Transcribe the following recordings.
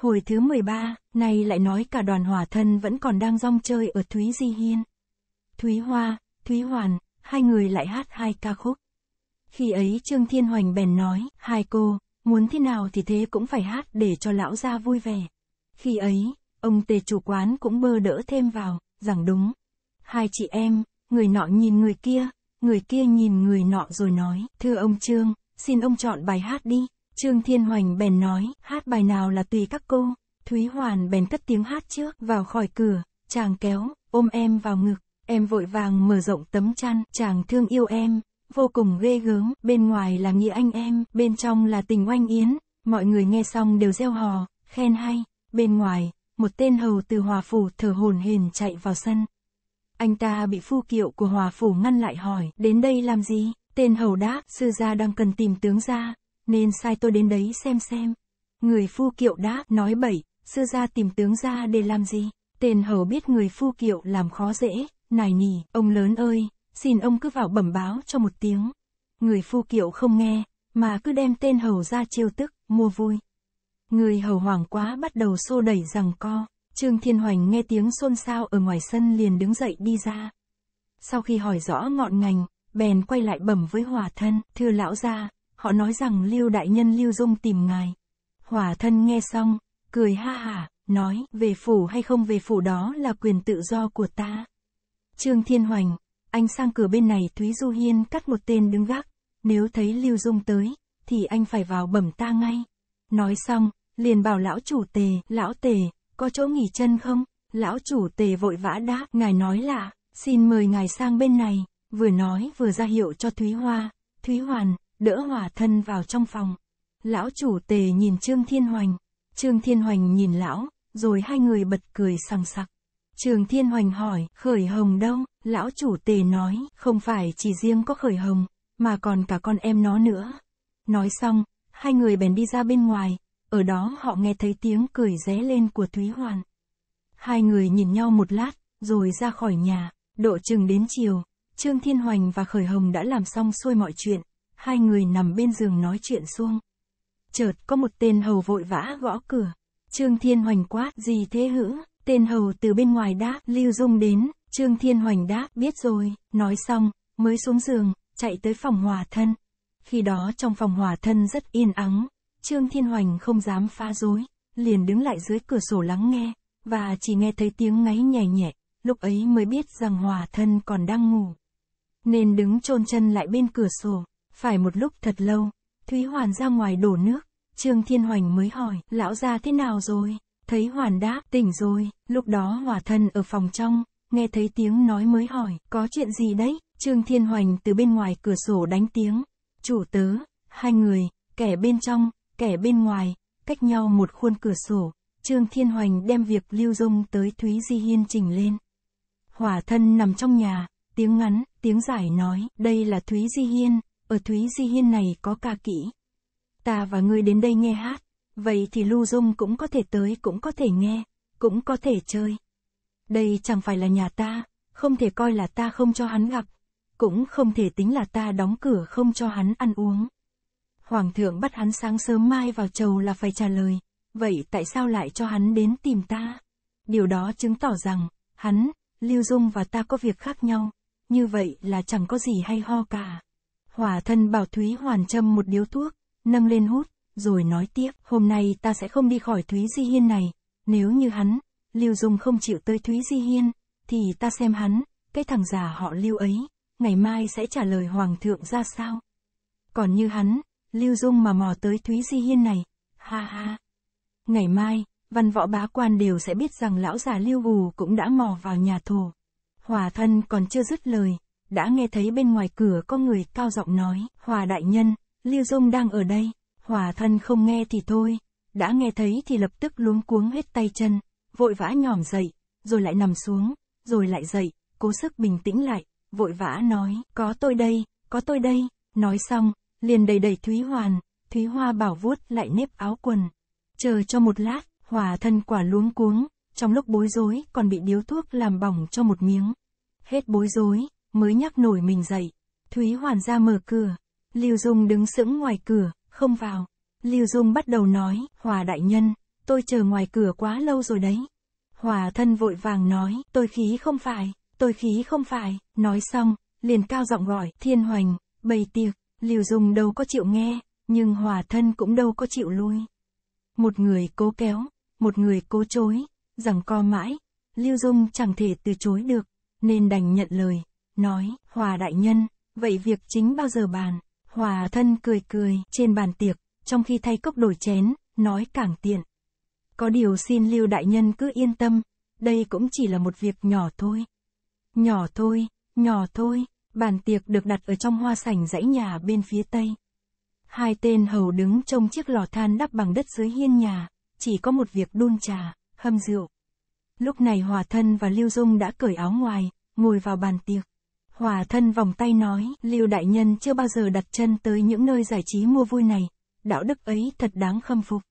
Hồi thứ 13, này lại nói cả đoàn hỏa thân vẫn còn đang rong chơi ở Thúy Di Hiên. Thúy Hoa, Thúy Hoàn, hai người lại hát hai ca khúc. Khi ấy Trương Thiên Hoành bèn nói, hai cô, muốn thế nào thì thế cũng phải hát để cho lão gia vui vẻ. Khi ấy, ông tề chủ quán cũng bơ đỡ thêm vào, rằng đúng. Hai chị em, người nọ nhìn người kia, người kia nhìn người nọ rồi nói, thưa ông Trương, xin ông chọn bài hát đi. Trương Thiên Hoành bèn nói, hát bài nào là tùy các cô. Thúy Hoàn bèn cất tiếng hát trước, vào khỏi cửa, chàng kéo, ôm em vào ngực, em vội vàng mở rộng tấm chăn, chàng thương yêu em, vô cùng ghê gớm, bên ngoài là nghĩa anh em, bên trong là tình oanh yến, mọi người nghe xong đều reo hò, khen hay, bên ngoài, một tên hầu từ hòa phủ thở hồn hển chạy vào sân. Anh ta bị phu kiệu của hòa phủ ngăn lại hỏi, đến đây làm gì? Tên hầu đáp, sư gia đang cần tìm tướng gia, nên sai tôi đến đấy xem xem. Người phu kiệu đã nói bậy, sư gia tìm tướng gia để làm gì? Tên hầu biết người phu kiệu làm khó dễ, nài nỉ, ông lớn ơi, xin ông cứ vào bẩm báo cho một tiếng. Người phu kiệu không nghe, mà cứ đem tên hầu ra chiêu tức, mua vui. Người hầu hoảng quá bắt đầu xô đẩy rằng co, Trương Thiên Hoành nghe tiếng xôn xao ở ngoài sân liền đứng dậy đi ra. Sau khi hỏi rõ ngọn ngành, bèn quay lại bẩm với hòa thân, thưa lão gia, họ nói rằng Lưu Đại Nhân Lưu Dung tìm ngài. Hỏa thân nghe xong, cười ha hả, nói, về phủ hay không về phủ đó là quyền tự do của ta. Trương Thiên Hoành, anh sang cửa bên này Thúy Du Hiên cắt một tên đứng gác, nếu thấy Lưu Dung tới, thì anh phải vào bẩm ta ngay. Nói xong, liền bảo lão chủ tề, lão tề, có chỗ nghỉ chân không? Lão chủ tề vội vã đáp, ngài nói là, xin mời ngài sang bên này, vừa nói vừa ra hiệu cho Thúy Hoa, Thúy Hoàn, đỡ hòa thân vào trong phòng. Lão chủ tề nhìn Trương Thiên Hoành, Trương Thiên Hoành nhìn lão, rồi hai người bật cười sằng sặc. Trương Thiên Hoành hỏi, khởi hồng đâu? Lão chủ tề nói, không phải chỉ riêng có khởi hồng, mà còn cả con em nó nữa. Nói xong, hai người bèn đi ra bên ngoài, ở đó họ nghe thấy tiếng cười ré lên của Thúy Hoàn. Hai người nhìn nhau một lát, rồi ra khỏi nhà, độ chừng đến chiều, Trương Thiên Hoành và Khởi Hồng đã làm xong xuôi mọi chuyện, hai người nằm bên giường nói chuyện xuông. Chợt có một tên hầu vội vã gõ cửa. Trương Thiên Hoành quát gì thế hữ? Tên hầu từ bên ngoài đáp, Lưu Dung đến, Trương Thiên Hoành đáp, biết rồi, nói xong, mới xuống giường, chạy tới phòng hòa thân. Khi đó trong phòng hòa thân rất yên ắng, Trương Thiên Hoành không dám phá dối, liền đứng lại dưới cửa sổ lắng nghe, và chỉ nghe thấy tiếng ngáy nhẹ nhẹ, lúc ấy mới biết rằng hòa thân còn đang ngủ. Nên đứng chôn chân lại bên cửa sổ, phải một lúc thật lâu, Thúy Hoàn ra ngoài đổ nước, Trương Thiên Hoành mới hỏi, lão ra thế nào rồi? Thấy Hoàn đáp, tỉnh rồi, lúc đó hòa thân ở phòng trong, nghe thấy tiếng nói mới hỏi, có chuyện gì đấy? Trương Thiên Hoành từ bên ngoài cửa sổ đánh tiếng, chủ tớ, hai người, kẻ bên trong, kẻ bên ngoài, cách nhau một khuôn cửa sổ, Trương Thiên Hoành đem việc lưu dung tới Thúy Di Hiên trình lên. Hỏa thân nằm trong nhà, tiếng ngắn, tiếng giải nói, đây là Thúy Di Hiên, ở Thúy Di Hiên này có ca kỹ. Ta và ngươi đến đây nghe hát, vậy thì Lưu Dung cũng có thể tới cũng có thể nghe, cũng có thể chơi. Đây chẳng phải là nhà ta, không thể coi là ta không cho hắn gặp, cũng không thể tính là ta đóng cửa không cho hắn ăn uống. Hoàng thượng bắt hắn sáng sớm mai vào chầu là phải trả lời, vậy tại sao lại cho hắn đến tìm ta? Điều đó chứng tỏ rằng, hắn, Lưu Dung và ta có việc khác nhau, như vậy là chẳng có gì hay ho cả. Hỏa thân bảo Thúy Hoàn châm một điếu thuốc, nâng lên hút, rồi nói tiếp, hôm nay ta sẽ không đi khỏi Thúy Di Hiên này, nếu như hắn, Lưu Dung không chịu tới Thúy Di Hiên, thì ta xem hắn, cái thằng già họ Lưu ấy, ngày mai sẽ trả lời Hoàng thượng ra sao. Còn như hắn, Lưu Dung mà mò tới Thúy Di Hiên này, ha ha. Ngày mai, văn võ bá quan đều sẽ biết rằng lão già Lưu Gù cũng đã mò vào nhà thổ. Hòa thân còn chưa dứt lời, đã nghe thấy bên ngoài cửa có người cao giọng nói, Hòa đại nhân, liêu Dung đang ở đây, Hòa thân không nghe thì thôi, đã nghe thấy thì lập tức luống cuống hết tay chân, vội vã nhòm dậy, rồi lại nằm xuống, rồi lại dậy, cố sức bình tĩnh lại, vội vã nói, có tôi đây, có tôi đây, nói xong, liền đầy đầy Thúy Hoàn, Thúy Hoa bảo vuốt lại nếp áo quần. Chờ cho một lát, hòa thân quả luống cuống, trong lúc bối rối còn bị điếu thuốc làm bỏng cho một miếng. Hết bối rối, mới nhắc nổi mình dậy. Thúy Hoàn ra mở cửa. Lưu Dung đứng sững ngoài cửa, không vào. Lưu Dung bắt đầu nói, Hòa đại nhân, tôi chờ ngoài cửa quá lâu rồi đấy. Hòa thân vội vàng nói, tôi khí không phải, tôi khí không phải, nói xong, liền cao giọng gọi, thiên hoành, bày tiệc, Lưu Dung đâu có chịu nghe, nhưng hòa thân cũng đâu có chịu lui. Một người cố kéo, một người cố chối, rằng co mãi, Lưu Dung chẳng thể từ chối được, nên đành nhận lời, nói, Hòa đại nhân, vậy việc chính bao giờ bàn, Hòa thân cười cười, trên bàn tiệc, trong khi thay cốc đổi chén, nói càng tiện. Có điều xin lưu đại nhân cứ yên tâm, đây cũng chỉ là một việc nhỏ thôi. Nhỏ thôi, nhỏ thôi, bàn tiệc được đặt ở trong hoa sảnh dãy nhà bên phía tây. Hai tên hầu đứng trong chiếc lò than đắp bằng đất dưới hiên nhà, chỉ có một việc đun trà, hâm rượu. Lúc này Hòa Thân và Lưu Dung đã cởi áo ngoài, ngồi vào bàn tiệc. Hòa thân vòng tay nói, Lưu Đại Nhân chưa bao giờ đặt chân tới những nơi giải trí mua vui này, đạo đức ấy thật đáng khâm phục.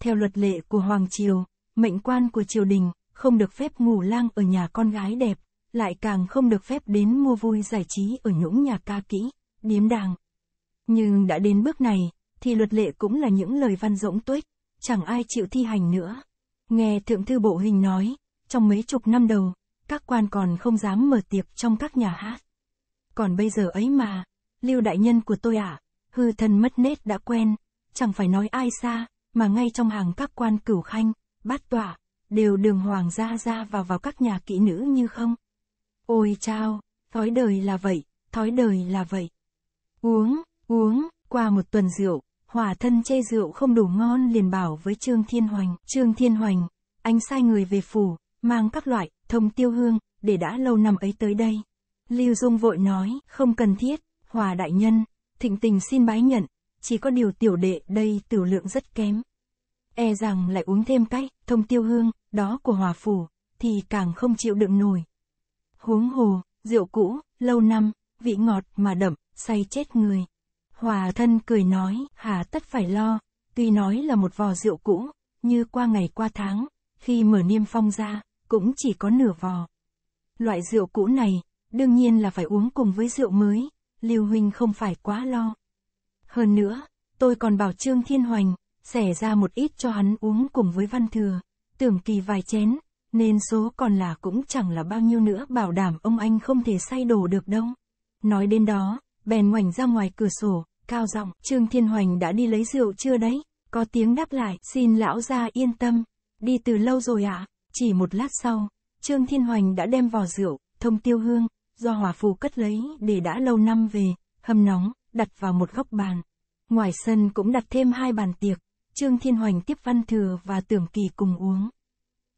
Theo luật lệ của Hoàng Triều, mệnh quan của triều đình, không được phép ngủ lang ở nhà con gái đẹp, lại càng không được phép đến mua vui giải trí ở những nhà ca kỹ, điếm đàng. Nhưng đã đến bước này, thì luật lệ cũng là những lời văn rỗng tuếch, chẳng ai chịu thi hành nữa. Nghe Thượng Thư Bộ Hình nói, trong mấy chục năm đầu, các quan còn không dám mở tiệc trong các nhà hát. Còn bây giờ ấy mà, lưu đại nhân của tôi à, hư thân mất nết đã quen, chẳng phải nói ai xa, mà ngay trong hàng các quan cửu khanh, bát tỏa, đều đường hoàng gia ra vào vào các nhà kỹ nữ như không. Ôi chao, thói đời là vậy, thói đời là vậy. Uống, uống, qua một tuần rượu, hỏa thân chê rượu không đủ ngon liền bảo với Trương Thiên Hoành. Trương Thiên Hoành, anh sai người về phủ, mang các loại, thông tiêu hương, để đã lâu năm ấy tới đây. Lưu Dung vội nói, không cần thiết, hòa đại nhân, thịnh tình xin bái nhận, chỉ có điều tiểu đệ đây tử lượng rất kém. E rằng lại uống thêm cách, thông tiêu hương, đó của hòa phủ, thì càng không chịu đựng nổi. Huống hồ, rượu cũ, lâu năm, vị ngọt mà đậm, say chết người. Hòa thân cười nói, hà tất phải lo, tuy nói là một vò rượu cũ, như qua ngày qua tháng, khi mở niêm phong ra, cũng chỉ có nửa vò. Loại rượu cũ này, đương nhiên là phải uống cùng với rượu mới, Lưu Huynh không phải quá lo. Hơn nữa, tôi còn bảo Trương Thiên Hoành, xẻ ra một ít cho hắn uống cùng với Văn Thừa, tưởng kỳ vài chén, nên số còn là cũng chẳng là bao nhiêu nữa bảo đảm ông anh không thể say đổ được đâu. Nói đến đó, bèn ngoảnh ra ngoài cửa sổ, cao giọng, Trương Thiên Hoành đã đi lấy rượu chưa đấy? Có tiếng đáp lại, xin lão ra yên tâm, đi từ lâu rồi ạ. À? Chỉ một lát sau, Trương Thiên Hoành đã đem vò rượu, thông tiêu hương, do hòa phù cất lấy để đã lâu năm về, hâm nóng, đặt vào một góc bàn. Ngoài sân cũng đặt thêm hai bàn tiệc, Trương Thiên Hoành tiếp văn thừa và tưởng kỳ cùng uống.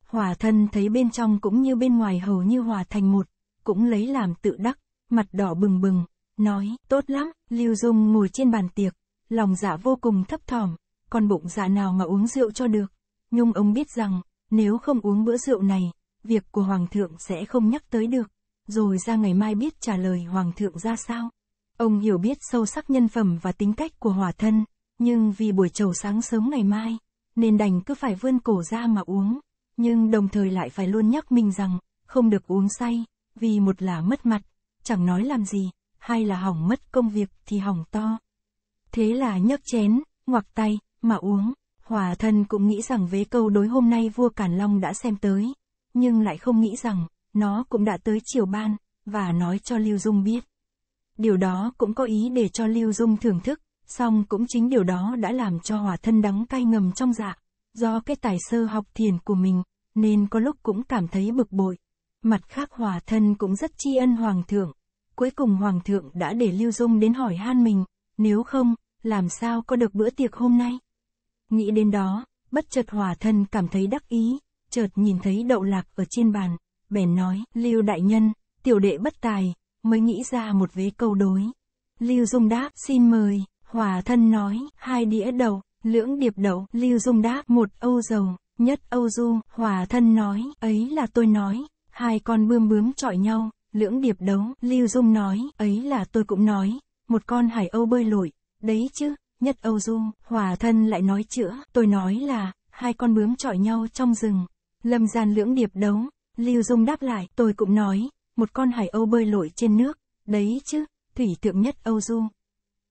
Hòa thân thấy bên trong cũng như bên ngoài hầu như hòa thành một, cũng lấy làm tự đắc, mặt đỏ bừng bừng, nói, tốt lắm, Lưu Dung ngồi trên bàn tiệc, lòng dạ vô cùng thấp thỏm, còn bụng dạ nào mà uống rượu cho được. Nhung ông biết rằng, nếu không uống bữa rượu này, việc của Hoàng thượng sẽ không nhắc tới được, rồi ra ngày mai biết trả lời Hoàng thượng ra sao. Ông hiểu biết sâu sắc nhân phẩm và tính cách của hòa thân, nhưng vì buổi trầu sáng sớm ngày mai, nên đành cứ phải vươn cổ ra mà uống, nhưng đồng thời lại phải luôn nhắc mình rằng, không được uống say, vì một là mất mặt, chẳng nói làm gì, hai là hỏng mất công việc thì hỏng to. Thế là nhấc chén, ngoặc tay, mà uống. Hòa thân cũng nghĩ rằng vế câu đối hôm nay vua Càn Long đã xem tới, nhưng lại không nghĩ rằng, nó cũng đã tới chiều ban, và nói cho Lưu Dung biết. Điều đó cũng có ý để cho Lưu Dung thưởng thức, song cũng chính điều đó đã làm cho hòa thân đắng cay ngầm trong dạ, do cái tài sơ học thiền của mình, nên có lúc cũng cảm thấy bực bội. Mặt khác hòa thân cũng rất tri ân Hoàng thượng, cuối cùng Hoàng thượng đã để Lưu Dung đến hỏi han mình, nếu không, làm sao có được bữa tiệc hôm nay? Nghĩ đến đó, bất chợt hòa thân cảm thấy đắc ý, chợt nhìn thấy đậu lạc ở trên bàn, bèn nói, Lưu đại nhân, tiểu đệ bất tài, mới nghĩ ra một vế câu đối. Lưu Dung đáp, xin mời, Hòa thân nói, hai đĩa đậu, lưỡng điệp đậu. Lưu Dung đáp, một âu dầu, nhất âu du, Hòa thân nói, ấy là tôi nói, hai con bươm bướm trọi nhau, lưỡng điệp đấu, Lưu Dung nói, ấy là tôi cũng nói, một con hải âu bơi lội, đấy chứ, Nhất Âu Du hòa thân lại nói chữa, tôi nói là, hai con bướm chọi nhau trong rừng. Lâm gian lưỡng điệp đấu, Lưu Dung đáp lại, tôi cũng nói, một con hải âu bơi lội trên nước, đấy chứ, thủy thượng nhất Âu Du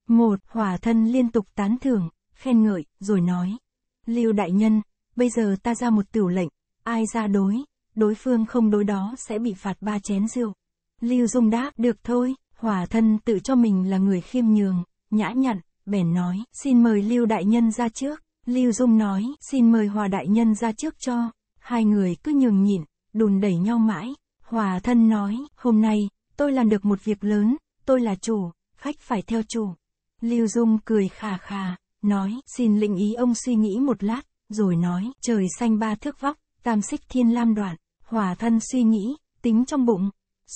Một, hòa thân liên tục tán thưởng, khen ngợi, rồi nói. Lưu đại nhân, bây giờ ta ra một tiểu lệnh, ai ra đối, đối phương không đối đó sẽ bị phạt ba chén rượu. Lưu Dung đáp, được thôi, hòa thân tự cho mình là người khiêm nhường, nhã nhặn, bèn nói, xin mời Lưu Đại Nhân ra trước. Lưu Dung nói, xin mời Hòa Đại Nhân ra trước cho. Hai người cứ nhường nhịn, đùn đẩy nhau mãi. Hòa thân nói, hôm nay, tôi làm được một việc lớn, tôi là chủ, khách phải theo chủ. Lưu Dung cười khà khà, nói, xin lĩnh ý ông suy nghĩ một lát, rồi nói, trời xanh ba thước vóc, tam xích thiên lam đoạn, hòa thân suy nghĩ, tính trong bụng,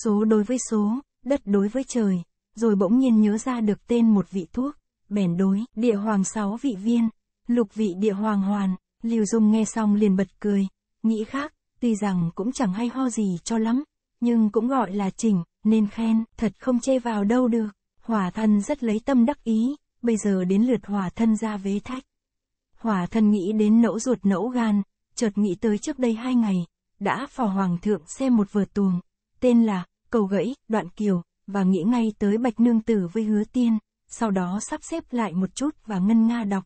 số đối với số, đất đối với trời, rồi bỗng nhiên nhớ ra được tên một vị thuốc, bèn đối, địa hoàng sáu vị viên, lục vị địa hoàng hoàn, Lưu Dung nghe xong liền bật cười, nghĩ khác, tuy rằng cũng chẳng hay ho gì cho lắm, nhưng cũng gọi là chỉnh, nên khen, thật không chê vào đâu được. Hỏa thân rất lấy tâm đắc ý, bây giờ đến lượt hỏa thân ra vế thách. Hỏa thân nghĩ đến nẫu ruột nẫu gan, chợt nghĩ tới trước đây hai ngày, đã phò hoàng thượng xem một vở tuồng, tên là, cầu gãy, đoạn kiều, và nghĩ ngay tới bạch nương tử với hứa tiên, sau đó sắp xếp lại một chút và ngân nga đọc.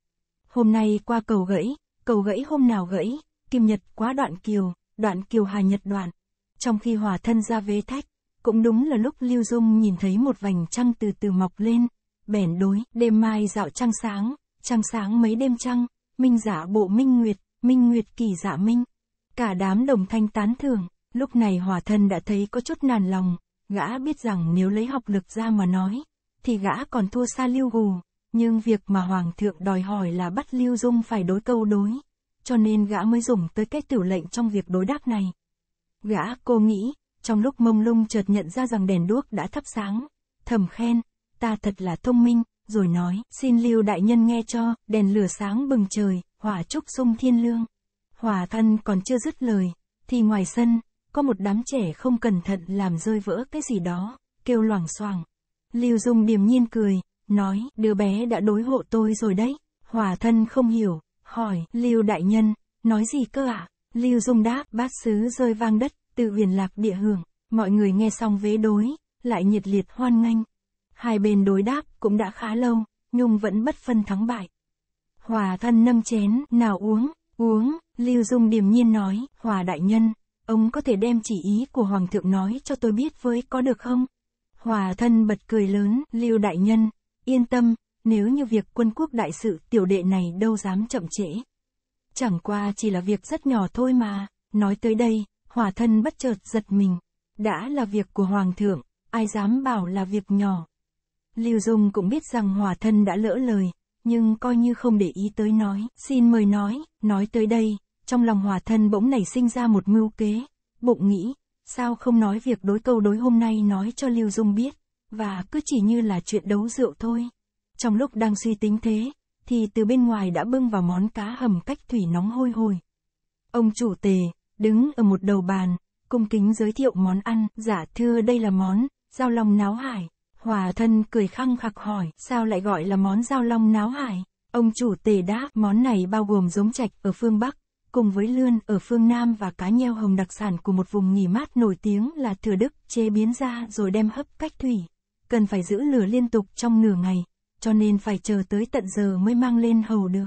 Hôm nay qua cầu gãy, cầu gãy hôm nào gãy, kim nhật quá đoạn kiều, đoạn kiều hà nhật đoạn. Trong khi hòa thân ra vế thách, cũng đúng là lúc Lưu Dung nhìn thấy một vành trăng từ từ mọc lên, bẻn đối, đêm mai dạo trăng sáng, trăng sáng mấy đêm trăng, minh giả bộ minh nguyệt, minh nguyệt kỳ giả minh. Cả đám đồng thanh tán thưởng, lúc này hòa thân đã thấy có chút nản lòng, gã biết rằng nếu lấy học lực ra mà nói, thì gã còn thua xa Lưu Gù, nhưng việc mà Hoàng thượng đòi hỏi là bắt Lưu Dung phải đối câu đối, cho nên gã mới dùng tới cái tiểu lệnh trong việc đối đáp này. Gã cô nghĩ, trong lúc mông lung chợt nhận ra rằng đèn đuốc đã thắp sáng, thầm khen, ta thật là thông minh, rồi nói, xin Lưu Đại Nhân nghe cho, đèn lửa sáng bừng trời, hỏa trúc sung thiên lương. Hỏa thân còn chưa dứt lời, thì ngoài sân, có một đám trẻ không cẩn thận làm rơi vỡ cái gì đó, kêu loảng xoảng Lưu Dung điềm nhiên cười, nói, đứa bé đã đối hộ tôi rồi đấy. Hòa thân không hiểu, hỏi, Lưu Đại Nhân, nói gì cơ ạ? À? Lưu Dung đáp, bát sứ rơi vang đất, tự huyền lạc địa hưởng. Mọi người nghe xong vế đối, lại nhiệt liệt hoan nghênh. Hai bên đối đáp cũng đã khá lâu, Nhung vẫn bất phân thắng bại. Hòa thân nâng chén, nào uống, uống, Lưu Dung điềm nhiên nói, Hòa đại nhân, ông có thể đem chỉ ý của Hoàng thượng nói cho tôi biết với có được không? Hòa thân bật cười lớn, Lưu Đại Nhân, yên tâm, nếu như việc quân quốc đại sự tiểu đệ này đâu dám chậm trễ. Chẳng qua chỉ là việc rất nhỏ thôi mà, nói tới đây, hòa thân bất chợt giật mình. Đã là việc của Hoàng thượng, ai dám bảo là việc nhỏ. Lưu Dung cũng biết rằng hòa thân đã lỡ lời, nhưng coi như không để ý tới nói, xin mời nói, nói tới đây, trong lòng hòa thân bỗng nảy sinh ra một mưu kế, bụng nghĩ, Sao không nói việc đối câu đối hôm nay nói cho Lưu Dung biết, và cứ chỉ như là chuyện đấu rượu thôi. Trong lúc đang suy tính thế, thì từ bên ngoài đã bưng vào món cá hầm cách thủy nóng hôi hổi. Ông chủ tề, đứng ở một đầu bàn, cung kính giới thiệu món ăn, giả dạ thưa đây là món, giao long náo hải. Hòa thân cười khăng khặc hỏi, sao lại gọi là món giao long náo hải? Ông chủ tề đáp, món này bao gồm giống trạch ở phương Bắc, cùng với lươn ở phương Nam và cá nheo hồng đặc sản của một vùng nghỉ mát nổi tiếng là Thừa Đức, chế biến ra rồi đem hấp cách thủy. Cần phải giữ lửa liên tục trong nửa ngày, cho nên phải chờ tới tận giờ mới mang lên hầu được.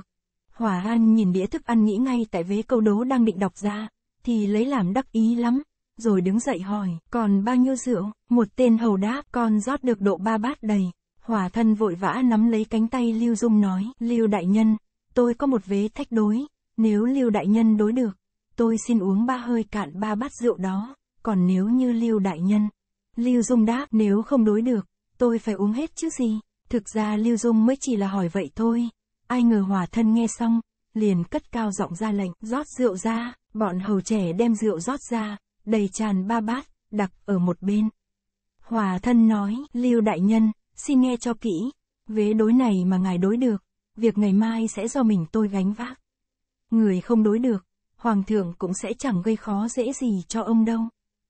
Hỏa An nhìn đĩa thức ăn nghĩ ngay tại vế câu đố đang định đọc ra, thì lấy làm đắc ý lắm, rồi đứng dậy hỏi, còn bao nhiêu rượu? Một tên hầu đáp, con rót được độ ba bát đầy. Hỏa thân vội vã nắm lấy cánh tay Lưu Dung nói, Lưu Đại Nhân, tôi có một vế thách đối, nếu Lưu Đại Nhân đối được, tôi xin uống ba hơi cạn ba bát rượu đó, còn nếu như Lưu Đại Nhân. Lưu Dung đáp nếu không đối được, tôi phải uống hết chứ gì. Thực ra Lưu Dung mới chỉ là hỏi vậy thôi. Ai ngờ hòa thân nghe xong, liền cất cao giọng ra lệnh, rót rượu ra, bọn hầu trẻ đem rượu rót ra, đầy tràn ba bát, đặt ở một bên. Hòa thân nói, Lưu Đại Nhân, xin nghe cho kỹ, vế đối này mà ngài đối được, việc ngày mai sẽ do mình tôi gánh vác người không đối được, hoàng thượng cũng sẽ chẳng gây khó dễ gì cho ông đâu.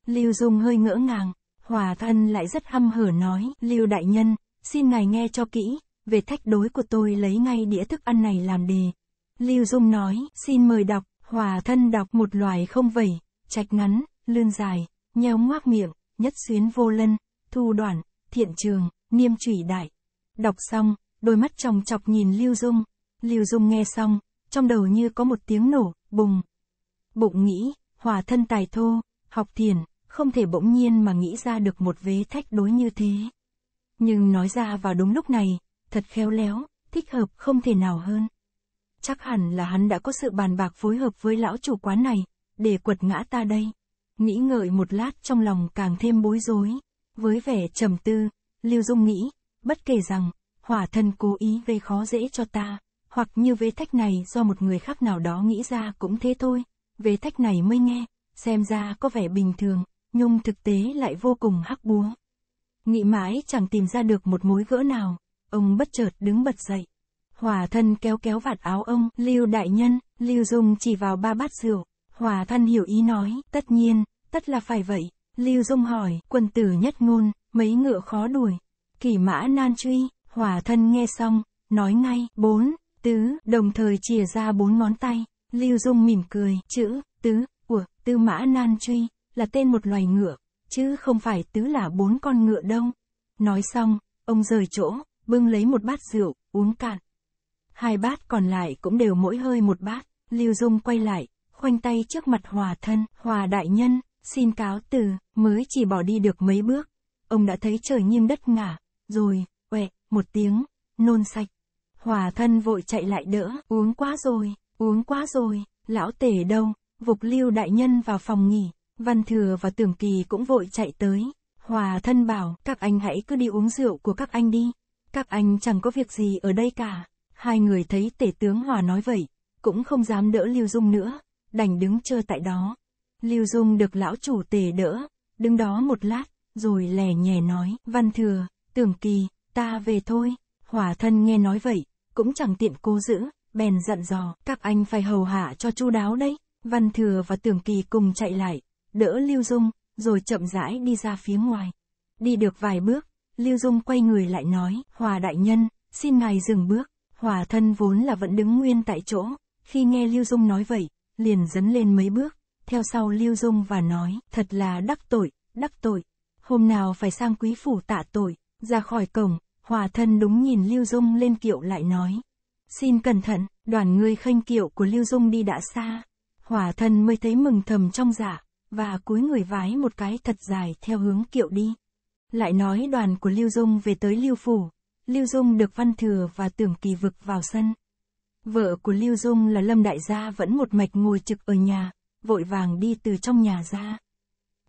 Lưu Dung hơi ngỡ ngàng, hòa thân lại rất hăm hở nói, Lưu Đại Nhân, xin ngài nghe cho kỹ, về thách đối của tôi lấy ngay đĩa thức ăn này làm đề. Lưu Dung nói, xin mời đọc, hòa thân đọc một loài không vẩy, trạch ngắn, lươn dài, nheo ngoác miệng, nhất xuyến vô lân, thu đoạn, thiện trường, niêm trụy đại. Đọc xong, đôi mắt tròng chọc nhìn Lưu Dung. Lưu Dung nghe xong, trong đầu như có một tiếng nổ, bùng. Bụng nghĩ, hòa thân tài thô, học thiền, không thể bỗng nhiên mà nghĩ ra được một vế thách đối như thế. Nhưng nói ra vào đúng lúc này, thật khéo léo, thích hợp không thể nào hơn. Chắc hẳn là hắn đã có sự bàn bạc phối hợp với lão chủ quán này, để quật ngã ta đây. Nghĩ ngợi một lát trong lòng càng thêm bối rối. Với vẻ trầm tư, Lưu Dung nghĩ, bất kể rằng, hỏa thân cố ý gây khó dễ cho ta, hoặc như vế thách này do một người khác nào đó nghĩ ra cũng thế thôi, vế thách này mới nghe, xem ra có vẻ bình thường, nhung thực tế lại vô cùng hắc búa. Nghĩ mãi chẳng tìm ra được một mối gỡ nào, ông bất chợt đứng bật dậy. Hòa thân kéo kéo vạt áo ông, Lưu đại nhân, Lưu Dung chỉ vào ba bát rượu. Hòa thân hiểu ý nói, tất nhiên, tất là phải vậy. Lưu Dung hỏi, quân tử nhất ngôn, mấy ngựa khó đuổi. kỳ mã nan truy, hòa thân nghe xong, nói ngay, bốn, tứ, đồng thời chìa ra bốn ngón tay, Lưu Dung mỉm cười, chữ, tứ, của, tư mã nan truy, là tên một loài ngựa, chứ không phải tứ là bốn con ngựa đâu. Nói xong, ông rời chỗ, bưng lấy một bát rượu, uống cạn. Hai bát còn lại cũng đều mỗi hơi một bát, Lưu Dung quay lại, khoanh tay trước mặt hòa thân, hòa đại nhân, xin cáo từ, mới chỉ bỏ đi được mấy bước. Ông đã thấy trời nghiêm đất ngả, rồi, quẹ, một tiếng, nôn sạch. Hòa thân vội chạy lại đỡ, uống quá rồi, uống quá rồi, lão tể đâu, vục lưu đại nhân vào phòng nghỉ, văn thừa và tưởng kỳ cũng vội chạy tới. Hòa thân bảo, các anh hãy cứ đi uống rượu của các anh đi, các anh chẳng có việc gì ở đây cả. Hai người thấy tể tướng Hòa nói vậy, cũng không dám đỡ Lưu Dung nữa, đành đứng chờ tại đó. Lưu Dung được lão chủ tể đỡ, đứng đó một lát, rồi lẻ nhẹ nói, văn thừa, tưởng kỳ, ta về thôi. Hỏa thân nghe nói vậy, cũng chẳng tiện cô giữ, bèn dặn dò, các anh phải hầu hạ cho chu đáo đấy. Văn Thừa và Tưởng Kỳ cùng chạy lại, đỡ Lưu Dung, rồi chậm rãi đi ra phía ngoài. Đi được vài bước, Lưu Dung quay người lại nói, Hòa Đại Nhân, xin ngài dừng bước. Hòa thân vốn là vẫn đứng nguyên tại chỗ, khi nghe Lưu Dung nói vậy, liền dấn lên mấy bước, theo sau Lưu Dung và nói, thật là đắc tội, đắc tội. Hôm nào phải sang quý phủ tạ tội, ra khỏi cổng, Hòa thân đúng nhìn Lưu Dung lên kiệu lại nói. Xin cẩn thận, đoàn người khênh kiệu của Lưu Dung đi đã xa. Hòa thân mới thấy mừng thầm trong dạ, và cúi người vái một cái thật dài theo hướng kiệu đi. Lại nói đoàn của Lưu Dung về tới Lưu Phủ, Lưu Dung được văn thừa và tưởng kỳ vực vào sân. Vợ của Lưu Dung là Lâm Đại Gia vẫn một mạch ngồi trực ở nhà, vội vàng đi từ trong nhà ra.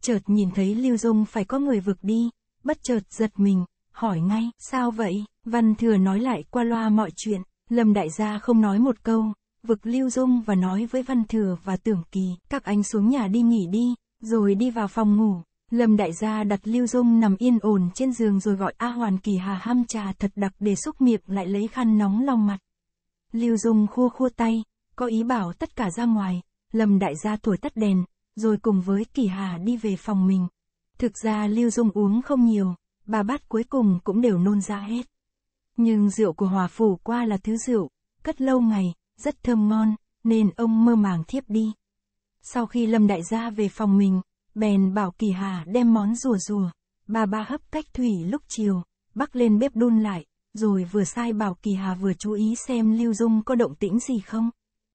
Chợt nhìn thấy Lưu Dung phải có người vực đi, bất chợt giật mình, hỏi ngay, sao vậy? Văn thừa nói lại qua loa mọi chuyện, Lâm đại gia không nói một câu, vực lưu dung và nói với Văn thừa và tưởng kỳ, các anh xuống nhà đi nghỉ đi, rồi đi vào phòng ngủ. Lâm đại gia đặt lưu dung nằm yên ổn trên giường rồi gọi A Hoàn Kỳ Hà ham trà thật đặc để xúc miệng lại lấy khăn nóng lòng mặt. Lưu dung khua khua tay, có ý bảo tất cả ra ngoài, Lâm đại gia thổi tắt đèn, rồi cùng với Kỳ Hà đi về phòng mình. Thực ra Lưu Dung uống không nhiều, ba bát cuối cùng cũng đều nôn ra hết. Nhưng rượu của hòa phủ qua là thứ rượu, cất lâu ngày, rất thơm ngon, nên ông mơ màng thiếp đi. Sau khi Lâm Đại gia về phòng mình, bèn bảo Kỳ Hà đem món rùa rùa, ba ba hấp cách thủy lúc chiều, bắc lên bếp đun lại, rồi vừa sai bảo Kỳ Hà vừa chú ý xem Lưu Dung có động tĩnh gì không.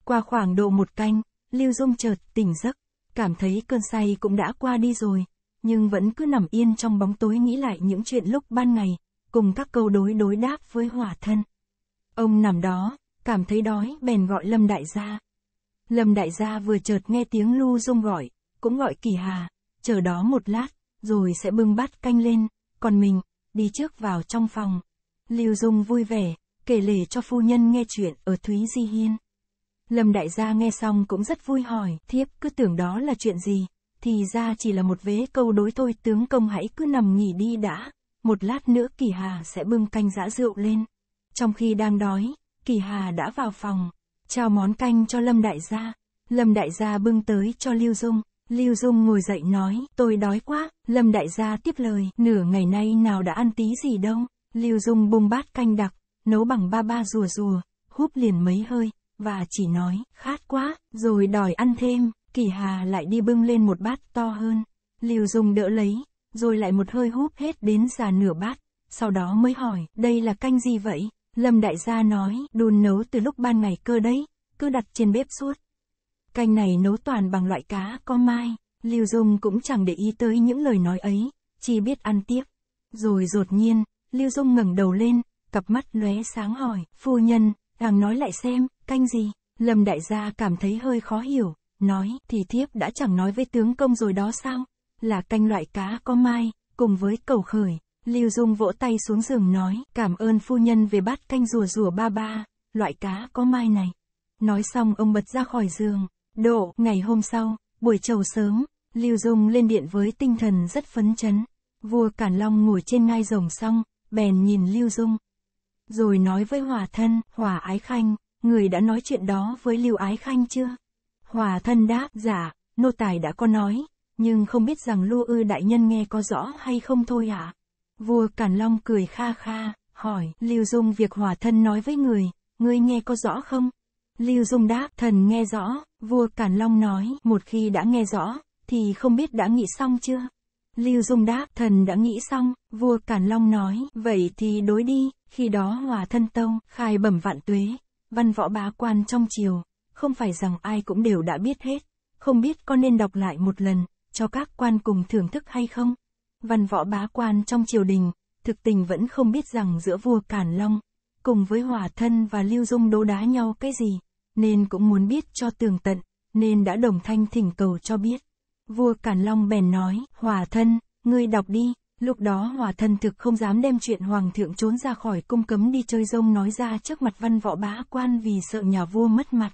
Qua khoảng độ một canh, Lưu Dung chợt tỉnh giấc, cảm thấy cơn say cũng đã qua đi rồi, nhưng vẫn cứ nằm yên trong bóng tối nghĩ lại những chuyện lúc ban ngày, cùng các câu đối đối đáp với hỏa thân. Ông nằm đó, cảm thấy đói bèn gọi Lâm Đại Gia. Lâm Đại Gia vừa chợt nghe tiếng lưu Dung gọi, cũng gọi Kỳ Hà, chờ đó một lát, rồi sẽ bưng bát canh lên, còn mình, đi trước vào trong phòng. Lưu Dung vui vẻ, kể lể cho phu nhân nghe chuyện ở Thúy Di Hiên. Lâm Đại Gia nghe xong cũng rất vui hỏi, thiếp cứ tưởng đó là chuyện gì, thì ra chỉ là một vế câu đối thôi tướng công hãy cứ nằm nghỉ đi đã, một lát nữa Kỳ Hà sẽ bưng canh giã rượu lên. Trong khi đang đói, Kỳ Hà đã vào phòng, trao món canh cho Lâm Đại Gia. Lâm Đại Gia bưng tới cho Lưu Dung. Lưu Dung ngồi dậy nói, tôi đói quá, Lâm Đại Gia tiếp lời, nửa ngày nay nào đã ăn tí gì đâu. Lưu Dung bung bát canh đặc, nấu bằng ba ba rùa rùa, húp liền mấy hơi, và chỉ nói, khát quá, rồi đòi ăn thêm. Kỳ Hà lại đi bưng lên một bát to hơn. Liều Dung đỡ lấy, rồi lại một hơi húp hết đến già nửa bát. Sau đó mới hỏi, đây là canh gì vậy? Lâm đại gia nói, đun nấu từ lúc ban ngày cơ đấy, cứ đặt trên bếp suốt. Canh này nấu toàn bằng loại cá có mai, Liêu Dung cũng chẳng để ý tới những lời nói ấy, chỉ biết ăn tiếp. Rồi đột nhiên, Liêu Dung ngẩng đầu lên, cặp mắt lóe sáng hỏi, phu nhân, đang nói lại xem, canh gì? Lâm đại gia cảm thấy hơi khó hiểu, nói, thì thiếp đã chẳng nói với tướng công rồi đó sao? Là canh loại cá có mai, cùng với cầu khởi, Lưu Dung vỗ tay xuống giường nói, cảm ơn phu nhân về bát canh rùa rùa ba ba, loại cá có mai này. Nói xong ông bật ra khỏi giường, độ, ngày hôm sau, buổi trầu sớm, Lưu Dung lên điện với tinh thần rất phấn chấn. Vua Cản Long ngồi trên ngai rồng xong, bèn nhìn Lưu Dung. Rồi nói với Hòa thân, Hòa Ái Khanh, người đã nói chuyện đó với Lưu Ái Khanh chưa? Hòa thân đáp, giả, dạ, nô tài đã có nói, nhưng không biết rằng lô ư đại nhân nghe có rõ hay không thôi ạ. À? Vua Càn Long cười kha kha, hỏi, Lưu Dung việc hòa thân nói với người, ngươi nghe có rõ không? Lưu Dung đáp, thần nghe rõ, vua Càn Long nói, một khi đã nghe rõ, thì không biết đã nghĩ xong chưa? Lưu Dung đáp, thần đã nghĩ xong, vua Càn Long nói, vậy thì đối đi, khi đó hòa thân tông, khai bẩm vạn tuế, văn võ bá quan trong triều, không phải rằng ai cũng đều đã biết hết, không biết con nên đọc lại một lần, cho các quan cùng thưởng thức hay không. Văn võ bá quan trong triều đình, thực tình vẫn không biết rằng giữa vua Càn Long, cùng với Hòa Thân và Lưu Dung đấu đá nhau cái gì, nên cũng muốn biết cho tường tận, nên đã đồng thanh thỉnh cầu cho biết. Vua Càn Long bèn nói, Hòa Thân, ngươi đọc đi, lúc đó Hòa Thân thực không dám đem chuyện Hoàng thượng trốn ra khỏi cung cấm đi chơi rông nói ra trước mặt văn võ bá quan vì sợ nhà vua mất mặt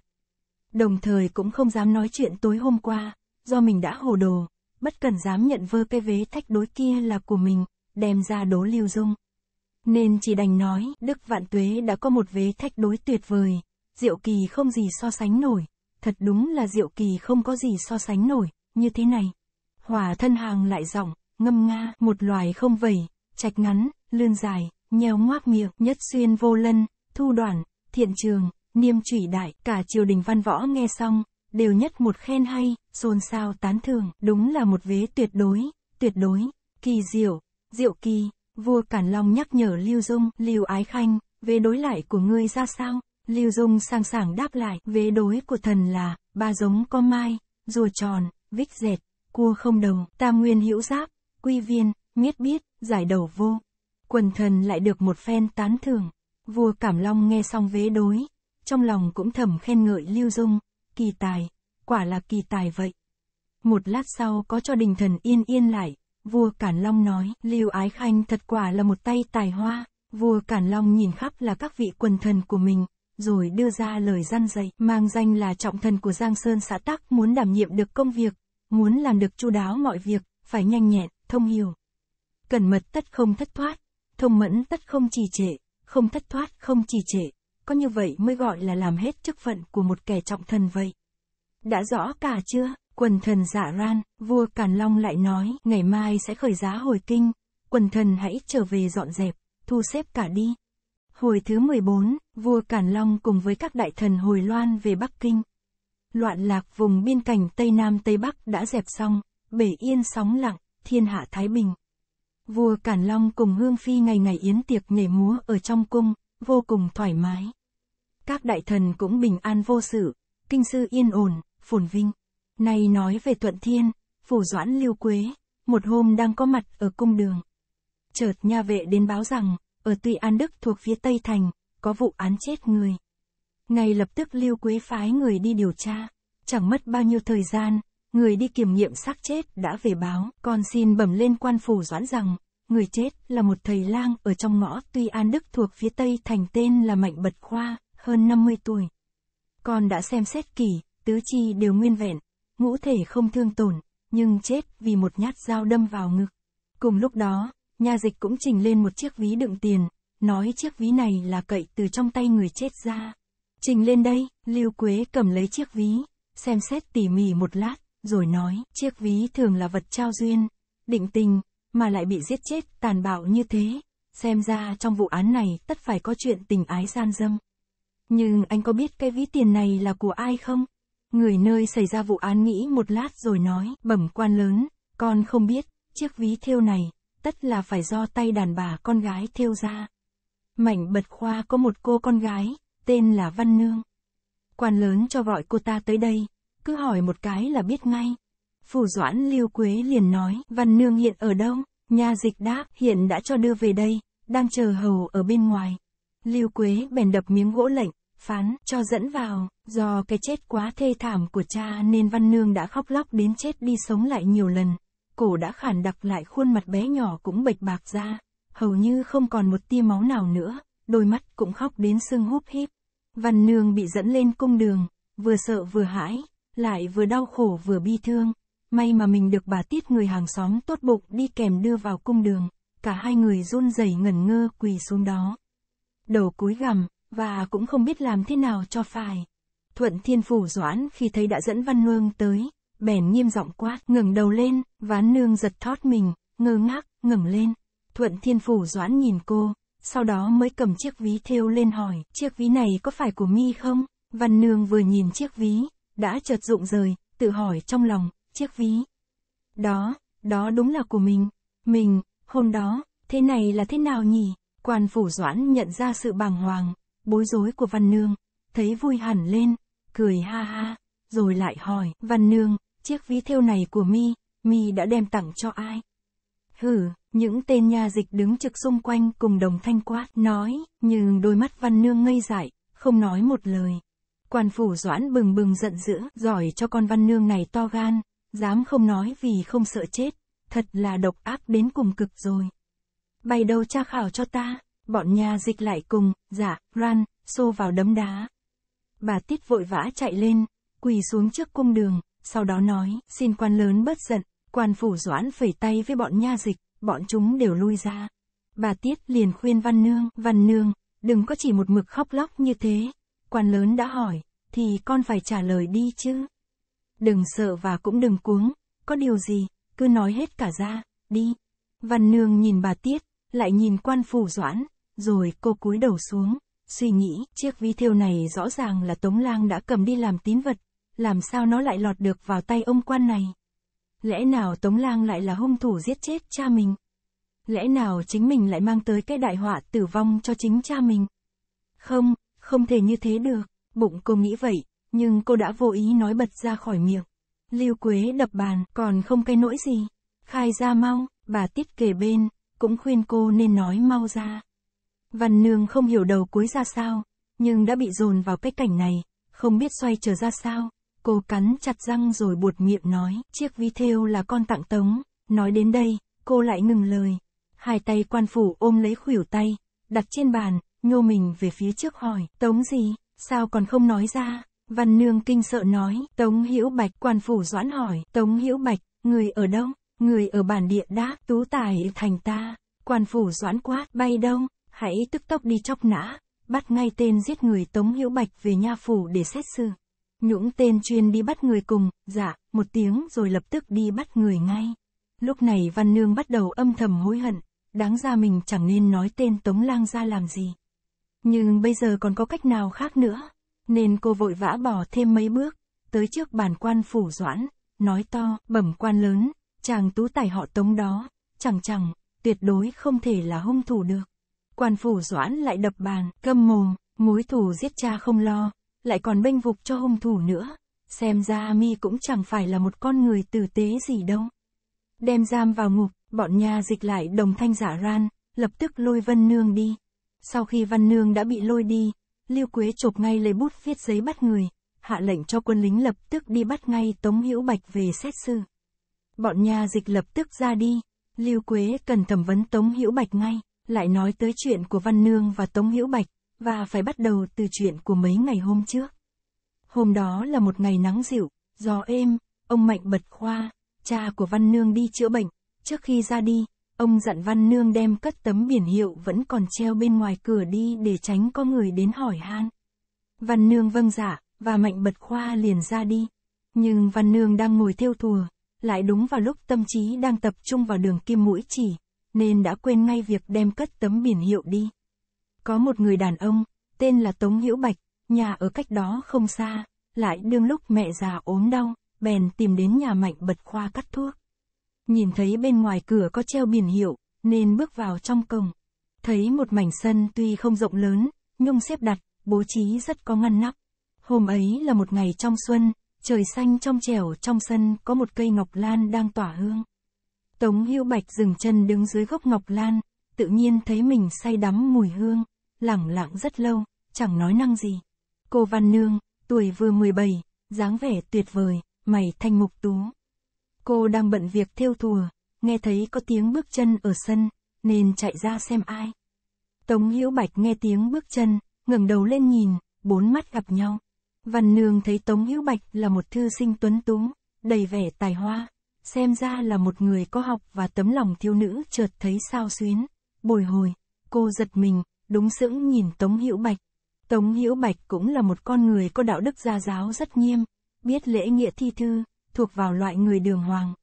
đồng thời cũng không dám nói chuyện tối hôm qua, do mình đã hồ đồ, bất cần dám nhận vơ cái vế thách đối kia là của mình, đem ra đố lưu dung. Nên chỉ đành nói, Đức Vạn Tuế đã có một vế thách đối tuyệt vời, diệu kỳ không gì so sánh nổi, thật đúng là diệu kỳ không có gì so sánh nổi, như thế này. Hỏa thân hàng lại giọng, ngâm nga, một loài không vẩy, trạch ngắn, lươn dài, nheo ngoác miệng, nhất xuyên vô lân, thu đoạn, thiện trường, Niêm trụy đại, cả triều đình văn võ nghe xong, đều nhất một khen hay, xôn xao tán thưởng, đúng là một vế tuyệt đối, tuyệt đối, kỳ diệu, diệu kỳ, vua Cản Long nhắc nhở Lưu Dung, Lưu Ái Khanh, vế đối lại của ngươi ra sao? Lưu Dung sang sảng đáp lại, vế đối của thần là, ba giống con mai, rùa tròn, vích dệt, cua không đồng tam nguyên hữu giáp, quy viên, miết biết, giải đầu vô. Quần thần lại được một phen tán thưởng. Vua Cảm Long nghe xong vế đối, trong lòng cũng thầm khen ngợi Lưu Dung, kỳ tài, quả là kỳ tài vậy. Một lát sau có cho đình thần yên yên lại, vua Cản Long nói, Lưu Ái Khanh thật quả là một tay tài hoa, vua Cản Long nhìn khắp là các vị quần thần của mình, rồi đưa ra lời răn dạy, mang danh là trọng thần của Giang Sơn xã Tắc muốn đảm nhiệm được công việc, muốn làm được chu đáo mọi việc, phải nhanh nhẹn, thông hiểu. Cẩn mật tất không thất thoát, thông mẫn tất không trì trệ, không thất thoát không trì trệ có như vậy mới gọi là làm hết chức phận của một kẻ trọng thần vậy. Đã rõ cả chưa? Quần thần giả ran, vua Càn Long lại nói, ngày mai sẽ khởi giá hồi kinh, quần thần hãy trở về dọn dẹp, thu xếp cả đi. Hồi thứ 14, vua Càn Long cùng với các đại thần hồi loan về Bắc Kinh. Loạn lạc vùng biên cảnh Tây Nam Tây Bắc đã dẹp xong, bể yên sóng lặng, thiên hạ thái bình. Vua Càn Long cùng Hương Phi ngày ngày yến tiệc nhảy múa ở trong cung, vô cùng thoải mái các đại thần cũng bình an vô sự, kinh sư yên ổn, phồn vinh. Nay nói về Thuận Thiên, phủ doãn lưu quế, một hôm đang có mặt ở cung đường. Chợt nha vệ đến báo rằng, ở Tuy An Đức thuộc phía Tây Thành, có vụ án chết người. Ngay lập tức lưu quế phái người đi điều tra, chẳng mất bao nhiêu thời gian, người đi kiểm nghiệm xác chết đã về báo, còn xin bẩm lên quan phủ doãn rằng, người chết là một thầy lang ở trong ngõ Tuy An Đức thuộc phía Tây Thành tên là Mạnh Bật Khoa, hơn 50 tuổi. Con đã xem xét kỹ, tứ chi đều nguyên vẹn, ngũ thể không thương tổn, nhưng chết vì một nhát dao đâm vào ngực. Cùng lúc đó, nhà dịch cũng trình lên một chiếc ví đựng tiền, nói chiếc ví này là cậy từ trong tay người chết ra. Trình lên đây, Lưu Quế cầm lấy chiếc ví, xem xét tỉ mỉ một lát, rồi nói, chiếc ví thường là vật trao duyên, định tình, mà lại bị giết chết tàn bạo như thế. Xem ra trong vụ án này tất phải có chuyện tình ái gian dâm. Nhưng anh có biết cái ví tiền này là của ai không? Người nơi xảy ra vụ án nghĩ một lát rồi nói, bẩm quan lớn, con không biết, chiếc ví thêu này, tất là phải do tay đàn bà con gái thêu ra. mạnh bật khoa có một cô con gái, tên là Văn Nương. Quan lớn cho gọi cô ta tới đây, cứ hỏi một cái là biết ngay. Phủ Doãn Lưu Quế liền nói, Văn Nương hiện ở đâu? Nhà dịch đáp, hiện đã cho đưa về đây, đang chờ hầu ở bên ngoài. Lưu Quế bèn đập miếng gỗ lệnh, phán, cho dẫn vào, do cái chết quá thê thảm của cha nên Văn Nương đã khóc lóc đến chết đi sống lại nhiều lần. Cổ đã khản đặc lại khuôn mặt bé nhỏ cũng bệch bạc ra, hầu như không còn một tia máu nào nữa, đôi mắt cũng khóc đến sưng húp híp. Văn Nương bị dẫn lên cung đường, vừa sợ vừa hãi, lại vừa đau khổ vừa bi thương. May mà mình được bà Tiết người hàng xóm tốt bụng đi kèm đưa vào cung đường, cả hai người run rẩy ngẩn ngơ quỳ xuống đó đầu cúi gằm, và cũng không biết làm thế nào cho phải. Thuận Thiên Phủ Doãn khi thấy đã dẫn Văn Nương tới, bèn nghiêm giọng quát, ngừng đầu lên, ván nương giật thót mình, ngơ ngác, ngừng lên. Thuận Thiên Phủ Doãn nhìn cô, sau đó mới cầm chiếc ví thêu lên hỏi, chiếc ví này có phải của mi không? Văn Nương vừa nhìn chiếc ví, đã chợt rụng rời, tự hỏi trong lòng, chiếc ví. Đó, đó đúng là của mình, mình, hôm đó, thế này là thế nào nhỉ? Quan phủ doãn nhận ra sự bàng hoàng, bối rối của Văn Nương, thấy vui hẳn lên, cười ha ha, rồi lại hỏi, Văn Nương, chiếc ví thêu này của mi, mi đã đem tặng cho ai? Hử, những tên nha dịch đứng trực xung quanh cùng đồng thanh quát, nói, nhưng đôi mắt Văn Nương ngây dại, không nói một lời. Quan phủ doãn bừng bừng giận dữ, giỏi cho con Văn Nương này to gan, dám không nói vì không sợ chết, thật là độc ác đến cùng cực rồi bày đầu tra khảo cho ta, bọn nhà dịch lại cùng, giả, ran, xô vào đấm đá. Bà Tiết vội vã chạy lên, quỳ xuống trước cung đường, sau đó nói, xin quan lớn bớt giận, quan phủ doãn phẩy tay với bọn nha dịch, bọn chúng đều lui ra. Bà Tiết liền khuyên Văn Nương, Văn Nương, đừng có chỉ một mực khóc lóc như thế. Quan lớn đã hỏi, thì con phải trả lời đi chứ. Đừng sợ và cũng đừng cuống, có điều gì, cứ nói hết cả ra, đi. Văn Nương nhìn bà Tiết, lại nhìn quan phủ doãn, rồi cô cúi đầu xuống, suy nghĩ, chiếc vi thiêu này rõ ràng là Tống Lang đã cầm đi làm tín vật, làm sao nó lại lọt được vào tay ông quan này? Lẽ nào Tống Lang lại là hung thủ giết chết cha mình? Lẽ nào chính mình lại mang tới cái đại họa tử vong cho chính cha mình? Không, không thể như thế được, bụng cô nghĩ vậy, nhưng cô đã vô ý nói bật ra khỏi miệng. Lưu Quế đập bàn, còn không cái nỗi gì. Khai ra mau, bà tiết kề bên, cũng khuyên cô nên nói mau ra. Văn Nương không hiểu đầu cuối ra sao, nhưng đã bị dồn vào cái cảnh này, không biết xoay trở ra sao. Cô cắn chặt răng rồi buột miệng nói, chiếc vi thêu là con tặng tống, nói đến đây, cô lại ngừng lời. Hai tay quan phủ ôm lấy khuỷu tay, đặt trên bàn, nhô mình về phía trước hỏi, tống gì, sao còn không nói ra? Văn Nương kinh sợ nói, Tống Hữu Bạch quan phủ doãn hỏi, Tống Hữu Bạch, người ở đâu? Người ở bản địa đã tú tài thành ta, quan phủ doãn quát bay đông, hãy tức tốc đi chóc nã, bắt ngay tên giết người Tống Hữu Bạch về nha phủ để xét xử. Những tên chuyên đi bắt người cùng, dạ, một tiếng rồi lập tức đi bắt người ngay. Lúc này Văn Nương bắt đầu âm thầm hối hận, đáng ra mình chẳng nên nói tên Tống Lang ra làm gì. Nhưng bây giờ còn có cách nào khác nữa, nên cô vội vã bỏ thêm mấy bước, tới trước bàn quan phủ doãn, nói to, bẩm quan lớn, Chàng tú tài họ tống đó, chẳng chẳng, tuyệt đối không thể là hung thủ được. Quan phủ doãn lại đập bàn, câm mồm, mối thù giết cha không lo, lại còn bênh vực cho hung thủ nữa. Xem ra mi cũng chẳng phải là một con người tử tế gì đâu. Đem giam vào ngục, bọn nhà dịch lại đồng thanh giả ran, lập tức lôi Vân Nương đi. Sau khi Văn Nương đã bị lôi đi, Lưu Quế chộp ngay lấy bút viết giấy bắt người, hạ lệnh cho quân lính lập tức đi bắt ngay Tống Hữu Bạch về xét xử. Bọn nhà dịch lập tức ra đi. Lưu Quế cần thẩm vấn Tống Hữu Bạch ngay, lại nói tới chuyện của Văn Nương và Tống Hữu Bạch, và phải bắt đầu từ chuyện của mấy ngày hôm trước. Hôm đó là một ngày nắng dịu, gió êm, ông Mạnh bật khoa, cha của Văn Nương đi chữa bệnh, trước khi ra đi, ông dặn Văn Nương đem cất tấm biển hiệu vẫn còn treo bên ngoài cửa đi để tránh có người đến hỏi han. Văn Nương vâng dạ, và Mạnh bật khoa liền ra đi. Nhưng Văn Nương đang ngồi thiêu thùa, lại đúng vào lúc tâm trí đang tập trung vào đường kim mũi chỉ, nên đã quên ngay việc đem cất tấm biển hiệu đi. Có một người đàn ông, tên là Tống Hữu Bạch, nhà ở cách đó không xa, lại đương lúc mẹ già ốm đau, bèn tìm đến nhà mạnh bật khoa cắt thuốc. Nhìn thấy bên ngoài cửa có treo biển hiệu, nên bước vào trong cổng. Thấy một mảnh sân tuy không rộng lớn, nhung xếp đặt, bố trí rất có ngăn nắp. Hôm ấy là một ngày trong xuân, Trời xanh trong trẻo trong sân có một cây ngọc lan đang tỏa hương. Tống hưu bạch dừng chân đứng dưới gốc ngọc lan, tự nhiên thấy mình say đắm mùi hương, lặng lặng rất lâu, chẳng nói năng gì. Cô Văn Nương, tuổi vừa 17, dáng vẻ tuyệt vời, mày thanh mục tú. Cô đang bận việc thêu thùa, nghe thấy có tiếng bước chân ở sân, nên chạy ra xem ai. Tống Hữu Bạch nghe tiếng bước chân, ngẩng đầu lên nhìn, bốn mắt gặp nhau. Văn Nương thấy Tống Hữu Bạch là một thư sinh tuấn túng, đầy vẻ tài hoa, xem ra là một người có học và tấm lòng thiếu nữ chợt thấy sao xuyến, bồi hồi, cô giật mình, đúng sững nhìn Tống Hữu Bạch. Tống Hữu Bạch cũng là một con người có đạo đức gia giáo rất nghiêm, biết lễ nghĩa thi thư, thuộc vào loại người đường hoàng.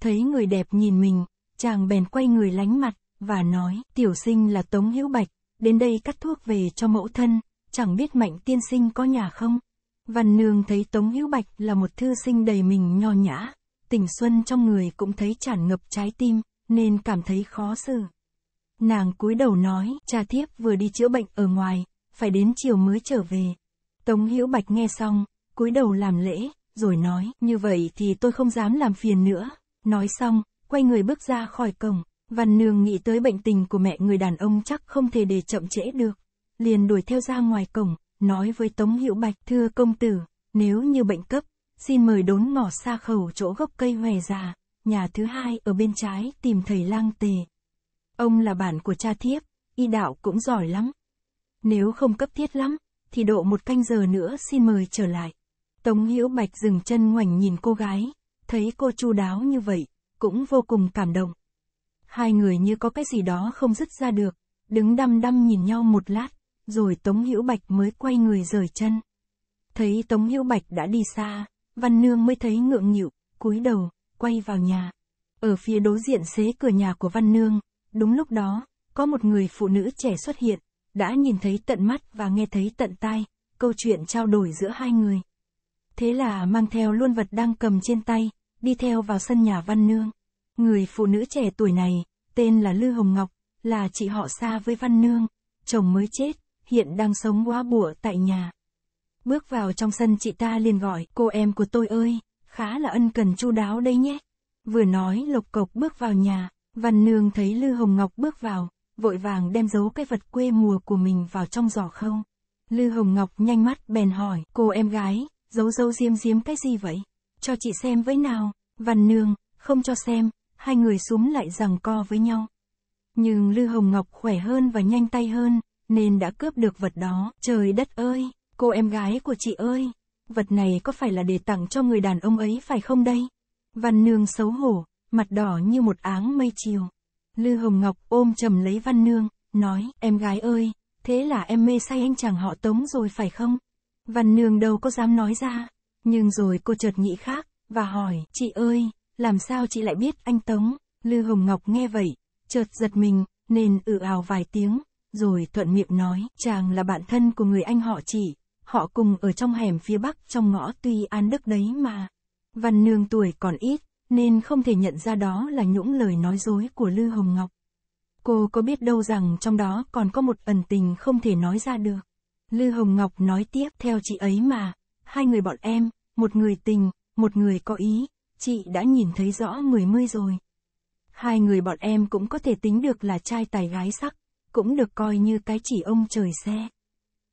Thấy người đẹp nhìn mình, chàng bèn quay người lánh mặt, và nói, tiểu sinh là Tống Hữu Bạch, đến đây cắt thuốc về cho mẫu thân, chẳng biết mạnh tiên sinh có nhà không? Văn Nương thấy Tống Hữu Bạch là một thư sinh đầy mình nho nhã, tình xuân trong người cũng thấy tràn ngập trái tim, nên cảm thấy khó xử. Nàng cúi đầu nói, cha thiếp vừa đi chữa bệnh ở ngoài, phải đến chiều mới trở về. Tống Hữu Bạch nghe xong, cúi đầu làm lễ, rồi nói, như vậy thì tôi không dám làm phiền nữa. Nói xong, quay người bước ra khỏi cổng, Văn Nương nghĩ tới bệnh tình của mẹ người đàn ông chắc không thể để chậm trễ được, liền đuổi theo ra ngoài cổng nói với Tống Hữu Bạch thưa công tử, nếu như bệnh cấp, xin mời đốn ngỏ xa khẩu chỗ gốc cây hòe già, nhà thứ hai ở bên trái tìm thầy lang tề. Ông là bản của cha thiếp, y đạo cũng giỏi lắm. Nếu không cấp thiết lắm, thì độ một canh giờ nữa xin mời trở lại. Tống Hữu Bạch dừng chân ngoảnh nhìn cô gái, thấy cô chu đáo như vậy, cũng vô cùng cảm động. Hai người như có cái gì đó không dứt ra được, đứng đăm đăm nhìn nhau một lát, rồi Tống Hữu Bạch mới quay người rời chân. Thấy Tống Hữu Bạch đã đi xa, Văn Nương mới thấy ngượng nghịu, cúi đầu, quay vào nhà. Ở phía đối diện xế cửa nhà của Văn Nương, đúng lúc đó, có một người phụ nữ trẻ xuất hiện, đã nhìn thấy tận mắt và nghe thấy tận tai, câu chuyện trao đổi giữa hai người. Thế là mang theo luôn vật đang cầm trên tay, đi theo vào sân nhà Văn Nương. Người phụ nữ trẻ tuổi này, tên là Lư Hồng Ngọc, là chị họ xa với Văn Nương, chồng mới chết, hiện đang sống quá bủa tại nhà. Bước vào trong sân chị ta liền gọi, cô em của tôi ơi, khá là ân cần chu đáo đây nhé. Vừa nói lộc cộc bước vào nhà, Văn Nương thấy Lư Hồng Ngọc bước vào, vội vàng đem giấu cái vật quê mùa của mình vào trong giỏ không. Lư Hồng Ngọc nhanh mắt bèn hỏi, cô em gái, giấu giấu diêm diếm cái gì vậy? Cho chị xem với nào, Văn Nương, không cho xem, hai người xuống lại rằng co với nhau. Nhưng Lư Hồng Ngọc khỏe hơn và nhanh tay hơn, nên đã cướp được vật đó. Trời đất ơi, cô em gái của chị ơi, vật này có phải là để tặng cho người đàn ông ấy phải không đây? Văn Nương xấu hổ, mặt đỏ như một áng mây chiều. Lư Hồng Ngọc ôm chầm lấy Văn Nương, nói, em gái ơi, thế là em mê say anh chàng họ tống rồi phải không? Văn Nương đâu có dám nói ra, nhưng rồi cô chợt nghĩ khác, và hỏi, chị ơi, làm sao chị lại biết anh tống? Lư Hồng Ngọc nghe vậy, chợt giật mình, nên ử ào vài tiếng, rồi thuận miệng nói, chàng là bạn thân của người anh họ chị họ cùng ở trong hẻm phía bắc trong ngõ tuy an đức đấy mà. Văn nương tuổi còn ít, nên không thể nhận ra đó là những lời nói dối của Lư Hồng Ngọc. Cô có biết đâu rằng trong đó còn có một ẩn tình không thể nói ra được. Lư Hồng Ngọc nói tiếp theo chị ấy mà, hai người bọn em, một người tình, một người có ý, chị đã nhìn thấy rõ người mươi rồi. Hai người bọn em cũng có thể tính được là trai tài gái sắc cũng được coi như cái chỉ ông trời xe.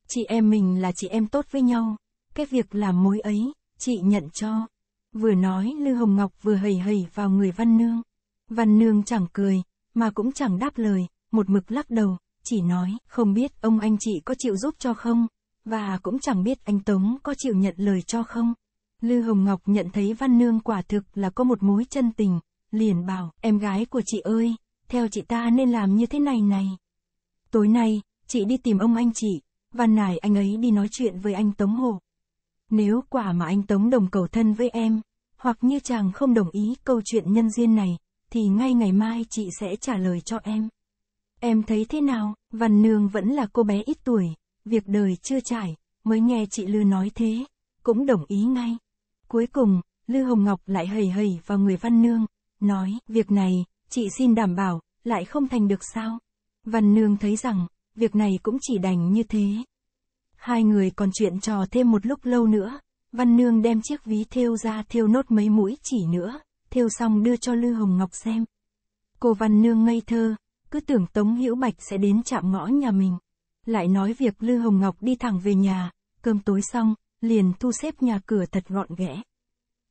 Chị em mình là chị em tốt với nhau, cái việc làm mối ấy, chị nhận cho. Vừa nói Lư Hồng Ngọc vừa hầy hầy vào người Văn Nương. Văn Nương chẳng cười, mà cũng chẳng đáp lời, một mực lắc đầu, chỉ nói không biết ông anh chị có chịu giúp cho không, và cũng chẳng biết anh Tống có chịu nhận lời cho không. Lư Hồng Ngọc nhận thấy Văn Nương quả thực là có một mối chân tình, liền bảo, em gái của chị ơi, theo chị ta nên làm như thế này này. Tối nay, chị đi tìm ông anh chị, van nài anh ấy đi nói chuyện với anh Tống Hồ. Nếu quả mà anh Tống đồng cầu thân với em, hoặc như chàng không đồng ý câu chuyện nhân duyên này, thì ngay ngày mai chị sẽ trả lời cho em. Em thấy thế nào, Văn Nương vẫn là cô bé ít tuổi, việc đời chưa trải, mới nghe chị Lư nói thế, cũng đồng ý ngay. Cuối cùng, Lư Hồng Ngọc lại hầy hầy vào người Văn Nương, nói, việc này, chị xin đảm bảo, lại không thành được sao. Văn Nương thấy rằng, việc này cũng chỉ đành như thế. Hai người còn chuyện trò thêm một lúc lâu nữa, Văn Nương đem chiếc ví thêu ra thêu nốt mấy mũi chỉ nữa, thêu xong đưa cho Lư Hồng Ngọc xem. Cô Văn Nương ngây thơ, cứ tưởng Tống Hữu Bạch sẽ đến chạm ngõ nhà mình. Lại nói việc Lư Hồng Ngọc đi thẳng về nhà, cơm tối xong, liền thu xếp nhà cửa thật gọn ghẽ.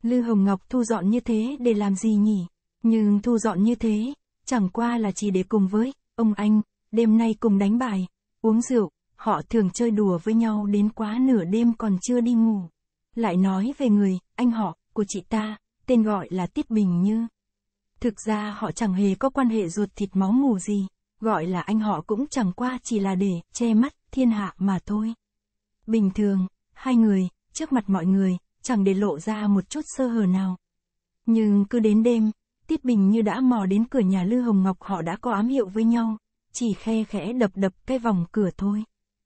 Lư Hồng Ngọc thu dọn như thế để làm gì nhỉ? Nhưng thu dọn như thế, chẳng qua là chỉ để cùng với ông anh, đêm nay cùng đánh bài, uống rượu, họ thường chơi đùa với nhau đến quá nửa đêm còn chưa đi ngủ. Lại nói về người, anh họ, của chị ta, tên gọi là Tiết Bình Như. Thực ra họ chẳng hề có quan hệ ruột thịt máu mủ gì, gọi là anh họ cũng chẳng qua chỉ là để che mắt thiên hạ mà thôi. Bình thường, hai người, trước mặt mọi người, chẳng để lộ ra một chút sơ hở nào. Nhưng cứ đến đêm, Tiết Bình như đã mò đến cửa nhà Lư Hồng Ngọc họ đã có ám hiệu với nhau, chỉ khe khẽ đập đập cái vòng cửa thôi.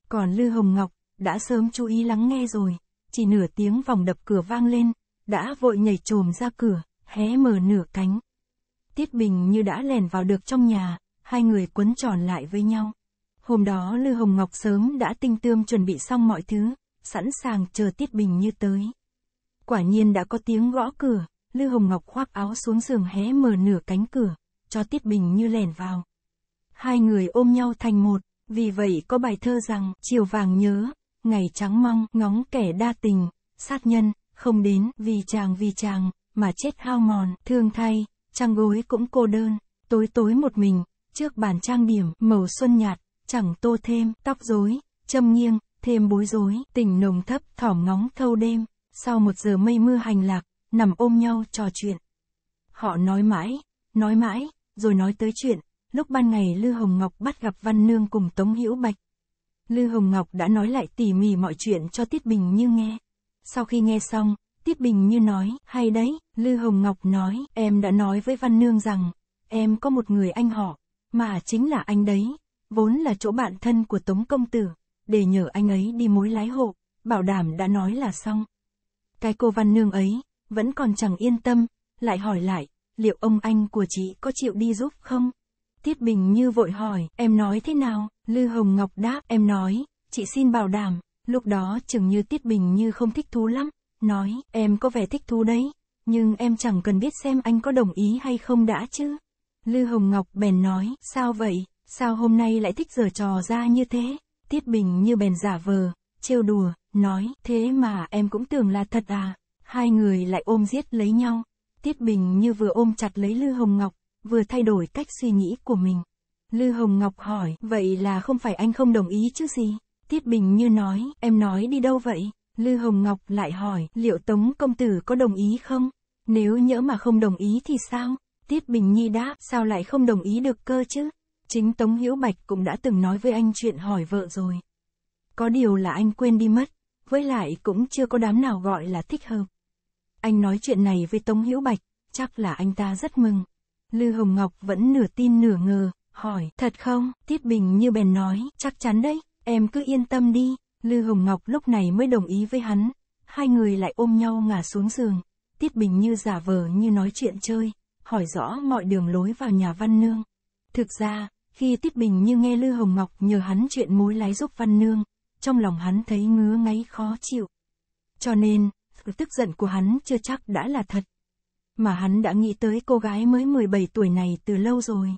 Còn Lư Hồng Ngọc, đã sớm chú ý lắng nghe rồi, chỉ nửa tiếng vòng đập cửa vang lên, đã vội nhảy chồm ra cửa, hé mở nửa cánh. Tiết Bình như đã lèn vào được trong nhà, hai người quấn tròn lại với nhau. Hôm đó Lư Hồng Ngọc sớm đã tinh tươm chuẩn bị xong mọi thứ, sẵn sàng chờ Tiết Bình như tới. Quả nhiên đã có tiếng gõ cửa, Lư Hồng Ngọc khoác áo xuống giường hé mở nửa cánh cửa, cho Tiết Bình như lẻn vào. Hai người ôm nhau thành một, vì vậy có bài thơ rằng, chiều vàng nhớ, ngày trắng mong, ngóng kẻ đa tình, sát nhân, không đến, vì chàng vì chàng, mà chết hao mòn, thương thay, trăng gối cũng cô đơn, tối tối một mình, trước bàn trang điểm, màu xuân nhạt, chẳng tô thêm, tóc rối, châm nghiêng, thêm bối rối, tình nồng thấp, thỏm ngóng thâu đêm, sau một giờ mây mưa hành lạc, nằm ôm nhau trò chuyện. Họ nói mãi, nói mãi, rồi nói tới chuyện, lúc ban ngày Lư Hồng Ngọc bắt gặp Văn Nương cùng Tống Hữu Bạch. Lư Hồng Ngọc đã nói lại tỉ mỉ mọi chuyện cho Tiết Bình Như nghe. Sau khi nghe xong, Tiết Bình Như nói, hay đấy, Lư Hồng Ngọc nói, em đã nói với Văn Nương rằng, em có một người anh họ, mà chính là anh đấy, vốn là chỗ bạn thân của Tống Công Tử, để nhờ anh ấy đi mối lái hộ, bảo đảm đã nói là xong. Cái cô Văn Nương ấy, vẫn còn chẳng yên tâm, lại hỏi lại, liệu ông anh của chị có chịu đi giúp không? Tiết Bình như vội hỏi, em nói thế nào? Lư Hồng Ngọc đáp, em nói, chị xin bảo đảm, lúc đó chừng như Tiết Bình như không thích thú lắm, nói, em có vẻ thích thú đấy, nhưng em chẳng cần biết xem anh có đồng ý hay không đã chứ. Lư Hồng Ngọc bèn nói, sao vậy, sao hôm nay lại thích giở trò ra như thế? Tiết Bình như bèn giả vờ, trêu đùa, nói, thế mà em cũng tưởng là thật à? hai người lại ôm giết lấy nhau. Tiết Bình như vừa ôm chặt lấy Lư Hồng Ngọc, vừa thay đổi cách suy nghĩ của mình. Lư Hồng Ngọc hỏi, vậy là không phải anh không đồng ý chứ gì? Tiết Bình như nói, em nói đi đâu vậy? Lư Hồng Ngọc lại hỏi, liệu Tống Công Tử có đồng ý không? Nếu nhỡ mà không đồng ý thì sao? Tiết Bình Nhi đáp, sao lại không đồng ý được cơ chứ? Chính Tống Hữu Bạch cũng đã từng nói với anh chuyện hỏi vợ rồi. Có điều là anh quên đi mất, với lại cũng chưa có đám nào gọi là thích hợp. Anh nói chuyện này với Tống Hữu Bạch, chắc là anh ta rất mừng. Lư Hồng Ngọc vẫn nửa tin nửa ngờ, hỏi, thật không? Tiết Bình như bèn nói, chắc chắn đấy, em cứ yên tâm đi. Lư Hồng Ngọc lúc này mới đồng ý với hắn. Hai người lại ôm nhau ngả xuống giường. Tiết Bình như giả vờ như nói chuyện chơi, hỏi rõ mọi đường lối vào nhà Văn Nương. Thực ra, khi Tiết Bình như nghe Lư Hồng Ngọc nhờ hắn chuyện mối lái giúp Văn Nương, trong lòng hắn thấy ngứa ngáy khó chịu. Cho nên, tức giận của hắn chưa chắc đã là thật. Mà hắn đã nghĩ tới cô gái mới 17 tuổi này từ lâu rồi.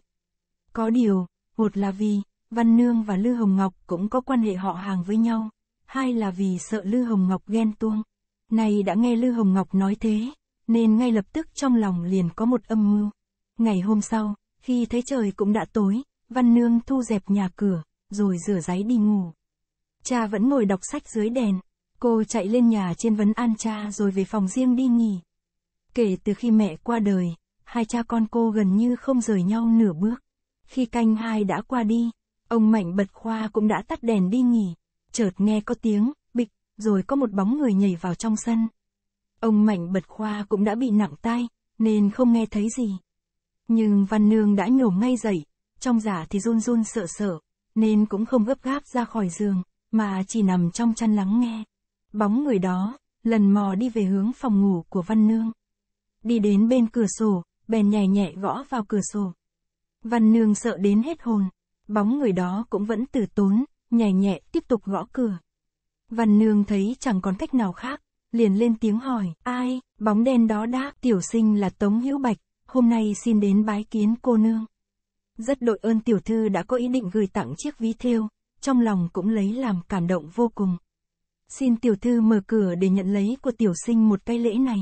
Có điều, một là vì, Văn Nương và Lư Hồng Ngọc cũng có quan hệ họ hàng với nhau, hai là vì sợ Lư Hồng Ngọc ghen tuông. Này đã nghe Lư Hồng Ngọc nói thế, nên ngay lập tức trong lòng liền có một âm mưu. Ngày hôm sau, khi thấy trời cũng đã tối, Văn Nương thu dẹp nhà cửa, rồi rửa giấy đi ngủ. Cha vẫn ngồi đọc sách dưới đèn, Cô chạy lên nhà trên vấn an cha rồi về phòng riêng đi nghỉ. Kể từ khi mẹ qua đời, hai cha con cô gần như không rời nhau nửa bước. Khi canh hai đã qua đi, ông Mạnh bật khoa cũng đã tắt đèn đi nghỉ. Chợt nghe có tiếng, bịch, rồi có một bóng người nhảy vào trong sân. Ông Mạnh bật khoa cũng đã bị nặng tai, nên không nghe thấy gì. Nhưng Văn Nương đã nhổ ngay dậy, trong giả thì run run sợ sợ, nên cũng không gấp gáp ra khỏi giường, mà chỉ nằm trong chăn lắng nghe. Bóng người đó, lần mò đi về hướng phòng ngủ của Văn Nương. Đi đến bên cửa sổ, bèn nhẹ nhẹ gõ vào cửa sổ. Văn Nương sợ đến hết hồn, bóng người đó cũng vẫn từ tốn, nhẹ nhẹ tiếp tục gõ cửa. Văn Nương thấy chẳng còn cách nào khác, liền lên tiếng hỏi, ai, bóng đen đó đáp, tiểu sinh là Tống Hữu Bạch, hôm nay xin đến bái kiến cô nương. Rất đội ơn tiểu thư đã có ý định gửi tặng chiếc ví thêu, trong lòng cũng lấy làm cảm động vô cùng. Xin tiểu thư mở cửa để nhận lấy của tiểu sinh một cái lễ này.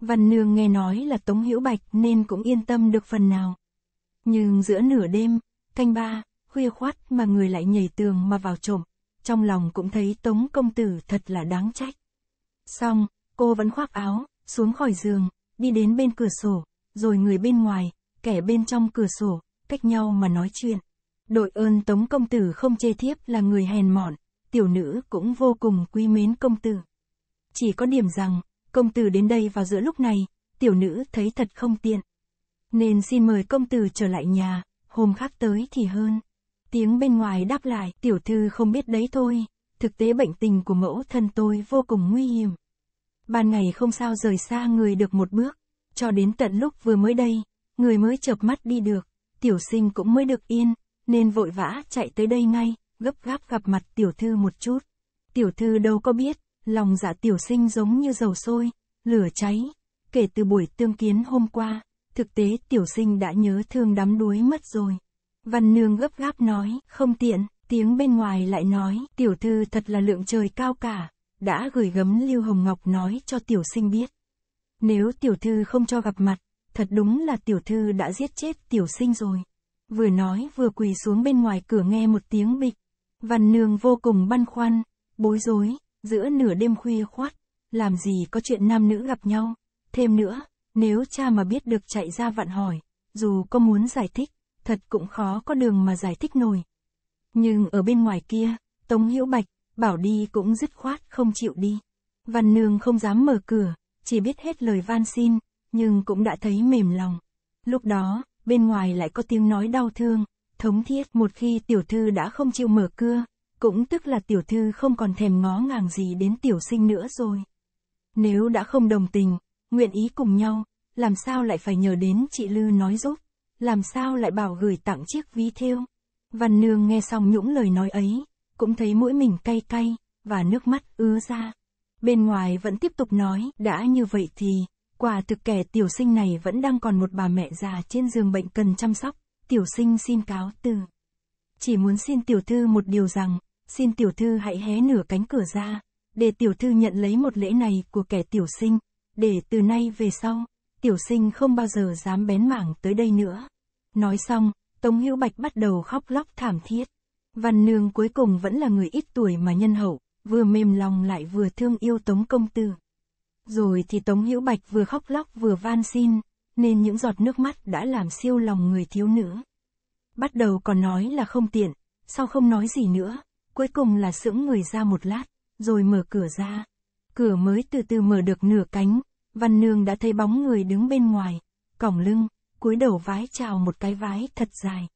Văn nương nghe nói là Tống Hữu Bạch nên cũng yên tâm được phần nào. Nhưng giữa nửa đêm, canh ba, khuya khoát mà người lại nhảy tường mà vào trộm, trong lòng cũng thấy Tống công tử thật là đáng trách. Xong, cô vẫn khoác áo, xuống khỏi giường, đi đến bên cửa sổ, rồi người bên ngoài, kẻ bên trong cửa sổ, cách nhau mà nói chuyện. Đội ơn Tống công tử không chê thiếp là người hèn mọn tiểu nữ cũng vô cùng quý mến công tử. Chỉ có điểm rằng, công tử đến đây vào giữa lúc này, tiểu nữ thấy thật không tiện. Nên xin mời công tử trở lại nhà, hôm khác tới thì hơn. Tiếng bên ngoài đáp lại, tiểu thư không biết đấy thôi, thực tế bệnh tình của mẫu thân tôi vô cùng nguy hiểm. Ban ngày không sao rời xa người được một bước, cho đến tận lúc vừa mới đây, người mới chợp mắt đi được, tiểu sinh cũng mới được yên, nên vội vã chạy tới đây ngay gấp gáp gặp mặt tiểu thư một chút. Tiểu thư đâu có biết, lòng dạ tiểu sinh giống như dầu sôi, lửa cháy. Kể từ buổi tương kiến hôm qua, thực tế tiểu sinh đã nhớ thương đắm đuối mất rồi. Văn nương gấp gáp nói, không tiện, tiếng bên ngoài lại nói, tiểu thư thật là lượng trời cao cả, đã gửi gấm Lưu Hồng Ngọc nói cho tiểu sinh biết. Nếu tiểu thư không cho gặp mặt, thật đúng là tiểu thư đã giết chết tiểu sinh rồi. Vừa nói vừa quỳ xuống bên ngoài cửa nghe một tiếng bịch. Văn Nương vô cùng băn khoăn, bối rối, giữa nửa đêm khuya khoát, làm gì có chuyện nam nữ gặp nhau. Thêm nữa, nếu cha mà biết được chạy ra vặn hỏi, dù có muốn giải thích, thật cũng khó có đường mà giải thích nổi. Nhưng ở bên ngoài kia, Tống Hữu Bạch, bảo đi cũng dứt khoát không chịu đi. Văn Nương không dám mở cửa, chỉ biết hết lời van xin, nhưng cũng đã thấy mềm lòng. Lúc đó, bên ngoài lại có tiếng nói đau thương, Thống thiết một khi tiểu thư đã không chịu mở cưa, cũng tức là tiểu thư không còn thèm ngó ngàng gì đến tiểu sinh nữa rồi. Nếu đã không đồng tình, nguyện ý cùng nhau, làm sao lại phải nhờ đến chị Lư nói giúp, làm sao lại bảo gửi tặng chiếc ví thêu. Văn Nương nghe xong những lời nói ấy, cũng thấy mũi mình cay cay, và nước mắt ứa ra. Bên ngoài vẫn tiếp tục nói, đã như vậy thì, quả thực kẻ tiểu sinh này vẫn đang còn một bà mẹ già trên giường bệnh cần chăm sóc tiểu sinh xin cáo từ. Chỉ muốn xin tiểu thư một điều rằng, xin tiểu thư hãy hé nửa cánh cửa ra, để tiểu thư nhận lấy một lễ này của kẻ tiểu sinh, để từ nay về sau, tiểu sinh không bao giờ dám bén mảng tới đây nữa. Nói xong, Tống Hữu Bạch bắt đầu khóc lóc thảm thiết. Văn Nương cuối cùng vẫn là người ít tuổi mà nhân hậu, vừa mềm lòng lại vừa thương yêu Tống Công tư Rồi thì Tống Hữu Bạch vừa khóc lóc vừa van xin, nên những giọt nước mắt đã làm siêu lòng người thiếu nữ. Bắt đầu còn nói là không tiện, sau không nói gì nữa, cuối cùng là sững người ra một lát, rồi mở cửa ra. Cửa mới từ từ mở được nửa cánh, Văn Nương đã thấy bóng người đứng bên ngoài, còng lưng, cúi đầu vái chào một cái vái thật dài.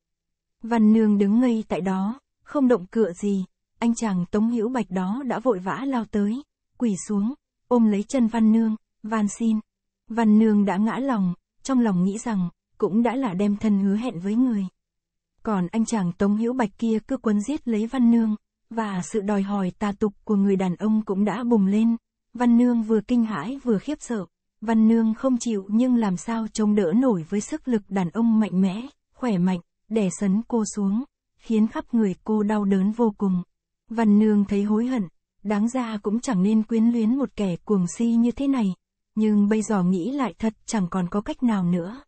Văn Nương đứng ngây tại đó, không động cửa gì, anh chàng Tống Hữu Bạch đó đã vội vã lao tới, quỳ xuống, ôm lấy chân Văn Nương, van xin. Văn Nương đã ngã lòng, trong lòng nghĩ rằng, cũng đã là đem thân hứa hẹn với người. Còn anh chàng Tống Hữu Bạch kia cứ quấn giết lấy Văn Nương, và sự đòi hỏi tà tục của người đàn ông cũng đã bùng lên. Văn Nương vừa kinh hãi vừa khiếp sợ, Văn Nương không chịu nhưng làm sao chống đỡ nổi với sức lực đàn ông mạnh mẽ, khỏe mạnh, đè sấn cô xuống, khiến khắp người cô đau đớn vô cùng. Văn Nương thấy hối hận, đáng ra cũng chẳng nên quyến luyến một kẻ cuồng si như thế này, nhưng bây giờ nghĩ lại thật chẳng còn có cách nào nữa.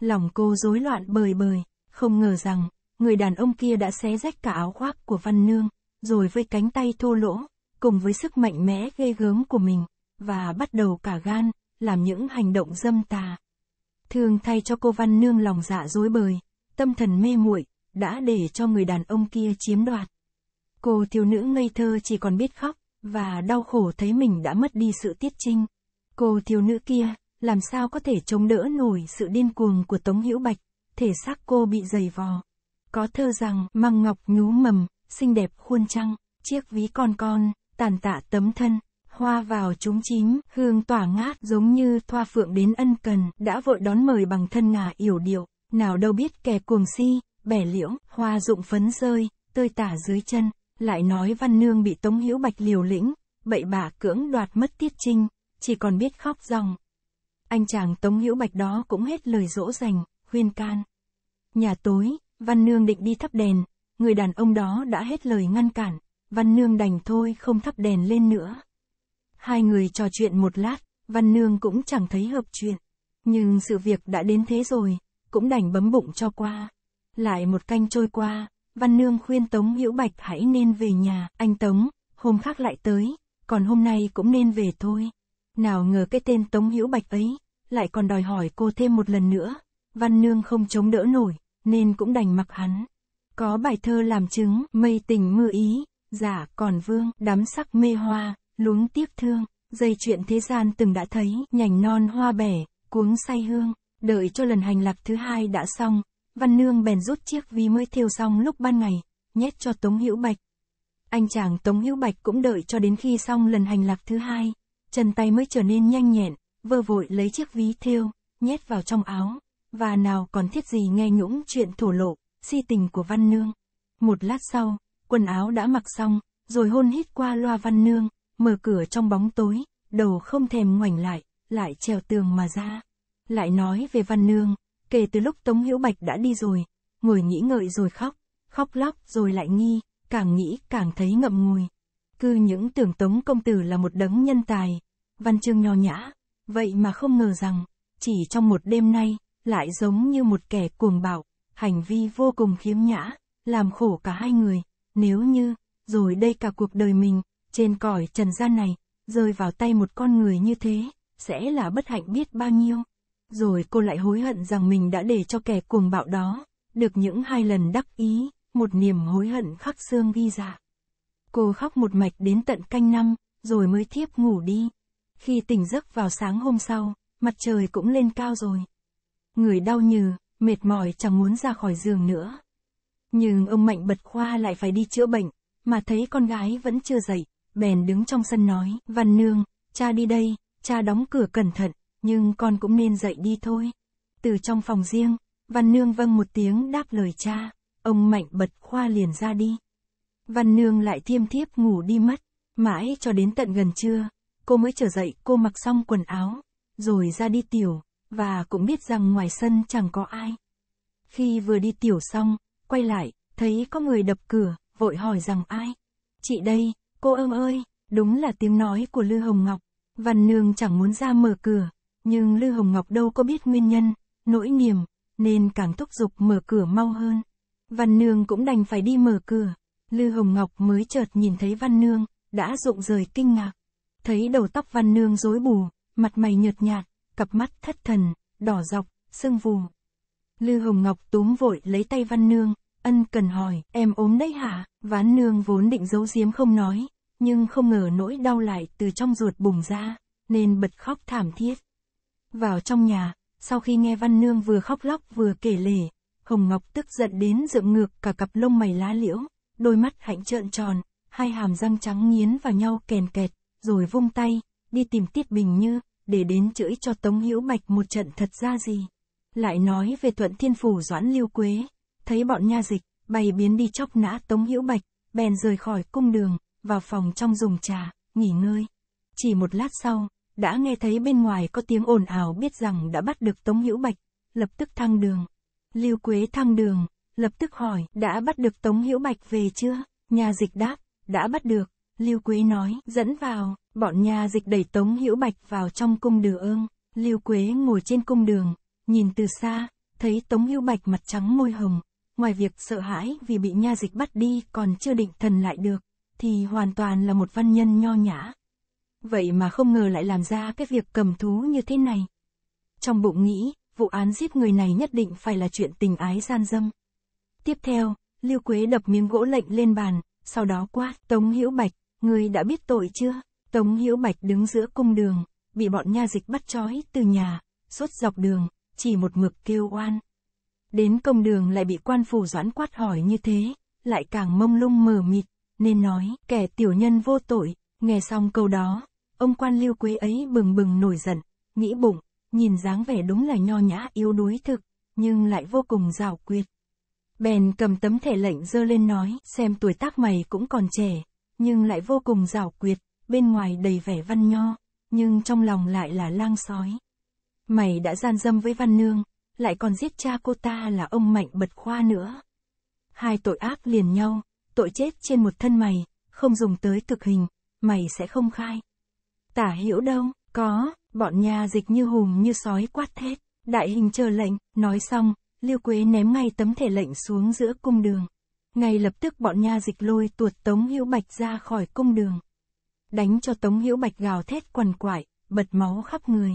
Lòng cô rối loạn bời bời, không ngờ rằng, người đàn ông kia đã xé rách cả áo khoác của Văn Nương, rồi với cánh tay thô lỗ, cùng với sức mạnh mẽ gây gớm của mình, và bắt đầu cả gan, làm những hành động dâm tà. Thường thay cho cô Văn Nương lòng dạ rối bời, tâm thần mê muội đã để cho người đàn ông kia chiếm đoạt. Cô thiếu nữ ngây thơ chỉ còn biết khóc, và đau khổ thấy mình đã mất đi sự tiết trinh. Cô thiếu nữ kia, làm sao có thể chống đỡ nổi sự điên cuồng của Tống Hữu Bạch, thể xác cô bị dày vò. Có thơ rằng, măng ngọc nhú mầm, xinh đẹp khuôn trăng, chiếc ví con con, tàn tạ tấm thân, hoa vào chúng chín, hương tỏa ngát giống như thoa phượng đến ân cần, đã vội đón mời bằng thân ngà yểu điệu, nào đâu biết kẻ cuồng si, bẻ liễu, hoa rụng phấn rơi, tơi tả dưới chân, lại nói văn nương bị Tống Hữu Bạch liều lĩnh, bậy bạ cưỡng đoạt mất tiết trinh, chỉ còn biết khóc ròng. Anh chàng Tống Hữu Bạch đó cũng hết lời dỗ dành, khuyên can. Nhà tối, Văn Nương định đi thắp đèn, người đàn ông đó đã hết lời ngăn cản, Văn Nương đành thôi không thắp đèn lên nữa. Hai người trò chuyện một lát, Văn Nương cũng chẳng thấy hợp chuyện. Nhưng sự việc đã đến thế rồi, cũng đành bấm bụng cho qua. Lại một canh trôi qua, Văn Nương khuyên Tống Hữu Bạch hãy nên về nhà, anh Tống, hôm khác lại tới, còn hôm nay cũng nên về thôi. Nào ngờ cái tên Tống Hữu Bạch ấy, lại còn đòi hỏi cô thêm một lần nữa. Văn Nương không chống đỡ nổi, nên cũng đành mặc hắn. Có bài thơ làm chứng, mây tình mưa ý, giả còn vương, đắm sắc mê hoa, luống tiếc thương, dây chuyện thế gian từng đã thấy, nhành non hoa bẻ, cuống say hương, đợi cho lần hành lạc thứ hai đã xong, Văn Nương bèn rút chiếc vi mới thiêu xong lúc ban ngày, nhét cho Tống Hữu Bạch. Anh chàng Tống Hữu Bạch cũng đợi cho đến khi xong lần hành lạc thứ hai, chân tay mới trở nên nhanh nhẹn, vơ vội lấy chiếc ví thiêu nhét vào trong áo, và nào còn thiết gì nghe nhũng chuyện thổ lộ, si tình của Văn Nương. Một lát sau, quần áo đã mặc xong, rồi hôn hít qua loa Văn Nương, mở cửa trong bóng tối, đầu không thèm ngoảnh lại, lại trèo tường mà ra. Lại nói về Văn Nương, kể từ lúc Tống Hữu Bạch đã đi rồi, ngồi nghĩ ngợi rồi khóc, khóc lóc rồi lại nghi, càng nghĩ càng thấy ngậm ngùi. Cứ những tưởng Tống Công Tử là một đấng nhân tài, văn chương nho nhã, vậy mà không ngờ rằng, chỉ trong một đêm nay, lại giống như một kẻ cuồng bạo, hành vi vô cùng khiếm nhã, làm khổ cả hai người, nếu như, rồi đây cả cuộc đời mình, trên cõi trần gian này, rơi vào tay một con người như thế, sẽ là bất hạnh biết bao nhiêu. Rồi cô lại hối hận rằng mình đã để cho kẻ cuồng bạo đó, được những hai lần đắc ý, một niềm hối hận khắc xương ghi dạ. Cô khóc một mạch đến tận canh năm, rồi mới thiếp ngủ đi. Khi tỉnh giấc vào sáng hôm sau, mặt trời cũng lên cao rồi. Người đau nhừ, mệt mỏi chẳng muốn ra khỏi giường nữa. Nhưng ông Mạnh Bật Khoa lại phải đi chữa bệnh, mà thấy con gái vẫn chưa dậy, bèn đứng trong sân nói, Văn Nương, cha đi đây, cha đóng cửa cẩn thận, nhưng con cũng nên dậy đi thôi. Từ trong phòng riêng, Văn Nương vâng một tiếng đáp lời cha, ông Mạnh Bật Khoa liền ra đi. Văn Nương lại thiêm thiếp ngủ đi mất, mãi cho đến tận gần trưa, cô mới trở dậy, cô mặc xong quần áo, rồi ra đi tiểu, và cũng biết rằng ngoài sân chẳng có ai. Khi vừa đi tiểu xong, quay lại, thấy có người đập cửa, vội hỏi rằng ai. Chị đây, cô ơm ơi, đúng là tiếng nói của Lư Hồng Ngọc. Văn Nương chẳng muốn ra mở cửa, nhưng Lư Hồng Ngọc đâu có biết nguyên nhân, nỗi niềm, nên càng thúc giục mở cửa mau hơn. Văn Nương cũng đành phải đi mở cửa. Lư Hồng Ngọc mới chợt nhìn thấy Văn Nương, đã rụng rời kinh ngạc thấy đầu tóc văn nương rối bù, mặt mày nhợt nhạt, cặp mắt thất thần, đỏ dọc, sưng vù. Lư Hồng Ngọc túm vội lấy tay văn nương, ân cần hỏi, em ốm đấy hả? Ván nương vốn định giấu giếm không nói, nhưng không ngờ nỗi đau lại từ trong ruột bùng ra, nên bật khóc thảm thiết. Vào trong nhà, sau khi nghe văn nương vừa khóc lóc vừa kể lể, Hồng Ngọc tức giận đến dựng ngược cả cặp lông mày lá liễu, đôi mắt hạnh trợn tròn, hai hàm răng trắng nghiến vào nhau kèn kẹt, rồi vung tay, đi tìm Tiết Bình Như, để đến chửi cho Tống Hữu Bạch một trận thật ra gì. Lại nói về Thuận Thiên Phủ Doãn Lưu Quế, thấy bọn nha dịch, bay biến đi chóc nã Tống Hữu Bạch, bèn rời khỏi cung đường, vào phòng trong dùng trà, nghỉ ngơi. Chỉ một lát sau, đã nghe thấy bên ngoài có tiếng ồn ào biết rằng đã bắt được Tống Hữu Bạch, lập tức thăng đường. Lưu Quế thăng đường, lập tức hỏi, đã bắt được Tống Hữu Bạch về chưa? Nhà dịch đáp, đã bắt được, Lưu Quế nói, dẫn vào, bọn nhà dịch đẩy Tống Hữu Bạch vào trong cung đường ương. Lưu Quế ngồi trên cung đường, nhìn từ xa, thấy Tống Hữu Bạch mặt trắng môi hồng, ngoài việc sợ hãi vì bị nha dịch bắt đi còn chưa định thần lại được, thì hoàn toàn là một văn nhân nho nhã. Vậy mà không ngờ lại làm ra cái việc cầm thú như thế này. Trong bụng nghĩ, vụ án giết người này nhất định phải là chuyện tình ái gian dâm. Tiếp theo, Lưu Quế đập miếng gỗ lệnh lên bàn, sau đó quát Tống Hữu Bạch, Ngươi đã biết tội chưa? Tống Hữu Bạch đứng giữa cung đường, bị bọn nha dịch bắt trói từ nhà, suốt dọc đường, chỉ một mực kêu oan. Đến công đường lại bị quan phủ doãn quát hỏi như thế, lại càng mông lung mờ mịt, nên nói, kẻ tiểu nhân vô tội, nghe xong câu đó, ông quan lưu quế ấy bừng bừng nổi giận, nghĩ bụng, nhìn dáng vẻ đúng là nho nhã yếu đuối thực, nhưng lại vô cùng rào quyệt. Bèn cầm tấm thẻ lệnh dơ lên nói, xem tuổi tác mày cũng còn trẻ, nhưng lại vô cùng rảo quyệt, bên ngoài đầy vẻ văn nho, nhưng trong lòng lại là lang sói. Mày đã gian dâm với văn nương, lại còn giết cha cô ta là ông Mạnh Bật Khoa nữa. Hai tội ác liền nhau, tội chết trên một thân mày, không dùng tới thực hình, mày sẽ không khai. Tả hiểu đâu, có, bọn nhà dịch như hùm như sói quát thét, đại hình chờ lệnh, nói xong, liêu Quế ném ngay tấm thể lệnh xuống giữa cung đường ngay lập tức bọn nha dịch lôi tuột Tống Hữu Bạch ra khỏi cung đường. Đánh cho Tống Hữu Bạch gào thét quằn quại, bật máu khắp người.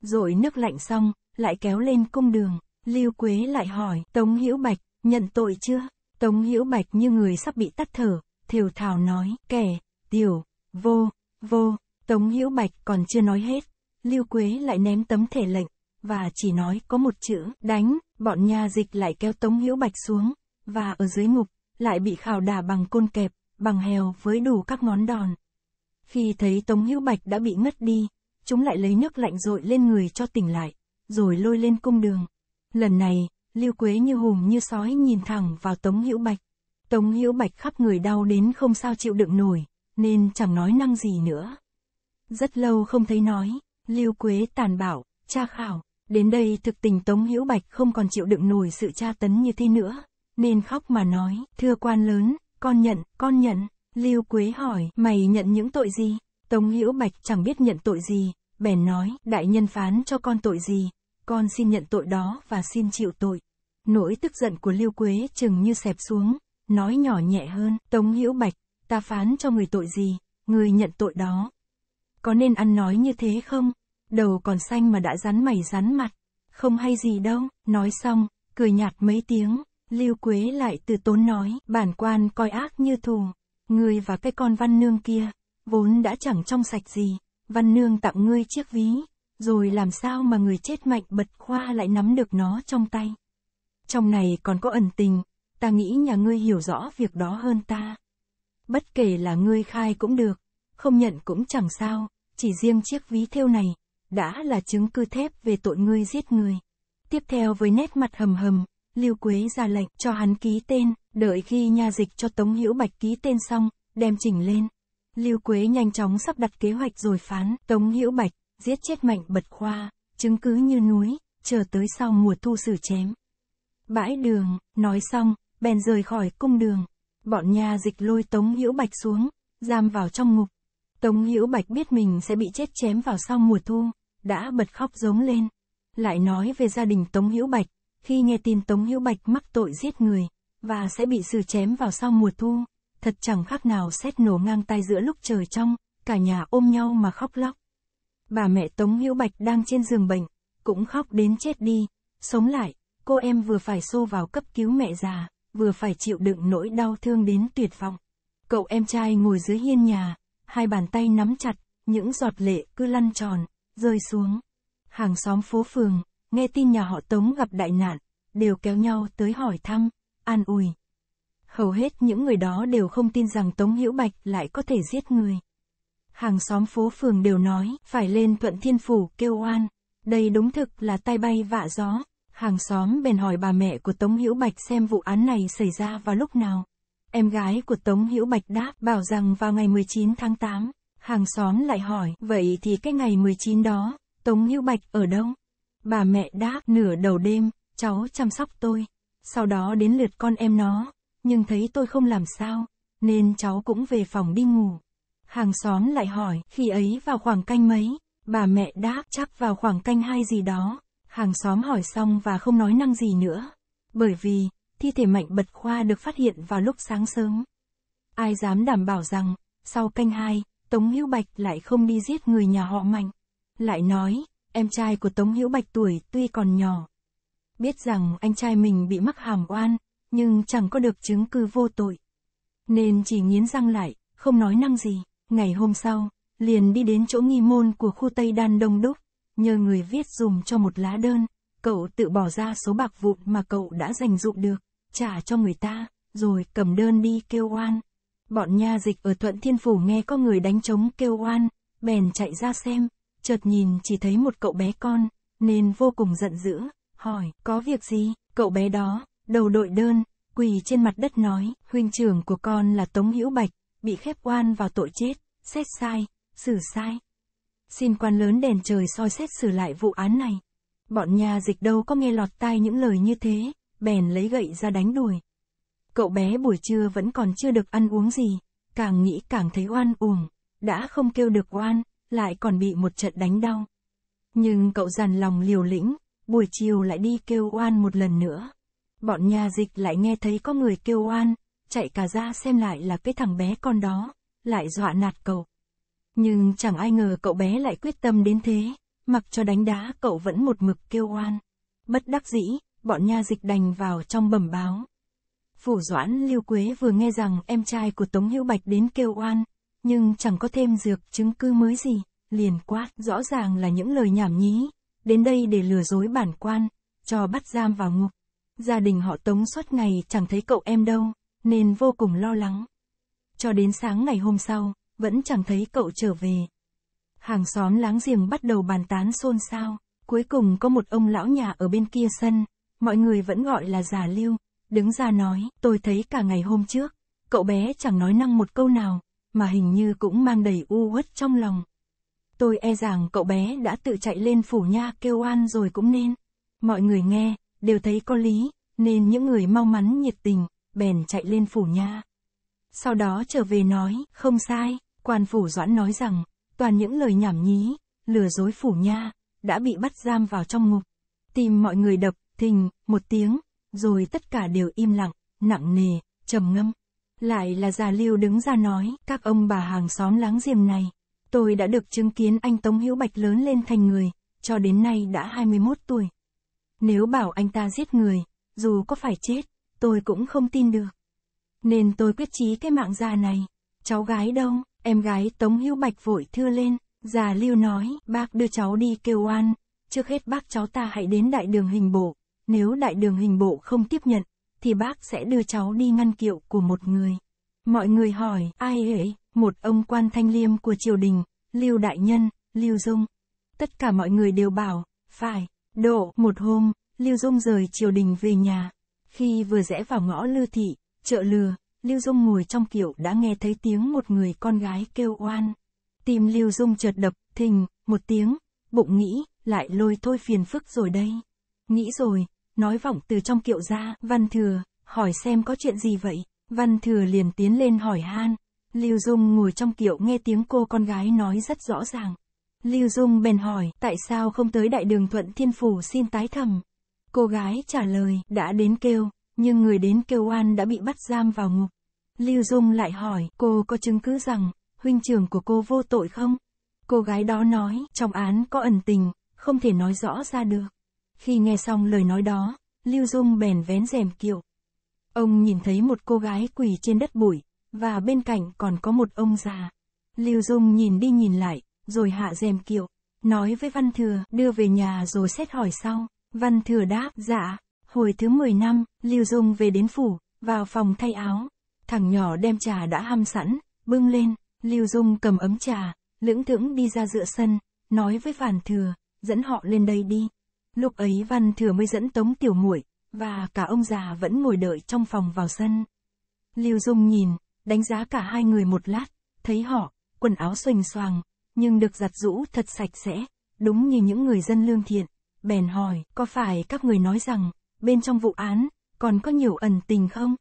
Rồi nước lạnh xong, lại kéo lên cung đường, Lưu Quế lại hỏi, Tống Hữu Bạch, nhận tội chưa? Tống Hữu Bạch như người sắp bị tắt thở, thiều thảo nói, kẻ, tiểu, vô, vô, Tống Hữu Bạch còn chưa nói hết, Lưu Quế lại ném tấm thể lệnh, và chỉ nói có một chữ, đánh, bọn nha dịch lại kéo Tống Hữu Bạch xuống, và ở dưới ngục, lại bị khảo đà bằng côn kẹp, bằng hèo với đủ các ngón đòn. Khi thấy Tống Hữu Bạch đã bị ngất đi, chúng lại lấy nước lạnh dội lên người cho tỉnh lại, rồi lôi lên cung đường. Lần này, Lưu Quế như hùng như sói nhìn thẳng vào Tống Hữu Bạch. Tống Hữu Bạch khắp người đau đến không sao chịu đựng nổi, nên chẳng nói năng gì nữa. Rất lâu không thấy nói, Lưu Quế tàn bảo, cha khảo, đến đây thực tình Tống Hữu Bạch không còn chịu đựng nổi sự tra tấn như thế nữa, nên khóc mà nói, thưa quan lớn, con nhận, con nhận. Lưu Quế hỏi, mày nhận những tội gì? Tống Hữu Bạch chẳng biết nhận tội gì, bèn nói, đại nhân phán cho con tội gì, con xin nhận tội đó và xin chịu tội. Nỗi tức giận của Lưu Quế chừng như xẹp xuống, nói nhỏ nhẹ hơn, Tống Hữu Bạch, ta phán cho người tội gì, người nhận tội đó. Có nên ăn nói như thế không? Đầu còn xanh mà đã rắn mày rắn mặt, không hay gì đâu, nói xong, cười nhạt mấy tiếng, Lưu Quế lại từ tốn nói, bản quan coi ác như thù. Ngươi và cái con văn nương kia, vốn đã chẳng trong sạch gì. Văn nương tặng ngươi chiếc ví, rồi làm sao mà người chết mạnh bật khoa lại nắm được nó trong tay. Trong này còn có ẩn tình, ta nghĩ nhà ngươi hiểu rõ việc đó hơn ta. Bất kể là ngươi khai cũng được, không nhận cũng chẳng sao, chỉ riêng chiếc ví thêu này, đã là chứng cứ thép về tội ngươi giết người. Tiếp theo với nét mặt hầm hầm, Lưu Quế ra lệnh cho hắn ký tên, đợi khi nha dịch cho Tống Hữu Bạch ký tên xong, đem chỉnh lên. Lưu Quế nhanh chóng sắp đặt kế hoạch rồi phán Tống Hữu Bạch, giết chết mạnh bật khoa, chứng cứ như núi, chờ tới sau mùa thu xử chém. Bãi đường, nói xong, bèn rời khỏi cung đường. Bọn nha dịch lôi Tống Hữu Bạch xuống, giam vào trong ngục. Tống Hữu Bạch biết mình sẽ bị chết chém vào sau mùa thu, đã bật khóc giống lên. Lại nói về gia đình Tống Hữu Bạch, khi nghe tin Tống Hữu Bạch mắc tội giết người, và sẽ bị xử chém vào sau mùa thu, thật chẳng khác nào xét nổ ngang tay giữa lúc trời trong, cả nhà ôm nhau mà khóc lóc. Bà mẹ Tống Hữu Bạch đang trên giường bệnh, cũng khóc đến chết đi, sống lại, cô em vừa phải xô vào cấp cứu mẹ già, vừa phải chịu đựng nỗi đau thương đến tuyệt vọng. Cậu em trai ngồi dưới hiên nhà, hai bàn tay nắm chặt, những giọt lệ cứ lăn tròn, rơi xuống. Hàng xóm phố phường, nghe tin nhà họ Tống gặp đại nạn, đều kéo nhau tới hỏi thăm, an ủi. Hầu hết những người đó đều không tin rằng Tống Hữu Bạch lại có thể giết người. Hàng xóm phố phường đều nói, phải lên thuận thiên phủ, kêu oan. Đây đúng thực là tay bay vạ gió. Hàng xóm bèn hỏi bà mẹ của Tống Hữu Bạch xem vụ án này xảy ra vào lúc nào. Em gái của Tống Hữu Bạch đáp bảo rằng vào ngày 19 tháng 8. Hàng xóm lại hỏi, vậy thì cái ngày 19 đó, Tống Hữu Bạch ở đâu? Bà mẹ đã nửa đầu đêm, cháu chăm sóc tôi. Sau đó đến lượt con em nó, nhưng thấy tôi không làm sao, nên cháu cũng về phòng đi ngủ. Hàng xóm lại hỏi, khi ấy vào khoảng canh mấy, bà mẹ đã chắc vào khoảng canh hai gì đó. Hàng xóm hỏi xong và không nói năng gì nữa. Bởi vì, thi thể mạnh bật khoa được phát hiện vào lúc sáng sớm. Ai dám đảm bảo rằng, sau canh hai, Tống Hữu Bạch lại không đi giết người nhà họ mạnh. Lại nói, Em trai của Tống Hữu Bạch tuổi tuy còn nhỏ. Biết rằng anh trai mình bị mắc hàm oan, nhưng chẳng có được chứng cứ vô tội. Nên chỉ nghiến răng lại, không nói năng gì. Ngày hôm sau, liền đi đến chỗ nghi môn của khu Tây Đan Đông Đúc, nhờ người viết dùm cho một lá đơn, cậu tự bỏ ra số bạc vụn mà cậu đã dành dụm được, trả cho người ta, rồi cầm đơn đi kêu oan. Bọn nha dịch ở Thuận Thiên Phủ nghe có người đánh trống kêu oan, bèn chạy ra xem, chợt nhìn chỉ thấy một cậu bé con, nên vô cùng giận dữ, hỏi, có việc gì, cậu bé đó, đầu đội đơn, quỳ trên mặt đất nói, huynh trưởng của con là Tống Hữu Bạch, bị khép oan vào tội chết, xét sai, xử sai. Xin quan lớn đèn trời soi xét xử lại vụ án này. Bọn nhà dịch đâu có nghe lọt tai những lời như thế, bèn lấy gậy ra đánh đuổi. Cậu bé buổi trưa vẫn còn chưa được ăn uống gì, càng nghĩ càng thấy oan uổng, đã không kêu được oan, lại còn bị một trận đánh đau. Nhưng cậu dằn lòng liều lĩnh, buổi chiều lại đi kêu oan một lần nữa. Bọn nhà dịch lại nghe thấy có người kêu oan, chạy cả ra xem lại là cái thằng bé con đó, lại dọa nạt cậu. Nhưng chẳng ai ngờ cậu bé lại quyết tâm đến thế, mặc cho đánh đá cậu vẫn một mực kêu oan. Bất đắc dĩ, bọn nhà dịch đành vào trong bẩm báo. Phủ Doãn Lưu Quế vừa nghe rằng em trai của Tống Hữu Bạch đến kêu oan, nhưng chẳng có thêm dược chứng cứ mới gì, liền quát, rõ ràng là những lời nhảm nhí, đến đây để lừa dối bản quan, cho bắt giam vào ngục. Gia đình họ tống suốt ngày chẳng thấy cậu em đâu, nên vô cùng lo lắng. Cho đến sáng ngày hôm sau, vẫn chẳng thấy cậu trở về. Hàng xóm láng giềng bắt đầu bàn tán xôn xao, cuối cùng có một ông lão nhà ở bên kia sân, mọi người vẫn gọi là già lưu, đứng ra nói, tôi thấy cả ngày hôm trước, cậu bé chẳng nói năng một câu nào, mà hình như cũng mang đầy u uất trong lòng. Tôi e rằng cậu bé đã tự chạy lên phủ nha kêu oan rồi cũng nên. Mọi người nghe, đều thấy có lý, nên những người mau mắn nhiệt tình, bèn chạy lên phủ nha. Sau đó trở về nói, không sai, quan phủ doãn nói rằng, toàn những lời nhảm nhí, lừa dối phủ nha, đã bị bắt giam vào trong ngục. Tìm mọi người đập, thình, một tiếng, rồi tất cả đều im lặng, nặng nề, trầm ngâm. Lại là già lưu đứng ra nói, các ông bà hàng xóm láng giềng này. Tôi đã được chứng kiến anh Tống Hữu Bạch lớn lên thành người, cho đến nay đã 21 tuổi. Nếu bảo anh ta giết người, dù có phải chết, tôi cũng không tin được. Nên tôi quyết chí cái mạng già này. Cháu gái đâu? Em gái Tống Hữu Bạch vội thưa lên, già lưu nói, bác đưa cháu đi kêu oan, trước hết bác cháu ta hãy đến đại đường hình bộ, nếu đại đường hình bộ không tiếp nhận, thì bác sẽ đưa cháu đi ngăn kiệu của một người. Mọi người hỏi, ai ấy? Một ông quan thanh liêm của triều đình, Lưu Đại Nhân, Lưu Dung. Tất cả mọi người đều bảo, phải, độ, một hôm, Lưu Dung rời triều đình về nhà. Khi vừa rẽ vào ngõ Lư Thị, chợ lừa, Lưu Dung ngồi trong kiệu đã nghe thấy tiếng một người con gái kêu oan. Tìm Lưu Dung chợt đập, thình, một tiếng, bụng nghĩ, lại lôi thôi phiền phức rồi đây. Nghĩ rồi, nói vọng từ trong kiệu ra, văn thừa, hỏi xem có chuyện gì vậy, văn thừa liền tiến lên hỏi han, Lưu Dung ngồi trong kiệu nghe tiếng cô con gái nói rất rõ ràng. Lưu Dung bèn hỏi, tại sao không tới đại đường Thuận Thiên Phủ xin tái thẩm? Cô gái trả lời, đã đến kêu, nhưng người đến kêu oan đã bị bắt giam vào ngục. Lưu Dung lại hỏi, cô có chứng cứ rằng, huynh trưởng của cô vô tội không? Cô gái đó nói, trong án có ẩn tình, không thể nói rõ ra được. Khi nghe xong lời nói đó, Lưu Dung bèn vén rèm kiệu. Ông nhìn thấy một cô gái quỳ trên đất bụi, và bên cạnh còn có một ông già. Lưu Dung nhìn đi nhìn lại, rồi hạ rèm kiệu, nói với Văn Thừa đưa về nhà rồi xét hỏi sau. Văn Thừa đáp, dạ, hồi thứ 10 năm, Lưu Dung về đến phủ, vào phòng thay áo. Thằng nhỏ đem trà đã hâm sẵn, bưng lên, Lưu Dung cầm ấm trà, lưỡng thưởng đi ra giữa sân, nói với Văn Thừa, dẫn họ lên đây đi. Lúc ấy Văn Thừa mới dẫn Tống Tiểu Muội và cả ông già vẫn ngồi đợi trong phòng vào sân. Lưu Dung nhìn, đánh giá cả hai người một lát, thấy họ, quần áo xoành xoàng, nhưng được giặt rũ thật sạch sẽ, đúng như những người dân lương thiện. Bèn hỏi, có phải các người nói rằng, bên trong vụ án, còn có nhiều ẩn tình không?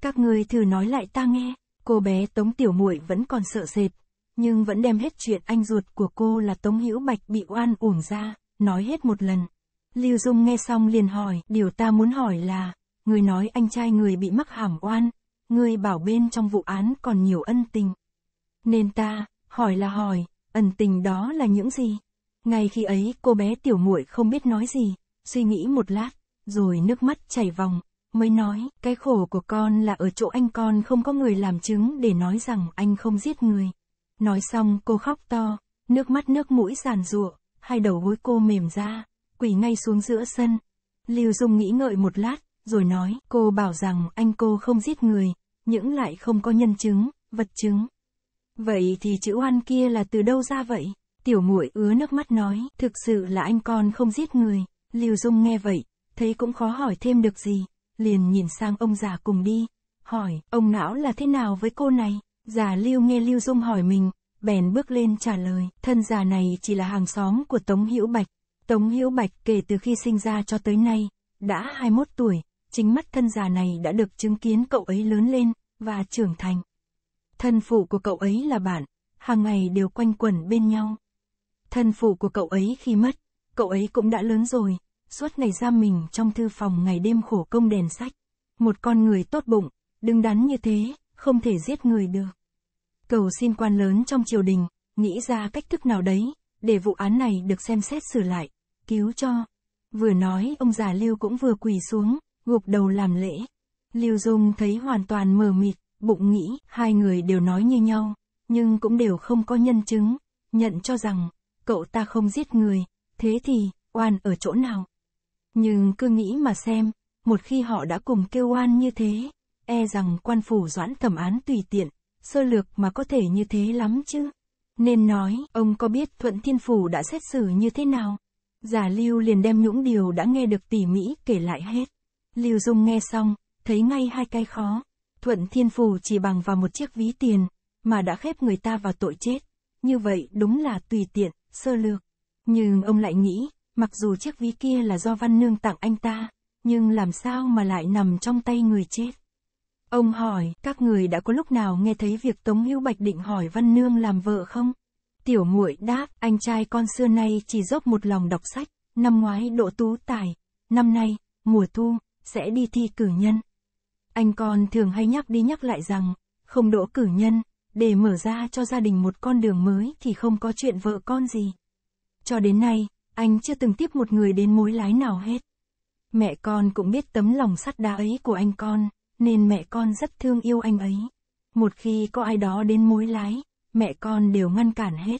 Các người thử nói lại ta nghe, cô bé Tống Tiểu Muội vẫn còn sợ sệt, nhưng vẫn đem hết chuyện anh ruột của cô là Tống Hữu Bạch bị oan uổng ra nói hết một lần. Lưu Dung nghe xong liền hỏi, điều ta muốn hỏi là, người nói anh trai người bị mắc hàm oan, người bảo bên trong vụ án còn nhiều ân tình. Nên ta, hỏi là hỏi, ân tình đó là những gì? Ngay khi ấy cô bé tiểu muội không biết nói gì, suy nghĩ một lát, rồi nước mắt chảy vòng, mới nói, cái khổ của con là ở chỗ anh con không có người làm chứng để nói rằng anh không giết người. Nói xong cô khóc to, nước mắt nước mũi giàn ruộng hai đầu gối cô mềm ra, quỳ ngay xuống giữa sân. Lưu Dung nghĩ ngợi một lát, rồi nói, cô bảo rằng anh cô không giết người, những lại không có nhân chứng, vật chứng. Vậy thì chữ oan kia là từ đâu ra vậy? Tiểu muội ứa nước mắt nói, thực sự là anh con không giết người. Lưu Dung nghe vậy, thấy cũng khó hỏi thêm được gì, liền nhìn sang ông già cùng đi, hỏi, ông não là thế nào với cô này? Già Lưu nghe Lưu Dung hỏi mình, bèn bước lên trả lời, thân già này chỉ là hàng xóm của Tống Hữu Bạch. Tống Hữu Bạch kể từ khi sinh ra cho tới nay, đã 21 tuổi, chính mắt thân già này đã được chứng kiến cậu ấy lớn lên, và trưởng thành. Thân phụ của cậu ấy là bạn, hàng ngày đều quanh quẩn bên nhau. Thân phụ của cậu ấy khi mất, cậu ấy cũng đã lớn rồi, suốt ngày ra mình trong thư phòng ngày đêm khổ công đèn sách. Một con người tốt bụng, đứng đắn như thế, không thể giết người được cầu xin quan lớn trong triều đình, nghĩ ra cách thức nào đấy, để vụ án này được xem xét xử lại, cứu cho. Vừa nói ông già Lưu cũng vừa quỳ xuống, gục đầu làm lễ. Lưu Dung thấy hoàn toàn mờ mịt, bụng nghĩ hai người đều nói như nhau, nhưng cũng đều không có nhân chứng, nhận cho rằng, cậu ta không giết người, thế thì, oan ở chỗ nào? Nhưng cứ nghĩ mà xem, một khi họ đã cùng kêu oan như thế, e rằng quan phủ doãn thẩm án tùy tiện, sơ lược mà có thể như thế lắm chứ. Nên nói, ông có biết Thuận Thiên Phủ đã xét xử như thế nào? Giả Lưu liền đem những điều đã nghe được tỉ mỉ kể lại hết. Lưu Dung nghe xong, thấy ngay hai cái khó. Thuận Thiên Phủ chỉ bằng vào một chiếc ví tiền, mà đã khép người ta vào tội chết. Như vậy đúng là tùy tiện, sơ lược. Nhưng ông lại nghĩ, mặc dù chiếc ví kia là do Văn Nương tặng anh ta, nhưng làm sao mà lại nằm trong tay người chết? Ông hỏi, các người đã có lúc nào nghe thấy việc Tống Hữu Bạch định hỏi Văn Nương làm vợ không? Tiểu muội đáp, anh trai con xưa nay chỉ dốc một lòng đọc sách, năm ngoái độ tú tài, năm nay, mùa thu, sẽ đi thi cử nhân. Anh con thường hay nhắc đi nhắc lại rằng, không đỗ cử nhân, để mở ra cho gia đình một con đường mới thì không có chuyện vợ con gì. Cho đến nay, anh chưa từng tiếp một người đến mối lái nào hết. Mẹ con cũng biết tấm lòng sắt đá ấy của anh con nên mẹ con rất thương yêu anh ấy. Một khi có ai đó đến mối lái, mẹ con đều ngăn cản hết.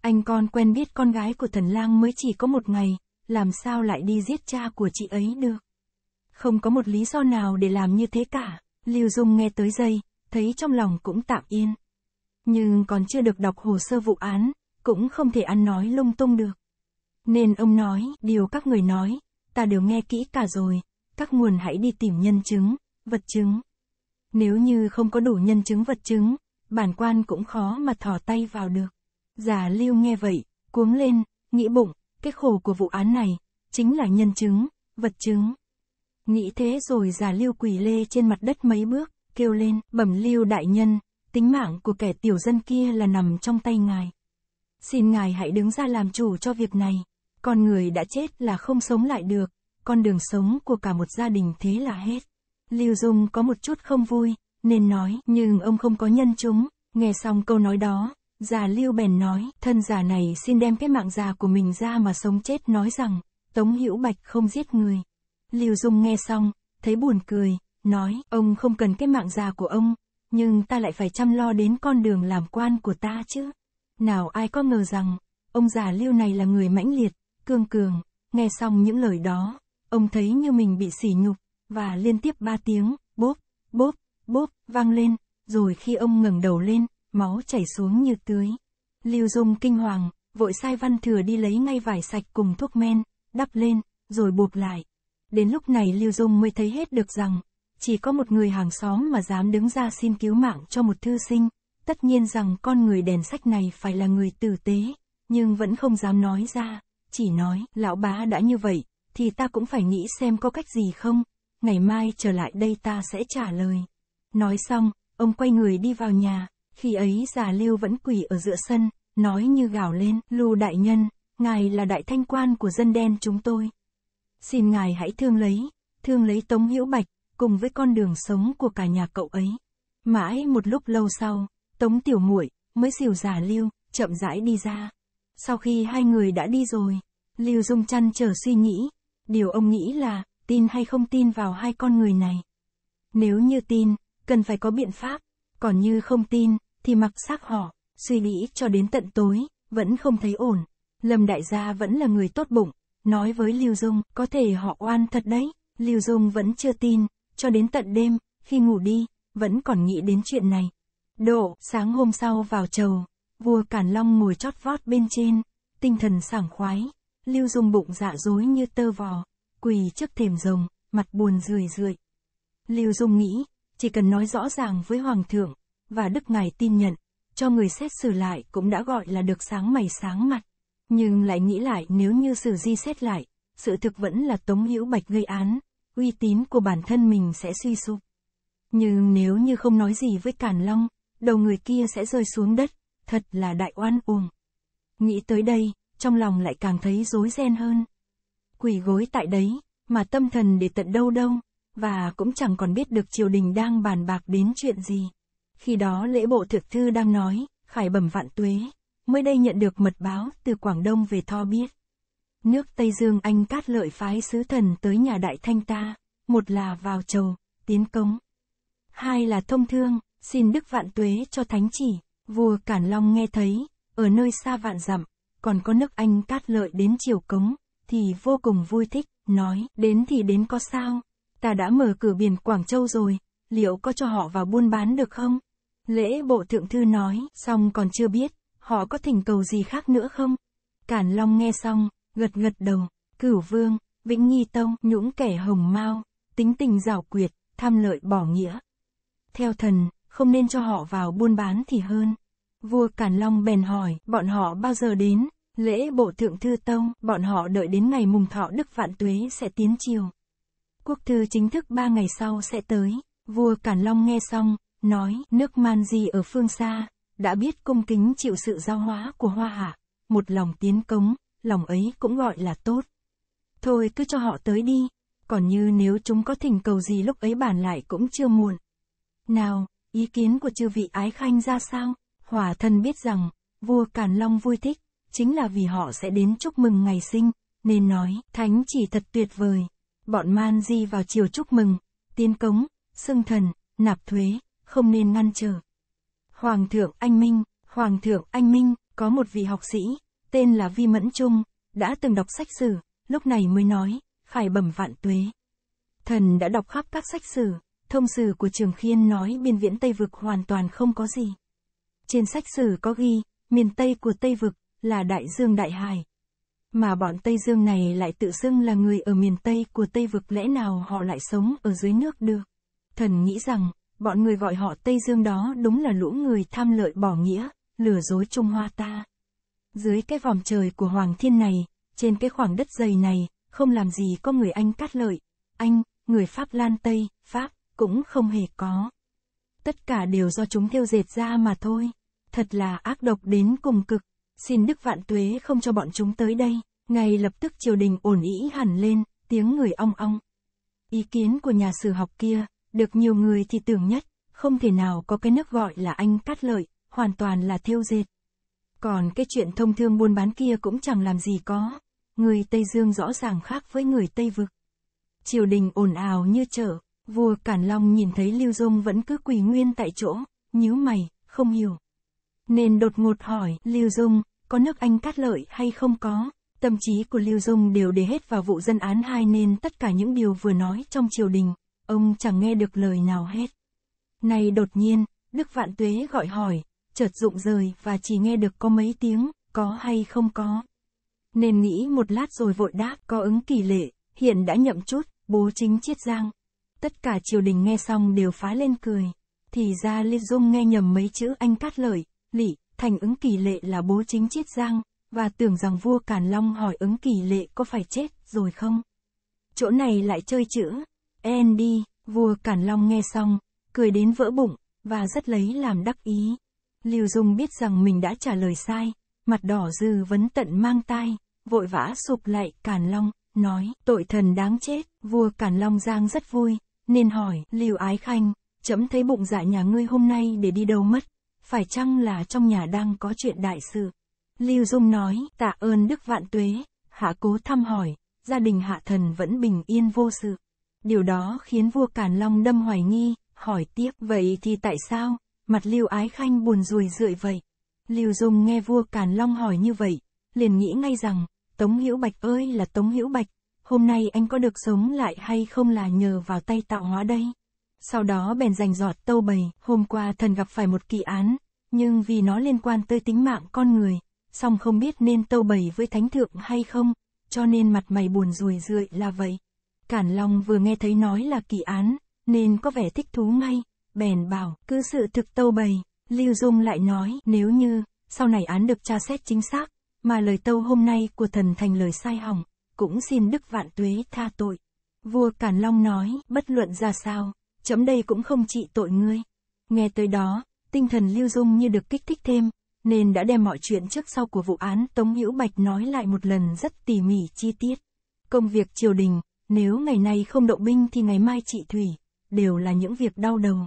Anh con quen biết con gái của thần lang mới chỉ có một ngày, làm sao lại đi giết cha của chị ấy được. Không có một lý do nào để làm như thế cả, Lưu Dung nghe tới giây, thấy trong lòng cũng tạm yên. Nhưng còn chưa được đọc hồ sơ vụ án, cũng không thể ăn nói lung tung được. Nên ông nói, điều các người nói, ta đều nghe kỹ cả rồi, các nguồn hãy đi tìm nhân chứng, vật chứng. Nếu như không có đủ nhân chứng vật chứng, bản quan cũng khó mà thò tay vào được. già lưu nghe vậy, cuống lên, nghĩ bụng, cái khổ của vụ án này, chính là nhân chứng, vật chứng. Nghĩ thế rồi già lưu quỳ lê trên mặt đất mấy bước, kêu lên, bẩm lưu đại nhân, tính mạng của kẻ tiểu dân kia là nằm trong tay ngài. Xin ngài hãy đứng ra làm chủ cho việc này, con người đã chết là không sống lại được, con đường sống của cả một gia đình thế là hết. Lưu Dung có một chút không vui, nên nói, nhưng ông không có nhân chúng, nghe xong câu nói đó, già Lưu bèn nói, thân già này xin đem cái mạng già của mình ra mà sống chết nói rằng, Tống Hữu Bạch không giết người. Lưu Dung nghe xong, thấy buồn cười, nói, ông không cần cái mạng già của ông, nhưng ta lại phải chăm lo đến con đường làm quan của ta chứ. Nào ai có ngờ rằng, ông già Lưu này là người mãnh liệt, cương cường, nghe xong những lời đó, ông thấy như mình bị sỉ nhục và liên tiếp ba tiếng, bốp, bốp, bốp, vang lên, rồi khi ông ngẩng đầu lên, máu chảy xuống như tưới. Lưu Dung kinh hoàng, vội sai văn thừa đi lấy ngay vải sạch cùng thuốc men, đắp lên, rồi buộc lại. Đến lúc này Lưu Dung mới thấy hết được rằng, chỉ có một người hàng xóm mà dám đứng ra xin cứu mạng cho một thư sinh, tất nhiên rằng con người đèn sách này phải là người tử tế, nhưng vẫn không dám nói ra, chỉ nói, lão bá đã như vậy, thì ta cũng phải nghĩ xem có cách gì không, ngày mai trở lại đây ta sẽ trả lời. Nói xong, ông quay người đi vào nhà, khi ấy già lưu vẫn quỳ ở giữa sân, nói như gào lên, lưu đại nhân, ngài là đại thanh quan của dân đen chúng tôi. Xin ngài hãy thương lấy, thương lấy Tống Hữu Bạch, cùng với con đường sống của cả nhà cậu ấy. Mãi một lúc lâu sau, Tống Tiểu Muội mới xìu già Lưu, chậm rãi đi ra. Sau khi hai người đã đi rồi, Lưu Dung chăn chờ suy nghĩ, điều ông nghĩ là tin hay không tin vào hai con người này. Nếu như tin, cần phải có biện pháp, còn như không tin, thì mặc xác họ, suy nghĩ cho đến tận tối, vẫn không thấy ổn. Lâm đại gia vẫn là người tốt bụng, nói với Lưu Dung, có thể họ oan thật đấy, Lưu Dung vẫn chưa tin, cho đến tận đêm, khi ngủ đi, vẫn còn nghĩ đến chuyện này. Độ, sáng hôm sau vào trầu, vua Cản Long ngồi chót vót bên trên, tinh thần sảng khoái, Lưu Dung bụng dạ dối như tơ vò, quỳ trước thềm rồng, mặt buồn rười rượi. Lưu Dung nghĩ, chỉ cần nói rõ ràng với Hoàng thượng, và Đức Ngài tin nhận, cho người xét xử lại cũng đã gọi là được sáng mày sáng mặt. Nhưng lại nghĩ lại nếu như sử di xét lại, sự thực vẫn là Tống Hữu Bạch gây án, uy tín của bản thân mình sẽ suy sụp. Nhưng nếu như không nói gì với Càn Long, đầu người kia sẽ rơi xuống đất, thật là đại oan uổng. Nghĩ tới đây, trong lòng lại càng thấy rối ren hơn quỳ gối tại đấy, mà tâm thần để tận đâu đâu, và cũng chẳng còn biết được triều đình đang bàn bạc đến chuyện gì. Khi đó lễ bộ thực thư đang nói, khải bẩm vạn tuế, mới đây nhận được mật báo từ Quảng Đông về Tho biết. Nước Tây Dương Anh cát lợi phái sứ thần tới nhà Đại Thanh ta, một là vào chầu, tiến công. Hai là thông thương, xin Đức Vạn Tuế cho thánh chỉ, vua Cản Long nghe thấy, ở nơi xa vạn dặm, còn có nước Anh cát lợi đến triều cống, thì vô cùng vui thích, nói, đến thì đến có sao, ta đã mở cửa biển Quảng Châu rồi, liệu có cho họ vào buôn bán được không? Lễ bộ thượng thư nói, xong còn chưa biết, họ có thỉnh cầu gì khác nữa không? Cản Long nghe xong, gật gật đầu, cửu vương, Vĩnh Nghi Tông, những kẻ hồng mau, tính tình giảo quyệt, tham lợi bỏ nghĩa. Theo thần, không nên cho họ vào buôn bán thì hơn. Vua Càn Long bèn hỏi, bọn họ bao giờ đến? Lễ bộ thượng thư tông, bọn họ đợi đến ngày mùng thọ Đức Vạn Tuế sẽ tiến triều Quốc thư chính thức ba ngày sau sẽ tới, vua Càn Long nghe xong, nói, nước man di ở phương xa, đã biết cung kính chịu sự giao hóa của hoa hạ, một lòng tiến cống, lòng ấy cũng gọi là tốt. Thôi cứ cho họ tới đi, còn như nếu chúng có thỉnh cầu gì lúc ấy bàn lại cũng chưa muộn. Nào, ý kiến của chư vị ái khanh ra sao? Hòa thân biết rằng, vua Càn Long vui thích, chính là vì họ sẽ đến chúc mừng ngày sinh, nên nói, thánh chỉ thật tuyệt vời. Bọn man di vào chiều chúc mừng, tiến cống, xưng thần, nạp thuế, không nên ngăn trở. Hoàng thượng Anh Minh, Hoàng thượng Anh Minh, có một vị học sĩ, tên là Vi Mẫn Trung, đã từng đọc sách sử, lúc này mới nói, phải bẩm vạn tuế. Thần đã đọc khắp các sách sử, thông sử của Trường Khiên nói biên viễn Tây Vực hoàn toàn không có gì. Trên sách sử có ghi, miền Tây của Tây Vực, là Đại Dương Đại Hải. Mà bọn Tây Dương này lại tự xưng là người ở miền Tây của Tây vực lẽ nào họ lại sống ở dưới nước được. Thần nghĩ rằng, bọn người gọi họ Tây Dương đó đúng là lũ người tham lợi bỏ nghĩa, lừa dối Trung Hoa ta. Dưới cái vòm trời của Hoàng Thiên này, trên cái khoảng đất dày này, không làm gì có người Anh cát lợi, Anh, người Pháp Lan Tây, Pháp, cũng không hề có. Tất cả đều do chúng theo dệt ra mà thôi. Thật là ác độc đến cùng cực xin đức vạn tuế không cho bọn chúng tới đây, ngay lập tức triều đình ổn ý hẳn lên, tiếng người ong ong. Ý kiến của nhà sử học kia, được nhiều người thì tưởng nhất, không thể nào có cái nước gọi là anh cắt lợi, hoàn toàn là thiêu dệt. Còn cái chuyện thông thương buôn bán kia cũng chẳng làm gì có, người Tây Dương rõ ràng khác với người Tây Vực. Triều đình ồn ào như chợ, vua Cản Long nhìn thấy Lưu Dung vẫn cứ quỳ nguyên tại chỗ, nhíu mày, không hiểu. Nên đột ngột hỏi, Lưu Dung, có nước Anh cắt lợi hay không có. Tâm trí của Lưu Dung đều để hết vào vụ dân án hai nên tất cả những điều vừa nói trong triều đình, ông chẳng nghe được lời nào hết. Này đột nhiên, Đức Vạn Tuế gọi hỏi, chợt rụng rời và chỉ nghe được có mấy tiếng, có hay không có. Nên nghĩ một lát rồi vội đáp có ứng kỳ lệ, hiện đã nhậm chút, bố chính chiết giang. Tất cả triều đình nghe xong đều phá lên cười. Thì ra Lưu Dung nghe nhầm mấy chữ anh cắt lợi, lị, Thành ứng kỳ lệ là bố chính chiết giang, và tưởng rằng vua Càn Long hỏi ứng kỳ lệ có phải chết rồi không. Chỗ này lại chơi chữ, en đi, vua Càn Long nghe xong, cười đến vỡ bụng, và rất lấy làm đắc ý. Liều Dung biết rằng mình đã trả lời sai, mặt đỏ dư vấn tận mang tai, vội vã sụp lại Càn Long, nói, tội thần đáng chết, vua Càn Long Giang rất vui, nên hỏi, Liều Ái Khanh, chấm thấy bụng dạ nhà ngươi hôm nay để đi đâu mất, phải chăng là trong nhà đang có chuyện đại sự? Lưu Dung nói, tạ ơn Đức Vạn Tuế, hạ cố thăm hỏi, gia đình hạ thần vẫn bình yên vô sự. Điều đó khiến vua Càn Long đâm hoài nghi, hỏi tiếp, vậy thì tại sao, mặt Lưu Ái Khanh buồn rùi rượi vậy? Lưu Dung nghe vua Càn Long hỏi như vậy, liền nghĩ ngay rằng, Tống Hữu Bạch ơi là Tống Hữu Bạch, hôm nay anh có được sống lại hay không là nhờ vào tay tạo hóa đây? sau đó bèn rành giọt tâu bày, hôm qua thần gặp phải một kỳ án, nhưng vì nó liên quan tới tính mạng con người, song không biết nên tâu bày với thánh thượng hay không, cho nên mặt mày buồn ruồi rượi là vậy. Cản Long vừa nghe thấy nói là kỳ án, nên có vẻ thích thú ngay, bèn bảo, cứ sự thực tâu bày, Lưu Dung lại nói, nếu như, sau này án được tra xét chính xác, mà lời tâu hôm nay của thần thành lời sai hỏng, cũng xin Đức Vạn Tuế tha tội. Vua Càn Long nói, bất luận ra sao, chấm đây cũng không trị tội ngươi. Nghe tới đó, tinh thần Lưu Dung như được kích thích thêm, nên đã đem mọi chuyện trước sau của vụ án Tống Hữu Bạch nói lại một lần rất tỉ mỉ chi tiết. Công việc triều đình, nếu ngày nay không động binh thì ngày mai trị thủy, đều là những việc đau đầu.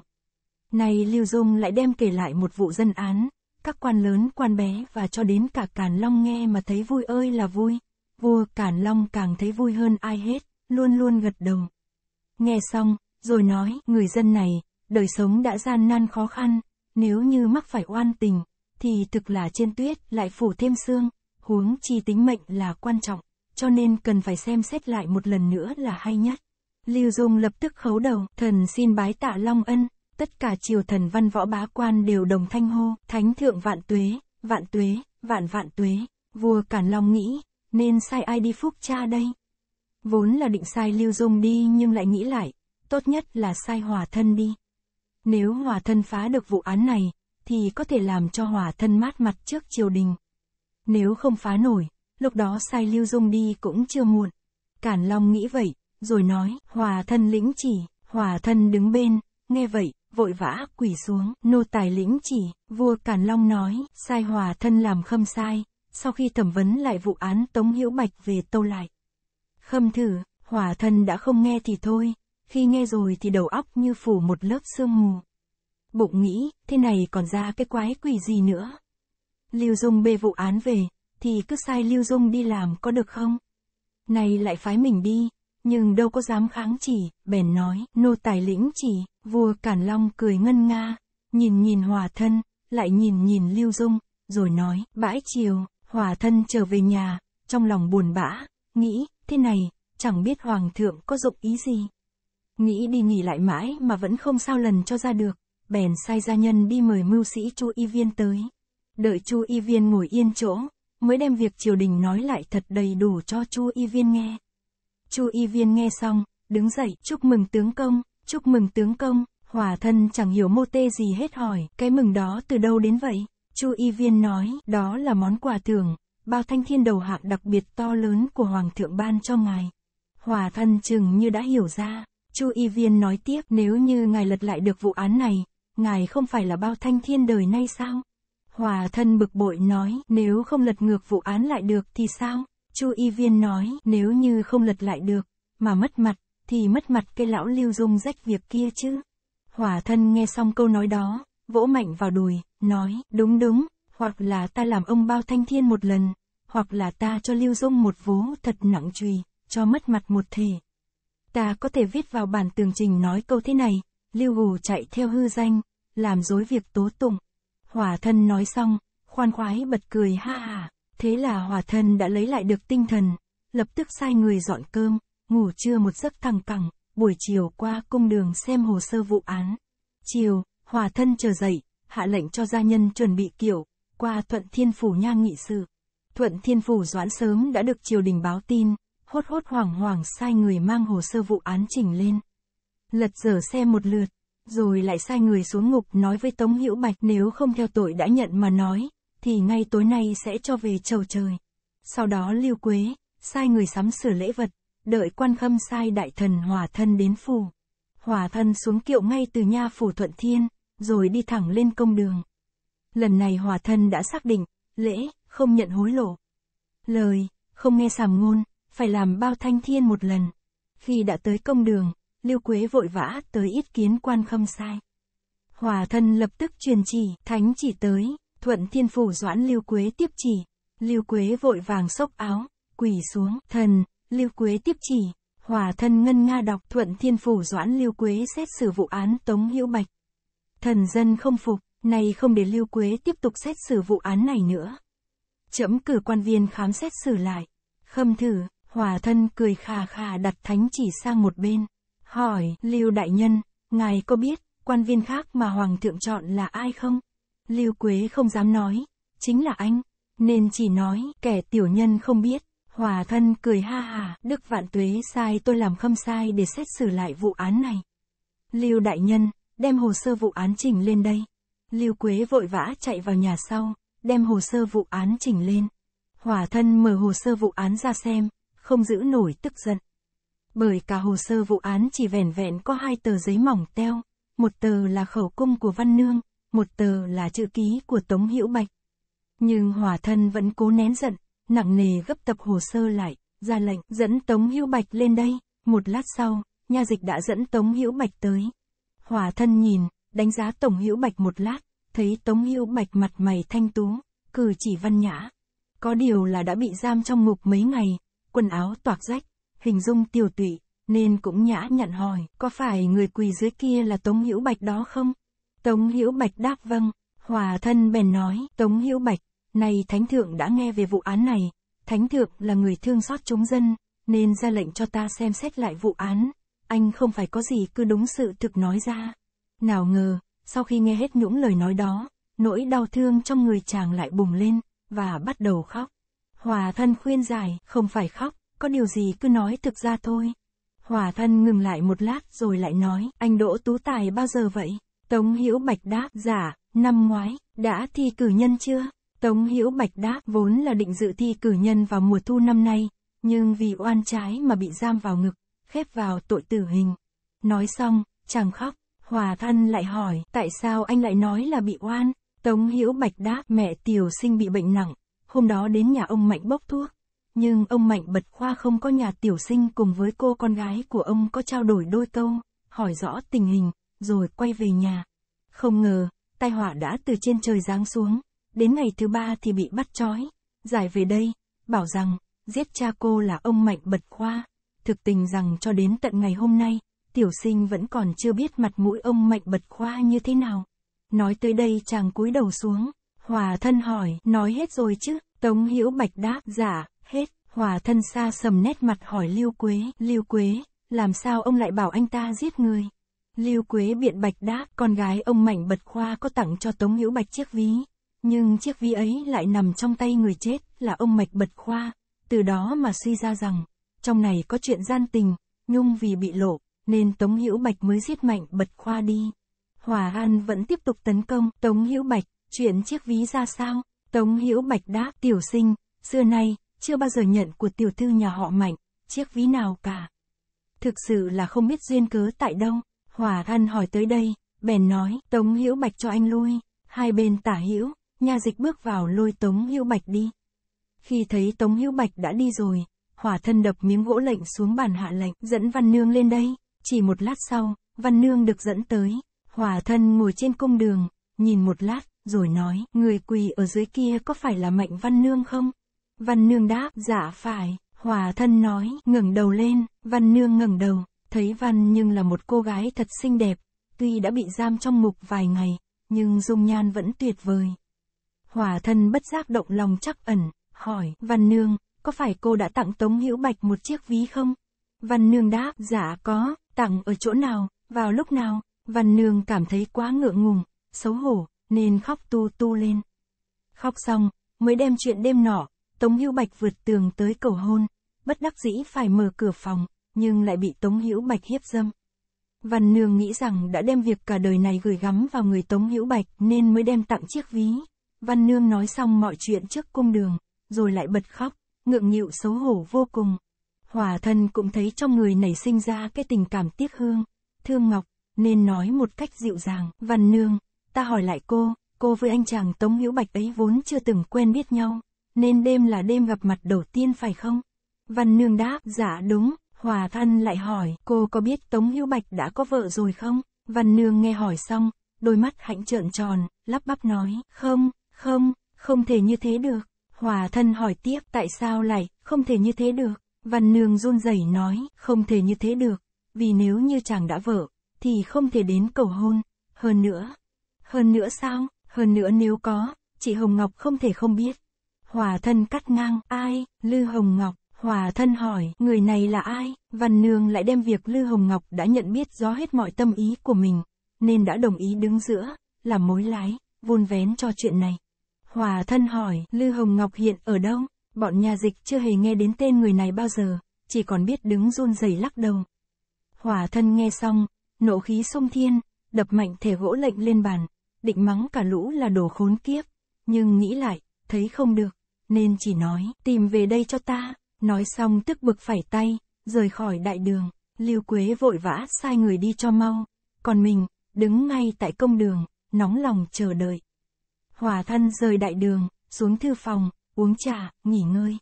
Nay Lưu Dung lại đem kể lại một vụ dân án, các quan lớn quan bé và cho đến cả Càn Long nghe mà thấy vui ơi là vui. Vua Càn Long càng thấy vui hơn ai hết, luôn luôn gật đầu. Nghe xong, rồi nói, người dân này, đời sống đã gian nan khó khăn, nếu như mắc phải oan tình, thì thực là trên tuyết lại phủ thêm xương, huống chi tính mệnh là quan trọng, cho nên cần phải xem xét lại một lần nữa là hay nhất. Lưu Dung lập tức khấu đầu, thần xin bái tạ Long Ân, tất cả triều thần văn võ bá quan đều đồng thanh hô, thánh thượng vạn tuế, vạn tuế, vạn vạn tuế, vua Cản Long nghĩ, nên sai ai đi phúc cha đây? Vốn là định sai Lưu Dung đi nhưng lại nghĩ lại, tốt nhất là sai hòa thân đi. Nếu hòa thân phá được vụ án này, thì có thể làm cho hòa thân mát mặt trước triều đình. Nếu không phá nổi, lúc đó sai lưu dung đi cũng chưa muộn. Cản Long nghĩ vậy, rồi nói, hòa thân lĩnh chỉ, hòa thân đứng bên, nghe vậy, vội vã quỳ xuống, nô tài lĩnh chỉ, vua Càn Long nói, sai hòa thân làm khâm sai, sau khi thẩm vấn lại vụ án Tống Hữu Bạch về tâu lại. Khâm thử, hòa thân đã không nghe thì thôi, khi nghe rồi thì đầu óc như phủ một lớp sương mù. Bụng nghĩ, thế này còn ra cái quái quỷ gì nữa. Lưu Dung bê vụ án về, thì cứ sai Lưu Dung đi làm có được không? Này lại phái mình đi, nhưng đâu có dám kháng chỉ, bèn nói, nô tài lĩnh chỉ, vua Cản Long cười ngân nga, nhìn nhìn hòa thân, lại nhìn nhìn Lưu Dung, rồi nói, bãi chiều, hòa thân trở về nhà, trong lòng buồn bã, nghĩ, thế này, chẳng biết hoàng thượng có dụng ý gì. Nghĩ đi nghỉ lại mãi mà vẫn không sao lần cho ra được, bèn sai gia nhân đi mời mưu sĩ Chu Y Viên tới. Đợi Chu Y Viên ngồi yên chỗ, mới đem việc triều đình nói lại thật đầy đủ cho Chu Y Viên nghe. Chu Y Viên nghe xong, đứng dậy, chúc mừng tướng công, chúc mừng tướng công, hòa thân chẳng hiểu mô tê gì hết hỏi, cái mừng đó từ đâu đến vậy? Chu Y Viên nói, đó là món quà thưởng, bao thanh thiên đầu hạng đặc biệt to lớn của Hoàng thượng ban cho ngài. Hòa thân chừng như đã hiểu ra, Chu Y Viên nói tiếp nếu như ngài lật lại được vụ án này, ngài không phải là bao thanh thiên đời nay sao? Hòa thân bực bội nói nếu không lật ngược vụ án lại được thì sao? Chu Y Viên nói nếu như không lật lại được, mà mất mặt, thì mất mặt cây lão lưu dung rách việc kia chứ. Hòa thân nghe xong câu nói đó, vỗ mạnh vào đùi, nói đúng đúng, hoặc là ta làm ông bao thanh thiên một lần, hoặc là ta cho lưu dung một vố thật nặng trùy, cho mất mặt một thể. Ta có thể viết vào bản tường trình nói câu thế này, lưu hù chạy theo hư danh, làm dối việc tố tụng. Hỏa thân nói xong, khoan khoái bật cười ha hà. Thế là hỏa thân đã lấy lại được tinh thần, lập tức sai người dọn cơm, ngủ trưa một giấc thẳng cẳng, buổi chiều qua cung đường xem hồ sơ vụ án. Chiều, hỏa thân chờ dậy, hạ lệnh cho gia nhân chuẩn bị kiểu, qua thuận thiên phủ nha nghị sự. Thuận thiên phủ doãn sớm đã được triều đình báo tin, hốt hốt hoảng hoảng sai người mang hồ sơ vụ án chỉnh lên. Lật dở xe một lượt, rồi lại sai người xuống ngục nói với Tống Hữu Bạch nếu không theo tội đã nhận mà nói, thì ngay tối nay sẽ cho về trầu trời. Sau đó Lưu Quế, sai người sắm sửa lễ vật, đợi quan khâm sai đại thần hòa thân đến phủ Hòa thân xuống kiệu ngay từ nha phủ Thuận Thiên, rồi đi thẳng lên công đường. Lần này hòa thân đã xác định, lễ, không nhận hối lộ. Lời, không nghe sàm ngôn, phải làm bao thanh thiên một lần. Khi đã tới công đường, Lưu Quế vội vã tới ít kiến quan khâm sai. Hòa thân lập tức truyền chỉ, thánh chỉ tới, thuận thiên phủ doãn Lưu Quế tiếp chỉ. Lưu Quế vội vàng xốc áo, quỳ xuống, thần, Lưu Quế tiếp chỉ. Hòa thân ngân nga đọc thuận thiên phủ doãn Lưu Quế xét xử vụ án Tống Hữu Bạch. Thần dân không phục, nay không để Lưu Quế tiếp tục xét xử vụ án này nữa. Chấm cử quan viên khám xét xử lại. Khâm thử, Hòa thân cười khà khà đặt thánh chỉ sang một bên. Hỏi, Lưu Đại Nhân, ngài có biết, quan viên khác mà Hoàng thượng chọn là ai không? Lưu Quế không dám nói, chính là anh, nên chỉ nói, kẻ tiểu nhân không biết. Hòa thân cười ha hà, Đức Vạn Tuế sai tôi làm khâm sai để xét xử lại vụ án này. Lưu Đại Nhân, đem hồ sơ vụ án chỉnh lên đây. Lưu Quế vội vã chạy vào nhà sau, đem hồ sơ vụ án chỉnh lên. Hỏa thân mở hồ sơ vụ án ra xem, không giữ nổi tức giận. Bởi cả hồ sơ vụ án chỉ vẻn vẹn có hai tờ giấy mỏng teo, một tờ là khẩu cung của Văn Nương, một tờ là chữ ký của Tống Hữu Bạch. Nhưng hỏa thân vẫn cố nén giận, nặng nề gấp tập hồ sơ lại, ra lệnh dẫn Tống Hữu Bạch lên đây, một lát sau, nha dịch đã dẫn Tống Hữu Bạch tới. Hỏa thân nhìn, đánh giá tống Hữu Bạch một lát, thấy Tống Hữu Bạch mặt mày thanh tú, cử chỉ văn nhã. Có điều là đã bị giam trong ngục mấy ngày, quần áo toạc rách, hình dung tiểu tụy, nên cũng nhã nhặn hỏi, có phải người quỳ dưới kia là Tống Hữu Bạch đó không? Tống Hữu Bạch đáp vâng, hòa thân bèn nói, Tống Hữu Bạch, nay Thánh Thượng đã nghe về vụ án này, Thánh Thượng là người thương xót chúng dân, nên ra lệnh cho ta xem xét lại vụ án, anh không phải có gì cứ đúng sự thực nói ra. Nào ngờ, sau khi nghe hết những lời nói đó, nỗi đau thương trong người chàng lại bùng lên, và bắt đầu khóc. Hòa thân khuyên giải, không phải khóc, có điều gì cứ nói thực ra thôi. Hòa thân ngừng lại một lát rồi lại nói, anh Đỗ Tú Tài bao giờ vậy? Tống Hữu Bạch đáp, giả, dạ, năm ngoái, đã thi cử nhân chưa? Tống Hữu Bạch đáp, vốn là định dự thi cử nhân vào mùa thu năm nay, nhưng vì oan trái mà bị giam vào ngực, khép vào tội tử hình. Nói xong, chàng khóc, Hòa thân lại hỏi, tại sao anh lại nói là bị oan? Tống Hữu Bạch đáp, mẹ tiểu sinh bị bệnh nặng, Hôm đó đến nhà ông Mạnh bốc thuốc, nhưng ông Mạnh bật khoa không có nhà tiểu sinh cùng với cô con gái của ông có trao đổi đôi câu, hỏi rõ tình hình, rồi quay về nhà. Không ngờ, tai họa đã từ trên trời giáng xuống, đến ngày thứ ba thì bị bắt trói, giải về đây, bảo rằng, giết cha cô là ông Mạnh bật khoa. Thực tình rằng cho đến tận ngày hôm nay, tiểu sinh vẫn còn chưa biết mặt mũi ông Mạnh bật khoa như thế nào. Nói tới đây chàng cúi đầu xuống. Hòa thân hỏi, nói hết rồi chứ? Tống Hữu Bạch đáp, dạ, hết. Hòa thân xa sầm nét mặt hỏi Lưu Quế, Lưu Quế, làm sao ông lại bảo anh ta giết người? Lưu Quế biện bạch đáp, con gái ông Mạnh Bật Khoa có tặng cho Tống Hữu Bạch chiếc ví, nhưng chiếc ví ấy lại nằm trong tay người chết, là ông Mạch Bật Khoa, từ đó mà suy ra rằng, trong này có chuyện gian tình, Nhung vì bị lộ, nên Tống Hữu Bạch mới giết Mạnh Bật Khoa đi. Hòa An vẫn tiếp tục tấn công, Tống Hữu Bạch chuyển chiếc ví ra sao? Tống Hữu Bạch đáp, tiểu sinh, xưa nay, chưa bao giờ nhận của tiểu thư nhà họ Mạnh, chiếc ví nào cả. Thực sự là không biết duyên cớ tại đâu, Hòa Thân hỏi tới đây, bèn nói, Tống Hữu Bạch cho anh lui, hai bên tả hữu, nhà dịch bước vào lôi Tống Hữu Bạch đi. Khi thấy Tống Hữu Bạch đã đi rồi, Hòa Thân đập miếng gỗ lệnh xuống bàn hạ lệnh, dẫn Văn Nương lên đây, chỉ một lát sau, Văn Nương được dẫn tới, Hòa Thân ngồi trên cung đường, nhìn một lát, rồi nói, người quỳ ở dưới kia có phải là Mệnh Văn Nương không? Văn Nương đáp, dạ phải, hòa thân nói, ngẩng đầu lên, Văn Nương ngẩng đầu, thấy Văn nhưng là một cô gái thật xinh đẹp, tuy đã bị giam trong mục vài ngày, nhưng dung nhan vẫn tuyệt vời. Hòa thân bất giác động lòng chắc ẩn, hỏi, Văn Nương, có phải cô đã tặng Tống Hữu Bạch một chiếc ví không? Văn Nương đáp, dạ có, tặng ở chỗ nào, vào lúc nào, Văn Nương cảm thấy quá ngượng ngùng, xấu hổ, nên khóc tu tu lên. Khóc xong, mới đem chuyện đêm nọ, Tống Hữu Bạch vượt tường tới cầu hôn, bất đắc dĩ phải mở cửa phòng, nhưng lại bị Tống Hữu Bạch hiếp dâm. Văn Nương nghĩ rằng đã đem việc cả đời này gửi gắm vào người Tống Hữu Bạch nên mới đem tặng chiếc ví. Văn Nương nói xong mọi chuyện trước cung đường, rồi lại bật khóc, ngượng nghịu xấu hổ vô cùng. Hòa thân cũng thấy trong người nảy sinh ra cái tình cảm tiếc hương, thương ngọc, nên nói một cách dịu dàng, Văn Nương, Ta hỏi lại cô, cô với anh chàng Tống Hữu Bạch ấy vốn chưa từng quen biết nhau, nên đêm là đêm gặp mặt đầu tiên phải không? Văn Nương đáp, dạ đúng, Hòa Thân lại hỏi, cô có biết Tống Hữu Bạch đã có vợ rồi không? Văn Nương nghe hỏi xong, đôi mắt hạnh trợn tròn, lắp bắp nói, không, không, không thể như thế được. Hòa Thân hỏi tiếp, tại sao lại, không thể như thế được? Văn Nương run rẩy nói, không thể như thế được, vì nếu như chàng đã vợ, thì không thể đến cầu hôn. Hơn nữa, hơn nữa sao? Hơn nữa nếu có, chị Hồng Ngọc không thể không biết. Hòa thân cắt ngang, ai? Lư Hồng Ngọc. Hòa thân hỏi, người này là ai? Văn Nương lại đem việc Lư Hồng Ngọc đã nhận biết rõ hết mọi tâm ý của mình, nên đã đồng ý đứng giữa, làm mối lái, vun vén cho chuyện này. Hòa thân hỏi, Lư Hồng Ngọc hiện ở đâu? Bọn nhà dịch chưa hề nghe đến tên người này bao giờ, chỉ còn biết đứng run rẩy lắc đầu. Hòa thân nghe xong, nộ khí sông thiên, đập mạnh thể gỗ lệnh lên bàn, định mắng cả lũ là đồ khốn kiếp, nhưng nghĩ lại, thấy không được, nên chỉ nói, tìm về đây cho ta, nói xong tức bực phải tay, rời khỏi đại đường, Lưu Quế vội vã sai người đi cho mau, còn mình, đứng ngay tại công đường, nóng lòng chờ đợi. Hòa thân rời đại đường, xuống thư phòng, uống trà, nghỉ ngơi.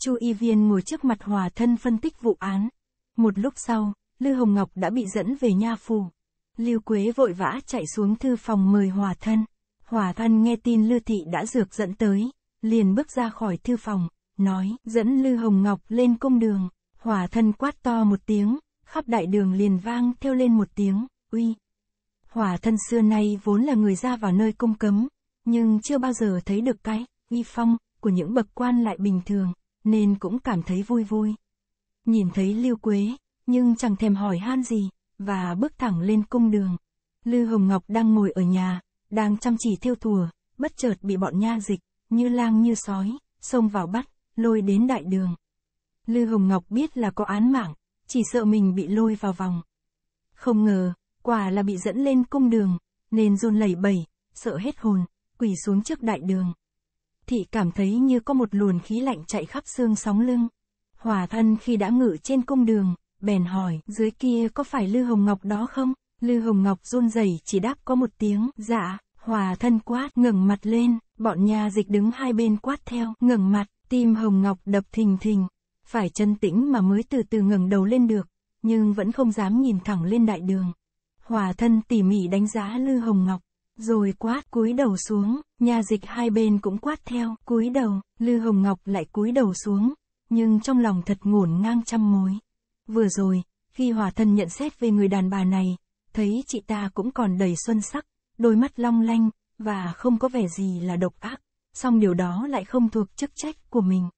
Chu Y Viên ngồi trước mặt hòa thân phân tích vụ án. Một lúc sau, Lư Hồng Ngọc đã bị dẫn về nha phủ, Lưu Quế vội vã chạy xuống thư phòng mời Hòa Thân. Hòa Thân nghe tin Lư Thị đã dược dẫn tới, liền bước ra khỏi thư phòng, nói, dẫn Lư Hồng Ngọc lên công đường. Hòa Thân quát to một tiếng, khắp đại đường liền vang theo lên một tiếng, uy. Hòa Thân xưa nay vốn là người ra vào nơi cung cấm, nhưng chưa bao giờ thấy được cái, uy phong, của những bậc quan lại bình thường, nên cũng cảm thấy vui vui. Nhìn thấy Lưu Quế, nhưng chẳng thèm hỏi han gì, và bước thẳng lên cung đường. Lư Hồng Ngọc đang ngồi ở nhà, đang chăm chỉ thiêu thùa, bất chợt bị bọn nha dịch, như lang như sói, xông vào bắt, lôi đến đại đường. Lư Hồng Ngọc biết là có án mạng, chỉ sợ mình bị lôi vào vòng. Không ngờ, quả là bị dẫn lên cung đường, nên run lẩy bẩy, sợ hết hồn, quỳ xuống trước đại đường. Thị cảm thấy như có một luồn khí lạnh chạy khắp xương sóng lưng. Hòa thân khi đã ngự trên cung đường, bèn hỏi, dưới kia có phải Lư Hồng Ngọc đó không? Lư Hồng Ngọc run rẩy chỉ đáp có một tiếng, dạ, hòa thân quát, ngẩng mặt lên, bọn nhà dịch đứng hai bên quát theo, ngẩng mặt, tim Hồng Ngọc đập thình thình, phải chân tĩnh mà mới từ từ ngẩng đầu lên được, nhưng vẫn không dám nhìn thẳng lên đại đường. Hòa thân tỉ mỉ đánh giá Lư Hồng Ngọc, rồi quát cúi đầu xuống, nhà dịch hai bên cũng quát theo, cúi đầu, Lư Hồng Ngọc lại cúi đầu xuống, nhưng trong lòng thật ngổn ngang trăm mối. Vừa rồi, khi hòa thân nhận xét về người đàn bà này, thấy chị ta cũng còn đầy xuân sắc, đôi mắt long lanh, và không có vẻ gì là độc ác, song điều đó lại không thuộc chức trách của mình.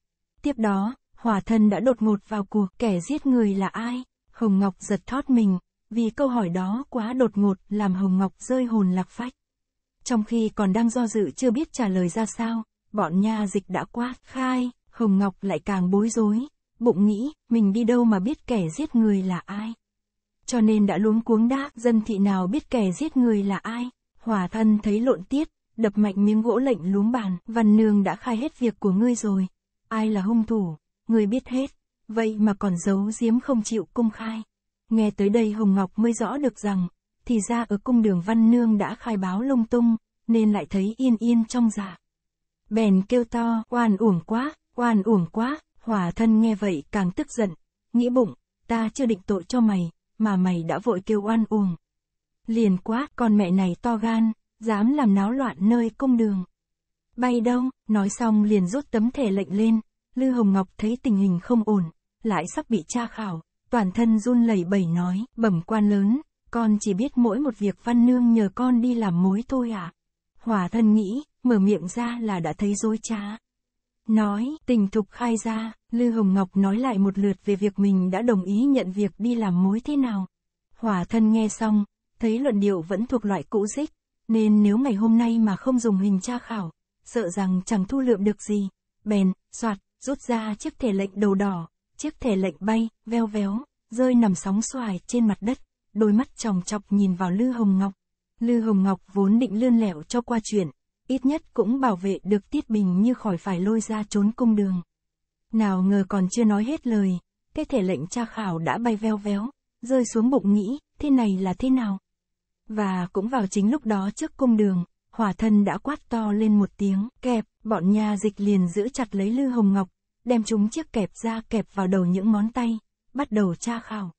Tiếp đó, hòa thân đã đột ngột vào cuộc kẻ giết người là ai, Hồng Ngọc giật thót mình, vì câu hỏi đó quá đột ngột làm Hồng Ngọc rơi hồn lạc phách. Trong khi còn đang do dự chưa biết trả lời ra sao, bọn nha dịch đã quá khai, Hồng Ngọc lại càng bối rối, bụng nghĩ, mình đi đâu mà biết kẻ giết người là ai. Cho nên đã luống cuống đá, dân thị nào biết kẻ giết người là ai. Hòa thân thấy lộn tiết, đập mạnh miếng gỗ lệnh luống bàn, văn nương đã khai hết việc của ngươi rồi. Ai là hung thủ, ngươi biết hết, vậy mà còn giấu giếm không chịu công khai. Nghe tới đây Hồng Ngọc mới rõ được rằng, thì ra ở cung đường Văn Nương đã khai báo lung tung, nên lại thấy yên yên trong dạ. Bèn kêu to, oan uổng quá, oan uổng quá, Hỏa thân nghe vậy càng tức giận, nghĩ bụng, ta chưa định tội cho mày, mà mày đã vội kêu oan uổng. Liền quá, con mẹ này to gan, dám làm náo loạn nơi cung đường. Bay đâu, nói xong liền rút tấm thẻ lệnh lên, Lư Hồng Ngọc thấy tình hình không ổn, lại sắp bị tra khảo, toàn thân run lẩy bẩy nói, bẩm quan lớn, con chỉ biết mỗi một việc văn nương nhờ con đi làm mối thôi à. Hòa thân nghĩ, mở miệng ra là đã thấy dối trá. Nói, tình thục khai ra, Lư Hồng Ngọc nói lại một lượt về việc mình đã đồng ý nhận việc đi làm mối thế nào. Hỏa thân nghe xong, thấy luận điệu vẫn thuộc loại cũ dích, nên nếu ngày hôm nay mà không dùng hình tra khảo, sợ rằng chẳng thu lượm được gì. Bèn, soạt, rút ra chiếc thể lệnh đầu đỏ, chiếc thể lệnh bay, veo véo, rơi nằm sóng xoài trên mặt đất, đôi mắt tròng chọc nhìn vào Lư Hồng Ngọc. Lư Hồng Ngọc vốn định lươn lẻo cho qua chuyện, ít nhất cũng bảo vệ được Tiết Bình như khỏi phải lôi ra trốn cung đường. Nào ngờ còn chưa nói hết lời, cái thể lệnh tra khảo đã bay veo véo, rơi xuống bụng nghĩ, thế này là thế nào? Và cũng vào chính lúc đó trước cung đường, hỏa thân đã quát to lên một tiếng, kẹp, bọn nhà dịch liền giữ chặt lấy Lư Hồng Ngọc, đem chúng chiếc kẹp ra kẹp vào đầu những ngón tay, bắt đầu tra khảo.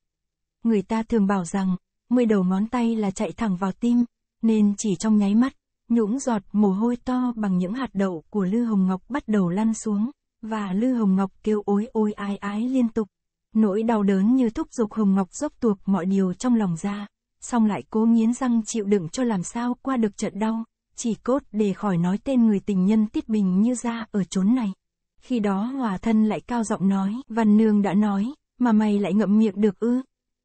Người ta thường bảo rằng, mười đầu ngón tay là chạy thẳng vào tim, nên chỉ trong nháy mắt, Nhũng giọt mồ hôi to bằng những hạt đậu của Lư Hồng Ngọc bắt đầu lăn xuống, và Lư Hồng Ngọc kêu ối ôi ái ái liên tục. Nỗi đau đớn như thúc giục Hồng Ngọc dốc tuộc mọi điều trong lòng ra, song lại cố nghiến răng chịu đựng cho làm sao qua được trận đau, chỉ cốt để khỏi nói tên người tình nhân tiết bình như ra ở chốn này. Khi đó hòa thân lại cao giọng nói, Văn Nương đã nói, mà mày lại ngậm miệng được ư.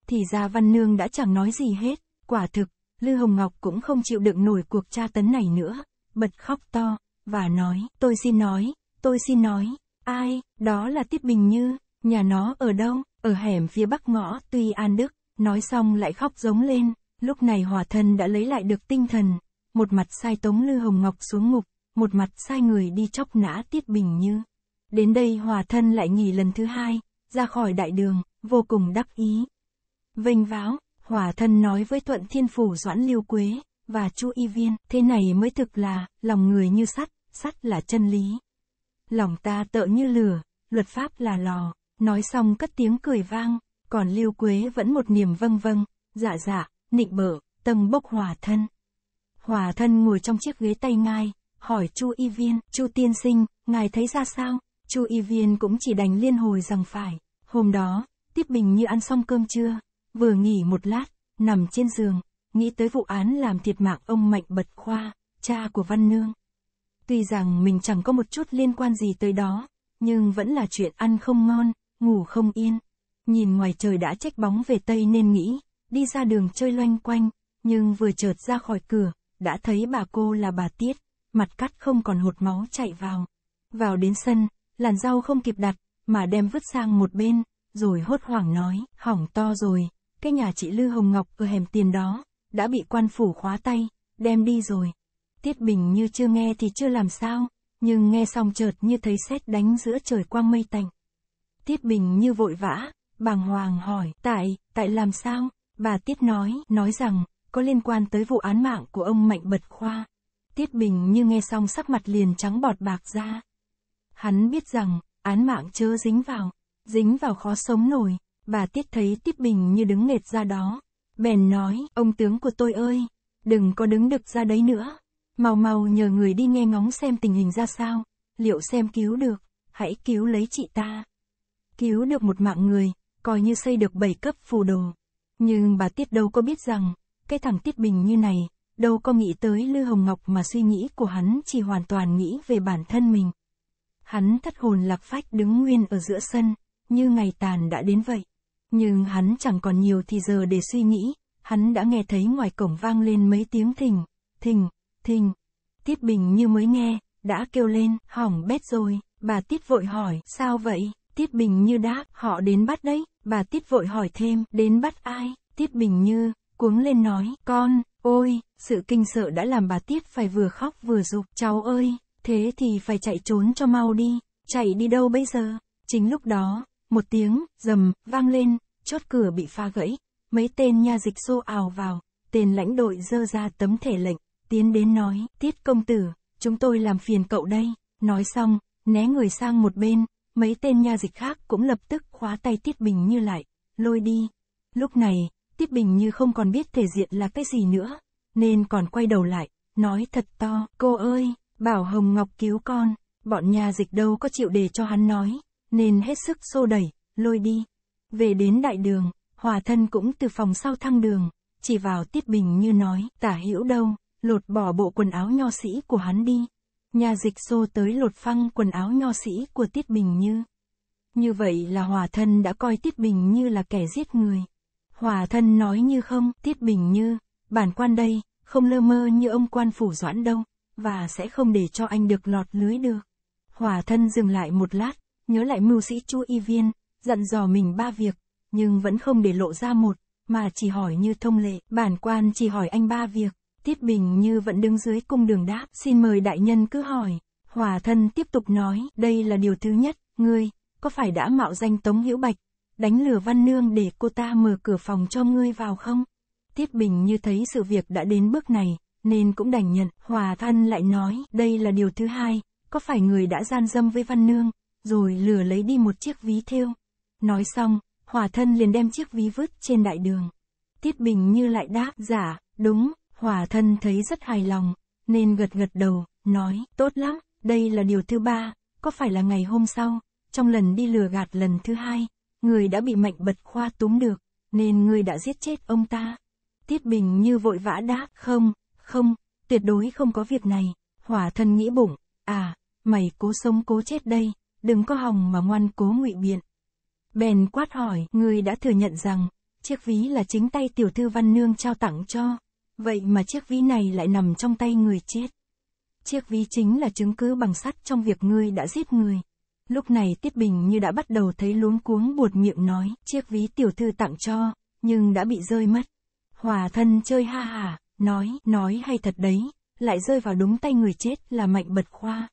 Thì ra Văn Nương đã chẳng nói gì hết, quả thực, Lư Hồng Ngọc cũng không chịu đựng nổi cuộc tra tấn này nữa, bật khóc to, và nói, tôi xin nói, tôi xin nói, ai, đó là Tiết Bình Như, nhà nó ở đâu, ở hẻm phía bắc ngõ, tuy An Đức, nói xong lại khóc giống lên, lúc này hòa thân đã lấy lại được tinh thần, một mặt sai tống Lư Hồng Ngọc xuống ngục, một mặt sai người đi chóc nã Tiết Bình Như. Đến đây hòa thân lại nghỉ lần thứ hai, ra khỏi đại đường, vô cùng đắc ý. Vênh váo, Hỏa thân nói với Thuận Thiên Phủ Doãn Liêu Quế, và Chu Y Viên, thế này mới thực là, lòng người như sắt, sắt là chân lý. Lòng ta tợ như lửa, luật pháp là lò, nói xong cất tiếng cười vang, còn Liêu Quế vẫn một niềm vâng vâng, dạ dạ, nịnh bợ, tâm bốc hòa thân. Hòa thân ngồi trong chiếc ghế tay ngai, hỏi Chu Y Viên, Chu Tiên Sinh, ngài thấy ra sao? Chu Y Viên cũng chỉ đành liên hồi rằng phải, hôm đó, Tiếp Bình như ăn xong cơm trưa, Vừa nghỉ một lát, nằm trên giường, nghĩ tới vụ án làm thiệt mạng ông Mạnh Bật Khoa, cha của Văn Nương. Tuy rằng mình chẳng có một chút liên quan gì tới đó, nhưng vẫn là chuyện ăn không ngon, ngủ không yên. Nhìn ngoài trời đã trách bóng về Tây nên nghĩ, đi ra đường chơi loanh quanh, nhưng vừa chợt ra khỏi cửa, đã thấy bà cô là bà Tiết, mặt cắt không còn hột máu chạy vào. Vào đến sân, làn rau không kịp đặt, mà đem vứt sang một bên, rồi hốt hoảng nói, hỏng to rồi, cái nhà chị Lư Hồng Ngọc ở hẻm tiền đó, đã bị quan phủ khóa tay, đem đi rồi. Tiết Bình như chưa nghe thì chưa làm sao, nhưng nghe xong chợt như thấy sét đánh giữa trời quang mây tạnh. Tiết Bình như vội vã, bàng hoàng hỏi, tại, tại làm sao? Bà Tiết nói, nói rằng, có liên quan tới vụ án mạng của ông Mạnh Bật Khoa. Tiết Bình như nghe xong sắc mặt liền trắng bọt bạc ra. Hắn biết rằng, án mạng chưa dính vào, dính vào khó sống nổi, Bà Tiết thấy Tiết Bình như đứng nghệt ra đó. Bèn nói, ông tướng của tôi ơi, đừng có đứng đực ra đấy nữa. Mau mau nhờ người đi nghe ngóng xem tình hình ra sao, liệu xem cứu được, hãy cứu lấy chị ta. Cứu được một mạng người, coi như xây được bảy cấp phù đồ. Nhưng bà Tiết đâu có biết rằng, cái thằng Tiết Bình như này, đâu có nghĩ tới Lư Hồng Ngọc mà suy nghĩ của hắn chỉ hoàn toàn nghĩ về bản thân mình. Hắn thất hồn lạc phách đứng nguyên ở giữa sân, như ngày tàn đã đến vậy. Nhưng hắn chẳng còn nhiều thì giờ để suy nghĩ, hắn đã nghe thấy ngoài cổng vang lên mấy tiếng thình, thình, thình. Tiết Bình như mới nghe, đã kêu lên, hỏng bét rồi, bà Tiết vội hỏi, sao vậy? Tiết Bình như đáp, họ đến bắt đấy, bà Tiết vội hỏi thêm, đến bắt ai? Tiết Bình như, cuống lên nói, con, ôi, sự kinh sợ đã làm bà Tiết phải vừa khóc vừa dục, cháu ơi, thế thì phải chạy trốn cho mau đi, chạy đi đâu bây giờ? Chính lúc đó, một tiếng, rầm, vang lên, chốt cửa bị pha gãy, mấy tên nha dịch xô ào vào, tên lãnh đội dơ ra tấm thể lệnh, tiến đến nói, tiết công tử, chúng tôi làm phiền cậu đây, nói xong, né người sang một bên, mấy tên nha dịch khác cũng lập tức khóa tay tiết bình như lại, lôi đi. Lúc này, tiết bình như không còn biết thể diện là cái gì nữa, nên còn quay đầu lại, nói thật to, cô ơi, bảo Hồng Ngọc cứu con, bọn nha dịch đâu có chịu để cho hắn nói, nên hết sức xô đẩy, lôi đi. Về đến đại đường, hòa thân cũng từ phòng sau thăng đường, chỉ vào Tiết Bình như nói, tả hữu đâu, lột bỏ bộ quần áo nho sĩ của hắn đi. Nhà dịch xô tới lột phăng quần áo nho sĩ của Tiết Bình Như. Như vậy là Hòa Thân đã coi Tiết Bình Như là kẻ giết người. Hòa Thân nói như không, Tiết Bình Như, bản quan đây, không lơ mơ như ông quan phủ doãn đâu, và sẽ không để cho anh được lọt lưới được. Hòa Thân dừng lại một lát, nhớ lại mưu sĩ Chu Y Viên, dặn dò mình ba việc, nhưng vẫn không để lộ ra một, mà chỉ hỏi như thông lệ, bản quan chỉ hỏi anh ba việc. Tiết Bình như vẫn đứng dưới cung đường đáp, xin mời đại nhân cứ hỏi. Hòa thân tiếp tục nói, đây là điều thứ nhất, ngươi, có phải đã mạo danh Tống Hữu Bạch, đánh lừa Văn Nương để cô ta mở cửa phòng cho ngươi vào không? Tiết Bình như thấy sự việc đã đến bước này, nên cũng đành nhận, Hòa thân lại nói, đây là điều thứ hai, có phải người đã gian dâm với Văn Nương, rồi lừa lấy đi một chiếc ví thêu? Nói xong, hòa thân liền đem chiếc ví vứt trên đại đường. Tiết Bình như lại đáp, giả, dạ, đúng, hòa thân thấy rất hài lòng, nên gật gật đầu, nói, tốt lắm, đây là điều thứ ba, có phải là ngày hôm sau, trong lần đi lừa gạt lần thứ hai, người đã bị mạnh bật khoa túm được, nên người đã giết chết ông ta. Tiết Bình như vội vã đáp, không, không, tuyệt đối không có việc này, hòa thân nghĩ bụng, à, mày cố sống cố chết đây, đừng có hòng mà ngoan cố ngụy biện. Bèn quát hỏi, người đã thừa nhận rằng, chiếc ví là chính tay tiểu thư văn nương trao tặng cho. Vậy mà chiếc ví này lại nằm trong tay người chết. Chiếc ví chính là chứng cứ bằng sắt trong việc ngươi đã giết người. Lúc này Tiết Bình như đã bắt đầu thấy luống cuống buột miệng nói, chiếc ví tiểu thư tặng cho, nhưng đã bị rơi mất. Hòa thân chơi ha hả, nói, nói hay thật đấy, lại rơi vào đúng tay người chết là mạnh bật khoa.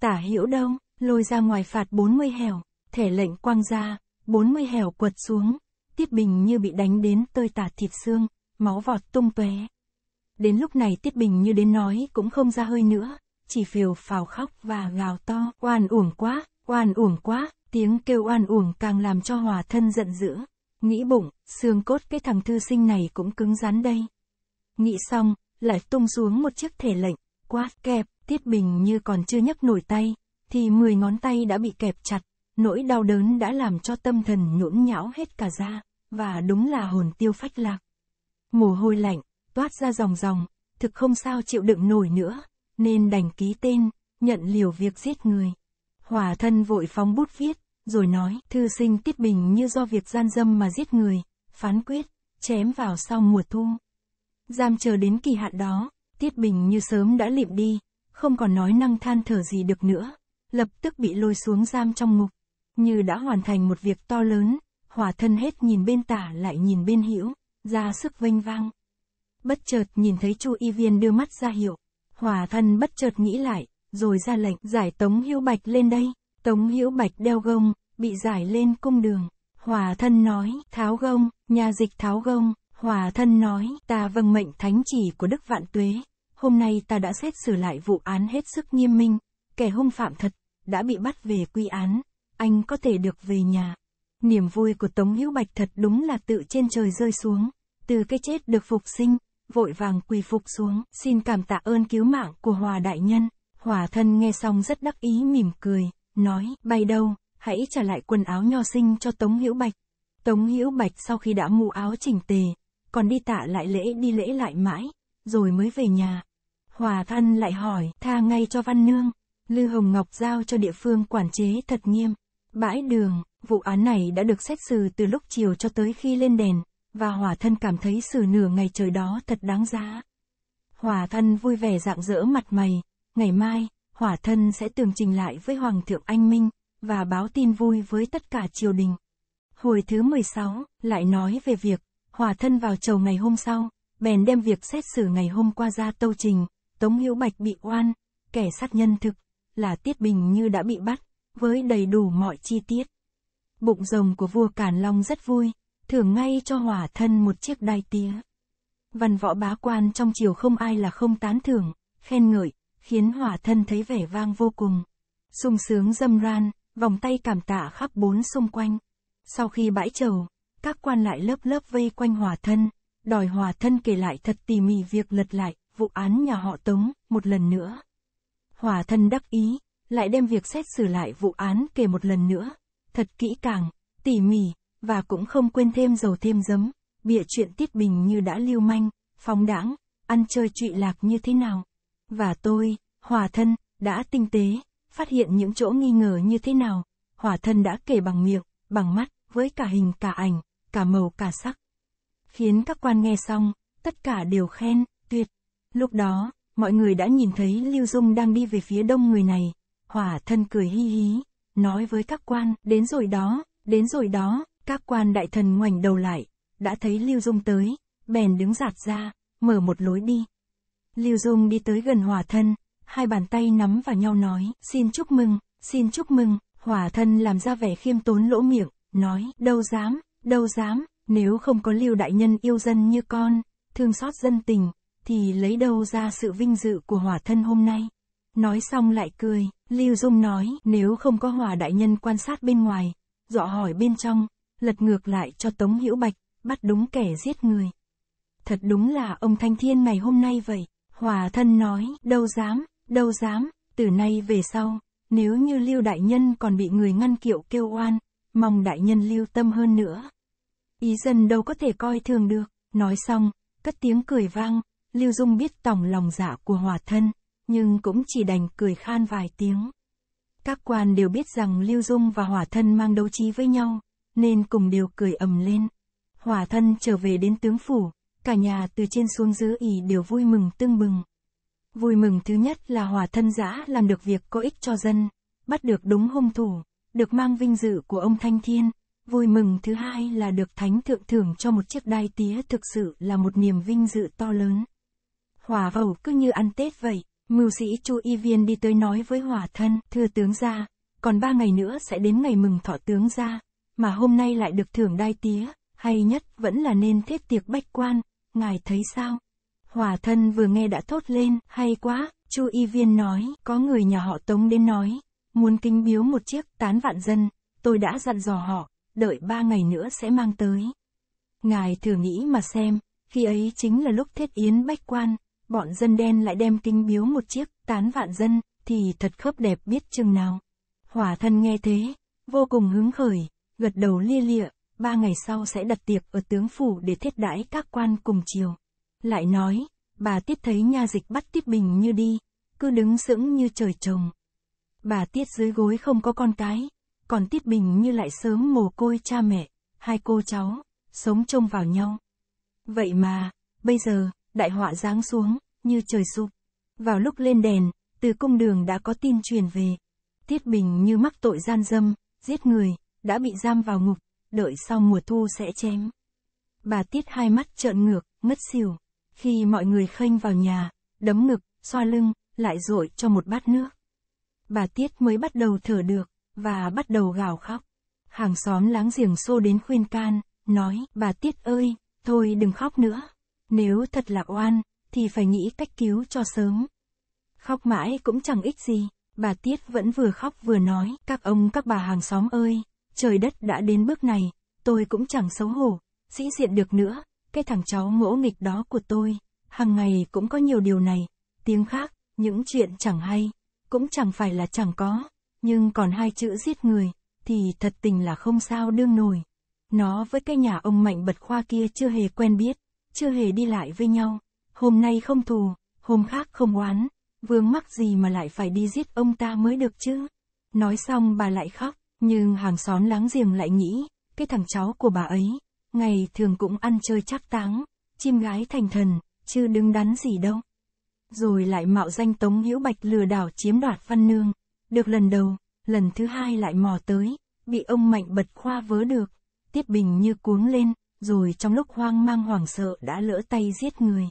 Tả hiểu đâu, lôi ra ngoài phạt 40 hèo thể lệnh quang ra, 40 hẻo quật xuống, Tiết Bình như bị đánh đến tơi tả thịt xương, máu vọt tung tóe. Đến lúc này Tiết Bình như đến nói cũng không ra hơi nữa, chỉ phiều phào khóc và gào to, oan uổng quá, oan uổng quá, tiếng kêu oan uổng càng làm cho hòa thân giận dữ. Nghĩ bụng, xương cốt cái thằng thư sinh này cũng cứng rắn đây. Nghĩ xong, lại tung xuống một chiếc thể lệnh, quát kẹp, Tiết Bình như còn chưa nhấc nổi tay, thì 10 ngón tay đã bị kẹp chặt nỗi đau đớn đã làm cho tâm thần nhũn nhão hết cả da, và đúng là hồn tiêu phách lạc. Mồ hôi lạnh, toát ra dòng dòng, thực không sao chịu đựng nổi nữa, nên đành ký tên, nhận liều việc giết người. Hòa thân vội phóng bút viết, rồi nói, thư sinh tiết bình như do việc gian dâm mà giết người, phán quyết, chém vào sau mùa thu. Giam chờ đến kỳ hạn đó, tiết bình như sớm đã lịm đi, không còn nói năng than thở gì được nữa, lập tức bị lôi xuống giam trong ngục như đã hoàn thành một việc to lớn, hỏa thân hết nhìn bên tả lại nhìn bên hữu, ra sức vênh vang. Bất chợt nhìn thấy Chu Y Viên đưa mắt ra hiệu, hỏa thân bất chợt nghĩ lại, rồi ra lệnh giải Tống Hữu Bạch lên đây, Tống Hữu Bạch đeo gông, bị giải lên cung đường. Hỏa thân nói, tháo gông, nhà dịch tháo gông, hỏa thân nói, ta vâng mệnh thánh chỉ của Đức Vạn Tuế, hôm nay ta đã xét xử lại vụ án hết sức nghiêm minh, kẻ hung phạm thật, đã bị bắt về quy án anh có thể được về nhà. Niềm vui của Tống Hữu Bạch thật đúng là tự trên trời rơi xuống, từ cái chết được phục sinh, vội vàng quỳ phục xuống, xin cảm tạ ơn cứu mạng của Hòa Đại Nhân. Hòa thân nghe xong rất đắc ý mỉm cười, nói, bay đâu, hãy trả lại quần áo nho sinh cho Tống Hữu Bạch. Tống Hữu Bạch sau khi đã mũ áo chỉnh tề, còn đi tạ lại lễ đi lễ lại mãi, rồi mới về nhà. Hòa thân lại hỏi, tha ngay cho Văn Nương, Lư Hồng Ngọc giao cho địa phương quản chế thật nghiêm. Bãi đường, vụ án này đã được xét xử từ lúc chiều cho tới khi lên đèn, và hỏa thân cảm thấy xử nửa ngày trời đó thật đáng giá. Hỏa thân vui vẻ dạng dỡ mặt mày, ngày mai, hỏa thân sẽ tường trình lại với Hoàng thượng Anh Minh, và báo tin vui với tất cả triều đình. Hồi thứ 16, lại nói về việc, hỏa thân vào chầu ngày hôm sau, bèn đem việc xét xử ngày hôm qua ra tâu trình, Tống Hữu Bạch bị oan, kẻ sát nhân thực, là Tiết Bình như đã bị bắt, với đầy đủ mọi chi tiết. Bụng rồng của vua Càn Long rất vui, thưởng ngay cho hỏa thân một chiếc đai tía. Văn võ bá quan trong triều không ai là không tán thưởng, khen ngợi, khiến hỏa thân thấy vẻ vang vô cùng. sung sướng dâm ran, vòng tay cảm tạ khắp bốn xung quanh. Sau khi bãi trầu, các quan lại lớp lớp vây quanh hòa thân, đòi hòa thân kể lại thật tỉ mỉ việc lật lại, vụ án nhà họ Tống, một lần nữa. Hòa thân đắc ý, lại đem việc xét xử lại vụ án kể một lần nữa, thật kỹ càng, tỉ mỉ, và cũng không quên thêm dầu thêm giấm, bịa chuyện tiết bình như đã lưu manh, phóng đãng, ăn chơi trụy lạc như thế nào. Và tôi, hòa thân, đã tinh tế, phát hiện những chỗ nghi ngờ như thế nào, hòa thân đã kể bằng miệng, bằng mắt, với cả hình cả ảnh, cả màu cả sắc. Khiến các quan nghe xong, tất cả đều khen, tuyệt. Lúc đó, mọi người đã nhìn thấy Lưu Dung đang đi về phía đông người này, Hỏa thân cười hi hí, nói với các quan, đến rồi đó, đến rồi đó, các quan đại thần ngoảnh đầu lại, đã thấy Lưu Dung tới, bèn đứng giạt ra, mở một lối đi. Lưu Dung đi tới gần hỏa thân, hai bàn tay nắm vào nhau nói, xin chúc mừng, xin chúc mừng, hỏa thân làm ra vẻ khiêm tốn lỗ miệng, nói, đâu dám, đâu dám, nếu không có Lưu Đại Nhân yêu dân như con, thương xót dân tình, thì lấy đâu ra sự vinh dự của hỏa thân hôm nay. Nói xong lại cười, Lưu Dung nói, nếu không có hòa đại nhân quan sát bên ngoài, dọ hỏi bên trong, lật ngược lại cho Tống Hữu Bạch, bắt đúng kẻ giết người. Thật đúng là ông Thanh Thiên ngày hôm nay vậy, hòa thân nói, đâu dám, đâu dám, từ nay về sau, nếu như Lưu Đại Nhân còn bị người ngăn kiệu kêu oan, mong Đại Nhân lưu tâm hơn nữa. Ý dân đâu có thể coi thường được, nói xong, cất tiếng cười vang, Lưu Dung biết tòng lòng giả dạ của hòa thân nhưng cũng chỉ đành cười khan vài tiếng. Các quan đều biết rằng Lưu Dung và Hỏa Thân mang đấu trí với nhau, nên cùng đều cười ầm lên. Hỏa Thân trở về đến tướng phủ, cả nhà từ trên xuống dưới ỉ đều vui mừng tương bừng. Vui mừng thứ nhất là Hỏa Thân giã làm được việc có ích cho dân, bắt được đúng hung thủ, được mang vinh dự của ông Thanh Thiên. Vui mừng thứ hai là được Thánh Thượng thưởng cho một chiếc đai tía thực sự là một niềm vinh dự to lớn. Hòa vầu cứ như ăn Tết vậy. Mưu sĩ Chu Y Viên đi tới nói với hỏa thân, thưa tướng gia, còn ba ngày nữa sẽ đến ngày mừng thọ tướng gia, mà hôm nay lại được thưởng đai tía, hay nhất vẫn là nên thiết tiệc bách quan, ngài thấy sao? Hỏa thân vừa nghe đã thốt lên, hay quá, Chu Y Viên nói, có người nhà họ Tống đến nói, muốn kinh biếu một chiếc tán vạn dân, tôi đã dặn dò họ, đợi ba ngày nữa sẽ mang tới. Ngài thử nghĩ mà xem, khi ấy chính là lúc thiết yến bách quan, bọn dân đen lại đem kinh biếu một chiếc, tán vạn dân, thì thật khớp đẹp biết chừng nào. Hỏa thân nghe thế, vô cùng hứng khởi, gật đầu lia lịa, ba ngày sau sẽ đặt tiệc ở tướng phủ để thiết đãi các quan cùng chiều. Lại nói, bà tiết thấy nha dịch bắt tiết bình như đi, cứ đứng sững như trời trồng. Bà tiết dưới gối không có con cái, còn tiết bình như lại sớm mồ côi cha mẹ, hai cô cháu, sống trông vào nhau. Vậy mà, bây giờ, đại họa giáng xuống, như trời sụp. Vào lúc lên đèn, từ cung đường đã có tin truyền về. Tiết Bình như mắc tội gian dâm, giết người, đã bị giam vào ngục, đợi sau mùa thu sẽ chém. Bà Tiết hai mắt trợn ngược, ngất xỉu. Khi mọi người khênh vào nhà, đấm ngực, xoa lưng, lại dội cho một bát nước. Bà Tiết mới bắt đầu thở được, và bắt đầu gào khóc. Hàng xóm láng giềng xô đến khuyên can, nói, bà Tiết ơi, thôi đừng khóc nữa. Nếu thật là oan, thì phải nghĩ cách cứu cho sớm. Khóc mãi cũng chẳng ích gì, bà Tiết vẫn vừa khóc vừa nói, các ông các bà hàng xóm ơi, trời đất đã đến bước này, tôi cũng chẳng xấu hổ, sĩ diện được nữa, cái thằng cháu ngỗ nghịch đó của tôi, hàng ngày cũng có nhiều điều này, tiếng khác, những chuyện chẳng hay, cũng chẳng phải là chẳng có, nhưng còn hai chữ giết người, thì thật tình là không sao đương nổi. Nó với cái nhà ông Mạnh Bật Khoa kia chưa hề quen biết chưa hề đi lại với nhau, hôm nay không thù, hôm khác không oán, vương mắc gì mà lại phải đi giết ông ta mới được chứ. Nói xong bà lại khóc, nhưng hàng xóm láng giềng lại nghĩ, cái thằng cháu của bà ấy, ngày thường cũng ăn chơi chắc táng, chim gái thành thần, chứ đứng đắn gì đâu. Rồi lại mạo danh Tống Hữu Bạch lừa đảo chiếm đoạt Văn Nương, được lần đầu, lần thứ hai lại mò tới, bị ông Mạnh bật khoa vớ được, tiếp Bình như cuống lên, rồi trong lúc hoang mang hoảng sợ đã lỡ tay giết người.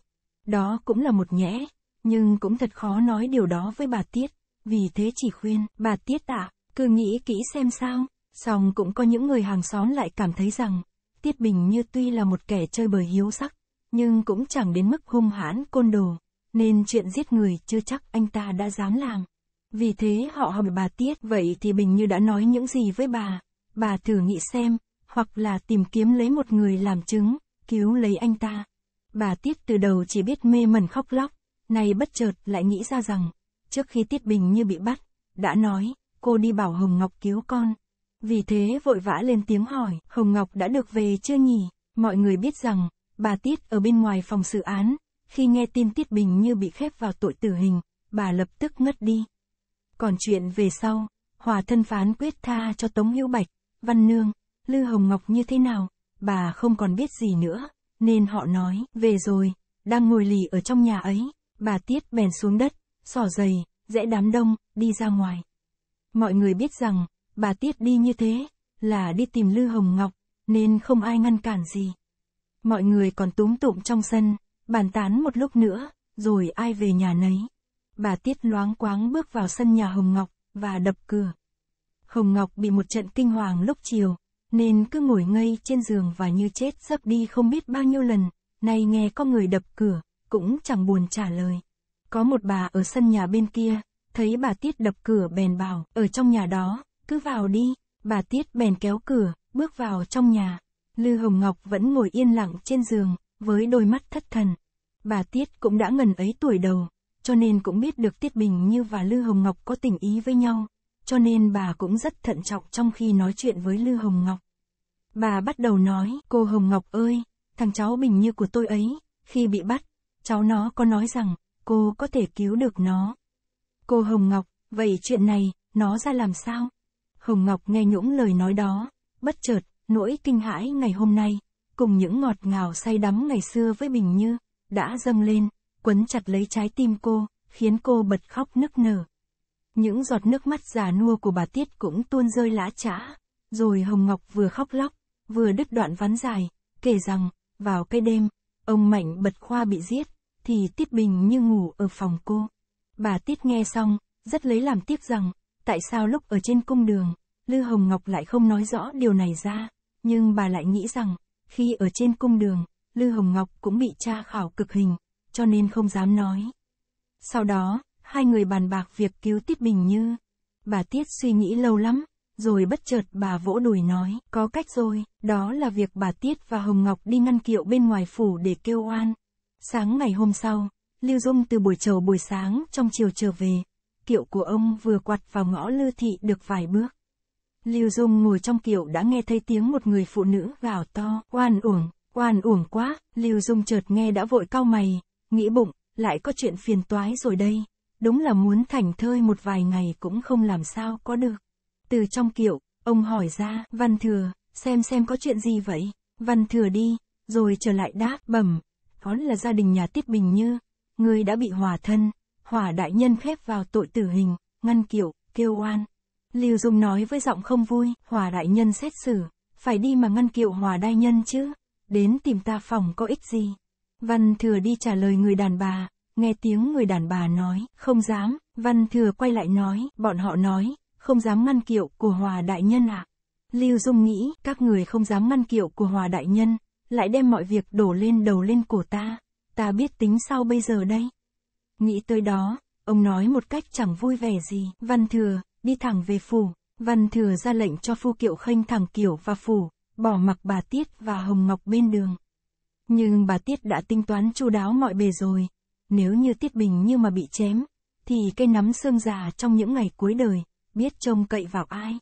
Đó cũng là một nhẽ, nhưng cũng thật khó nói điều đó với bà Tiết, vì thế chỉ khuyên, bà Tiết ạ, à, cứ nghĩ kỹ xem sao, song cũng có những người hàng xóm lại cảm thấy rằng, Tiết Bình như tuy là một kẻ chơi bời hiếu sắc, nhưng cũng chẳng đến mức hung hãn côn đồ, nên chuyện giết người chưa chắc anh ta đã dám làm. Vì thế họ hỏi bà Tiết, vậy thì Bình như đã nói những gì với bà, bà thử nghĩ xem, hoặc là tìm kiếm lấy một người làm chứng, cứu lấy anh ta. Bà Tiết từ đầu chỉ biết mê mẩn khóc lóc, nay bất chợt lại nghĩ ra rằng, trước khi Tiết Bình như bị bắt, đã nói, cô đi bảo Hồng Ngọc cứu con. Vì thế vội vã lên tiếng hỏi, Hồng Ngọc đã được về chưa nhỉ? Mọi người biết rằng, bà Tiết ở bên ngoài phòng xử án, khi nghe tin Tiết Bình như bị khép vào tội tử hình, bà lập tức ngất đi. Còn chuyện về sau, Hòa thân phán quyết tha cho Tống Hữu Bạch, Văn Nương, Lư Hồng Ngọc như thế nào, bà không còn biết gì nữa, nên họ nói, về rồi, đang ngồi lì ở trong nhà ấy, bà Tiết bèn xuống đất, xỏ giày, rẽ đám đông, đi ra ngoài. Mọi người biết rằng, bà Tiết đi như thế, là đi tìm Lư Hồng Ngọc, nên không ai ngăn cản gì. Mọi người còn túm tụm trong sân, bàn tán một lúc nữa, rồi ai về nhà nấy. Bà Tiết loáng quáng bước vào sân nhà Hồng Ngọc, và đập cửa. Hồng Ngọc bị một trận kinh hoàng lúc chiều, nên cứ ngồi ngây trên giường và như chết sắp đi không biết bao nhiêu lần, nay nghe có người đập cửa, cũng chẳng buồn trả lời. Có một bà ở sân nhà bên kia, thấy bà Tiết đập cửa bèn bảo, ở trong nhà đó, cứ vào đi, bà Tiết bèn kéo cửa, bước vào trong nhà. Lư Hồng Ngọc vẫn ngồi yên lặng trên giường, với đôi mắt thất thần. Bà Tiết cũng đã ngần ấy tuổi đầu, cho nên cũng biết được Tiết Bình Như và Lư Hồng Ngọc có tình ý với nhau cho nên bà cũng rất thận trọng trong khi nói chuyện với Lư Hồng Ngọc. Bà bắt đầu nói, cô Hồng Ngọc ơi, thằng cháu Bình Như của tôi ấy, khi bị bắt, cháu nó có nói rằng, cô có thể cứu được nó. Cô Hồng Ngọc, vậy chuyện này, nó ra làm sao? Hồng Ngọc nghe những lời nói đó, bất chợt, nỗi kinh hãi ngày hôm nay, cùng những ngọt ngào say đắm ngày xưa với Bình Như, đã dâng lên, quấn chặt lấy trái tim cô, khiến cô bật khóc nức nở. Những giọt nước mắt già nua của bà Tiết cũng tuôn rơi lã chã. Rồi Hồng Ngọc vừa khóc lóc, vừa đứt đoạn ván dài, kể rằng, vào cái đêm, ông Mạnh bật khoa bị giết, thì Tiết Bình như ngủ ở phòng cô. Bà Tiết nghe xong, rất lấy làm tiếc rằng, tại sao lúc ở trên cung đường, Lư Hồng Ngọc lại không nói rõ điều này ra, nhưng bà lại nghĩ rằng, khi ở trên cung đường, Lư Hồng Ngọc cũng bị tra khảo cực hình, cho nên không dám nói. Sau đó, hai người bàn bạc việc cứu Tiết Bình Như. Bà Tiết suy nghĩ lâu lắm, rồi bất chợt bà vỗ đùi nói, có cách rồi, đó là việc bà Tiết và Hồng Ngọc đi ngăn kiệu bên ngoài phủ để kêu oan. Sáng ngày hôm sau, Lưu Dung từ buổi trầu buổi sáng trong chiều trở về, kiệu của ông vừa quặt vào ngõ Lư Thị được vài bước. Lưu Dung ngồi trong kiệu đã nghe thấy tiếng một người phụ nữ gào to, oan uổng, oan uổng quá, Lưu Dung chợt nghe đã vội cau mày, nghĩ bụng, lại có chuyện phiền toái rồi đây đúng là muốn thảnh thơi một vài ngày cũng không làm sao có được. Từ trong kiệu, ông hỏi ra, Văn Thừa, xem xem có chuyện gì vậy? Văn Thừa đi, rồi trở lại đáp, bẩm, có là gia đình nhà Tiết Bình Như, người đã bị hòa thân, hòa đại nhân khép vào tội tử hình, ngăn kiệu, kêu oan. Lưu Dung nói với giọng không vui, hòa đại nhân xét xử, phải đi mà ngăn kiệu hòa đại nhân chứ, đến tìm ta phòng có ích gì. Văn Thừa đi trả lời người đàn bà, nghe tiếng người đàn bà nói, không dám, văn thừa quay lại nói, bọn họ nói, không dám ngăn kiệu của hòa đại nhân ạ. À? Lưu Dung nghĩ, các người không dám ngăn kiệu của hòa đại nhân, lại đem mọi việc đổ lên đầu lên cổ ta, ta biết tính sao bây giờ đây. Nghĩ tới đó, ông nói một cách chẳng vui vẻ gì, văn thừa, đi thẳng về phủ, văn thừa ra lệnh cho phu kiệu khênh thẳng kiểu và phủ, bỏ mặc bà Tiết và Hồng Ngọc bên đường. Nhưng bà Tiết đã tính toán chu đáo mọi bề rồi, nếu như Tiết Bình như mà bị chém, thì cây nắm xương già trong những ngày cuối đời, biết trông cậy vào ai.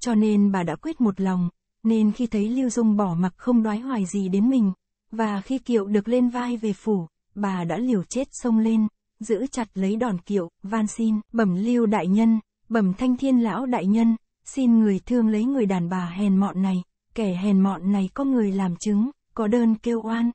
Cho nên bà đã quyết một lòng, nên khi thấy Lưu Dung bỏ mặc không đoái hoài gì đến mình, và khi kiệu được lên vai về phủ, bà đã liều chết xông lên, giữ chặt lấy đòn kiệu, van xin, bẩm Lưu Đại Nhân, bẩm Thanh Thiên Lão Đại Nhân, xin người thương lấy người đàn bà hèn mọn này, kẻ hèn mọn này có người làm chứng, có đơn kêu oan.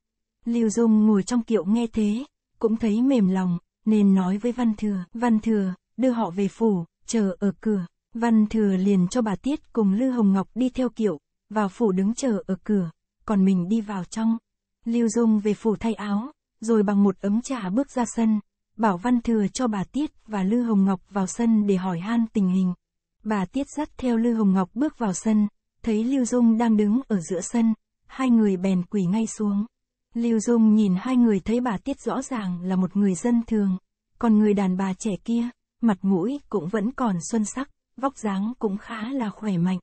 Lưu Dung ngồi trong kiệu nghe thế, cũng thấy mềm lòng, nên nói với Văn Thừa, Văn Thừa, đưa họ về phủ, chờ ở cửa. Văn Thừa liền cho bà Tiết cùng Lư Hồng Ngọc đi theo kiệu, vào phủ đứng chờ ở cửa, còn mình đi vào trong. Lưu Dung về phủ thay áo, rồi bằng một ấm trà bước ra sân, bảo Văn Thừa cho bà Tiết và Lư Hồng Ngọc vào sân để hỏi han tình hình. Bà Tiết dắt theo Lư Hồng Ngọc bước vào sân, thấy Lưu Dung đang đứng ở giữa sân, hai người bèn quỳ ngay xuống. Lưu Dung nhìn hai người thấy bà Tiết rõ ràng là một người dân thường, còn người đàn bà trẻ kia, mặt mũi cũng vẫn còn xuân sắc, vóc dáng cũng khá là khỏe mạnh.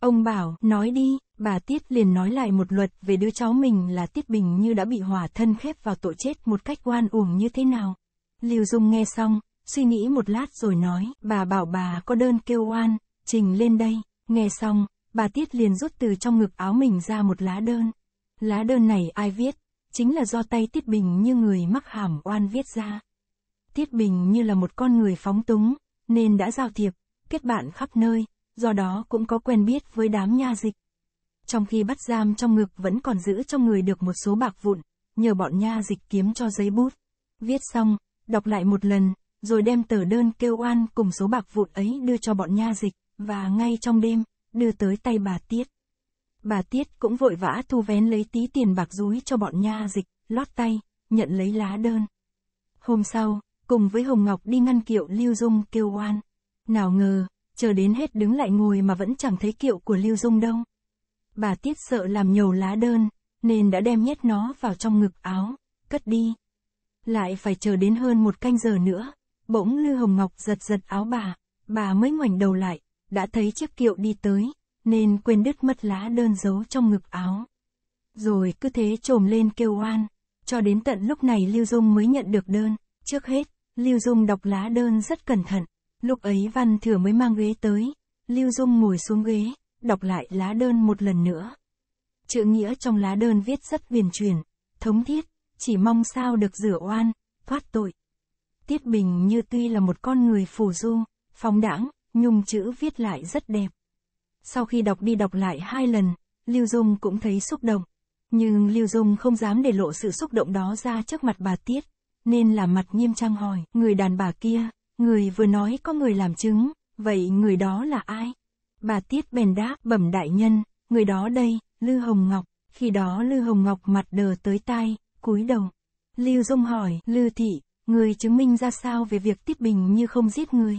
Ông bảo, nói đi, bà Tiết liền nói lại một luật về đứa cháu mình là Tiết Bình như đã bị hỏa thân khép vào tội chết một cách oan uổng như thế nào. Lưu Dung nghe xong, suy nghĩ một lát rồi nói, bà bảo bà có đơn kêu oan, trình lên đây, nghe xong, bà Tiết liền rút từ trong ngực áo mình ra một lá đơn, Lá đơn này ai viết, chính là do tay Tiết Bình như người mắc hàm oan viết ra. Tiết Bình như là một con người phóng túng, nên đã giao thiệp, kết bạn khắp nơi, do đó cũng có quen biết với đám nha dịch. Trong khi bắt giam trong ngực vẫn còn giữ trong người được một số bạc vụn, nhờ bọn nha dịch kiếm cho giấy bút. Viết xong, đọc lại một lần, rồi đem tờ đơn kêu oan cùng số bạc vụn ấy đưa cho bọn nha dịch, và ngay trong đêm, đưa tới tay bà Tiết. Bà Tiết cũng vội vã thu vén lấy tí tiền bạc rúi cho bọn nha dịch, lót tay, nhận lấy lá đơn. Hôm sau, cùng với Hồng Ngọc đi ngăn kiệu Lưu Dung kêu oan. Nào ngờ, chờ đến hết đứng lại ngồi mà vẫn chẳng thấy kiệu của Lưu Dung đâu. Bà Tiết sợ làm nhiều lá đơn, nên đã đem nhét nó vào trong ngực áo, cất đi. Lại phải chờ đến hơn một canh giờ nữa, bỗng Lư Hồng Ngọc giật giật áo bà, bà mới ngoảnh đầu lại, đã thấy chiếc kiệu đi tới, nên quên đứt mất lá đơn giấu trong ngực áo. Rồi cứ thế trồm lên kêu oan, cho đến tận lúc này Lưu Dung mới nhận được đơn, trước hết, Lưu Dung đọc lá đơn rất cẩn thận, lúc ấy Văn Thừa mới mang ghế tới, Lưu Dung ngồi xuống ghế, đọc lại lá đơn một lần nữa. Chữ nghĩa trong lá đơn viết rất huyền chuyển, thống thiết, chỉ mong sao được rửa oan, thoát tội. Tiết Bình như tuy là một con người phù du, phóng đãng, nhung chữ viết lại rất đẹp. Sau khi đọc đi đọc lại hai lần, Lưu Dung cũng thấy xúc động. Nhưng Lưu Dung không dám để lộ sự xúc động đó ra trước mặt bà Tiết, nên là mặt nghiêm trang hỏi, người đàn bà kia, người vừa nói có người làm chứng, vậy người đó là ai? Bà Tiết bèn đáp, bẩm đại nhân, người đó đây, Lư Hồng Ngọc. Khi đó Lư Hồng Ngọc mặt đờ tới tai, cúi đầu. Lưu Dung hỏi, Lư Thị, người chứng minh ra sao về việc Tiết Bình như không giết người?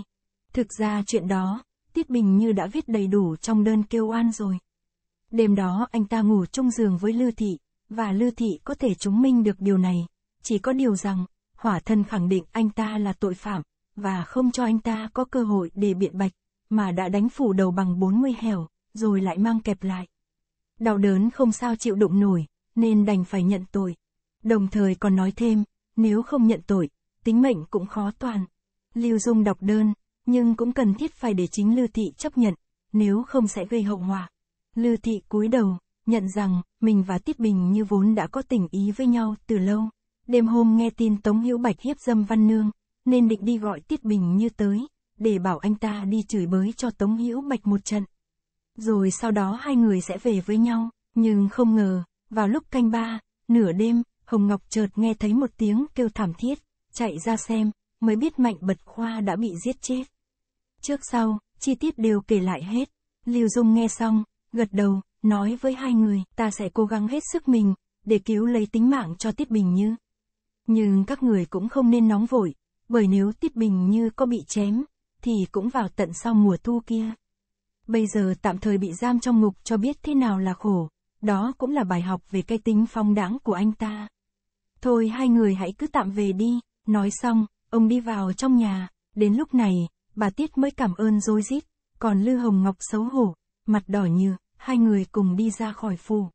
Thực ra chuyện đó, Tiết Bình như đã viết đầy đủ trong đơn kêu oan rồi. Đêm đó anh ta ngủ chung giường với Lư Thị, và Lư Thị có thể chứng minh được điều này. Chỉ có điều rằng, hỏa thân khẳng định anh ta là tội phạm, và không cho anh ta có cơ hội để biện bạch, mà đã đánh phủ đầu bằng 40 hẻo, rồi lại mang kẹp lại. Đau đớn không sao chịu đụng nổi, nên đành phải nhận tội. Đồng thời còn nói thêm, nếu không nhận tội, tính mệnh cũng khó toàn. Lưu Dung đọc đơn, nhưng cũng cần thiết phải để chính Lư Thị chấp nhận, nếu không sẽ gây hậu họa. Lư Thị cúi đầu, nhận rằng, mình và Tiết Bình như vốn đã có tình ý với nhau từ lâu. Đêm hôm nghe tin Tống Hữu Bạch hiếp dâm Văn Nương, nên định đi gọi Tiết Bình như tới, để bảo anh ta đi chửi bới cho Tống Hữu Bạch một trận. Rồi sau đó hai người sẽ về với nhau, nhưng không ngờ, vào lúc canh ba, nửa đêm, Hồng Ngọc chợt nghe thấy một tiếng kêu thảm thiết, chạy ra xem, mới biết Mạnh Bật Khoa đã bị giết chết. Trước sau, chi tiết đều kể lại hết. Lưu Dung nghe xong, gật đầu, nói với hai người, ta sẽ cố gắng hết sức mình, để cứu lấy tính mạng cho Tiết Bình Như. Nhưng các người cũng không nên nóng vội, bởi nếu Tiết Bình Như có bị chém, thì cũng vào tận sau mùa thu kia. Bây giờ tạm thời bị giam trong ngục cho biết thế nào là khổ, đó cũng là bài học về cái tính phong đáng của anh ta. Thôi hai người hãy cứ tạm về đi, nói xong, ông đi vào trong nhà, đến lúc này, bà Tiết mới cảm ơn dối rít còn Lư Hồng Ngọc xấu hổ, mặt đỏ như, hai người cùng đi ra khỏi phủ.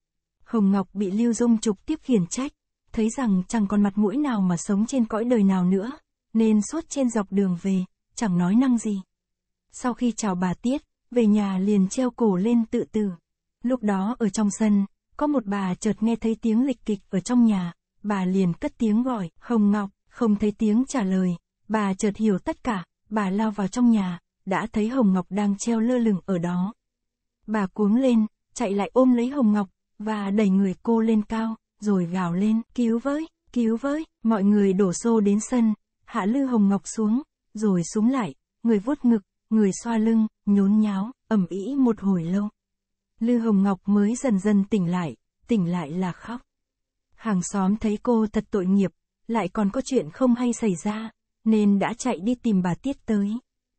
Hồng Ngọc bị Lưu Dung trục tiếp khiển trách, thấy rằng chẳng còn mặt mũi nào mà sống trên cõi đời nào nữa, nên suốt trên dọc đường về, chẳng nói năng gì. Sau khi chào bà Tiết, về nhà liền treo cổ lên tự tử. Lúc đó ở trong sân, có một bà chợt nghe thấy tiếng lịch kịch ở trong nhà, bà liền cất tiếng gọi, Hồng Ngọc, không thấy tiếng trả lời, bà chợt hiểu tất cả, Bà lao vào trong nhà, đã thấy Hồng Ngọc đang treo lơ lửng ở đó. Bà cuống lên, chạy lại ôm lấy Hồng Ngọc, và đẩy người cô lên cao, rồi gào lên, cứu với, cứu với, mọi người đổ xô đến sân, hạ lư Hồng Ngọc xuống, rồi xuống lại, người vuốt ngực, người xoa lưng, nhốn nháo, ẩm ý một hồi lâu. Lư Hồng Ngọc mới dần dần tỉnh lại, tỉnh lại là khóc. Hàng xóm thấy cô thật tội nghiệp, lại còn có chuyện không hay xảy ra, nên đã chạy đi tìm bà Tiết tới.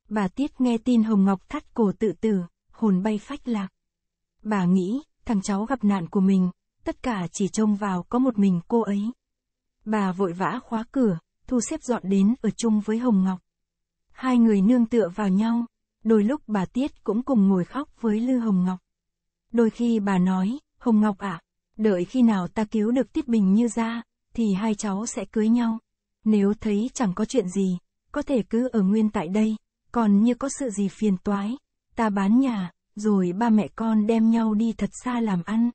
Bà Tiết nghe tin Hồng Ngọc thắt cổ tự tử, hồn bay phách lạc. Bà nghĩ, thằng cháu gặp nạn của mình, tất cả chỉ trông vào có một mình cô ấy. Bà vội vã khóa cửa, thu xếp dọn đến ở chung với Hồng Ngọc. Hai người nương tựa vào nhau, đôi lúc bà Tiết cũng cùng ngồi khóc với Lư Hồng Ngọc. Đôi khi bà nói, Hồng Ngọc ạ, à, đợi khi nào ta cứu được Tiết Bình như ra, thì hai cháu sẽ cưới nhau. Nếu thấy chẳng có chuyện gì, có thể cứ ở nguyên tại đây, còn như có sự gì phiền toái, ta bán nhà, rồi ba mẹ con đem nhau đi thật xa làm ăn.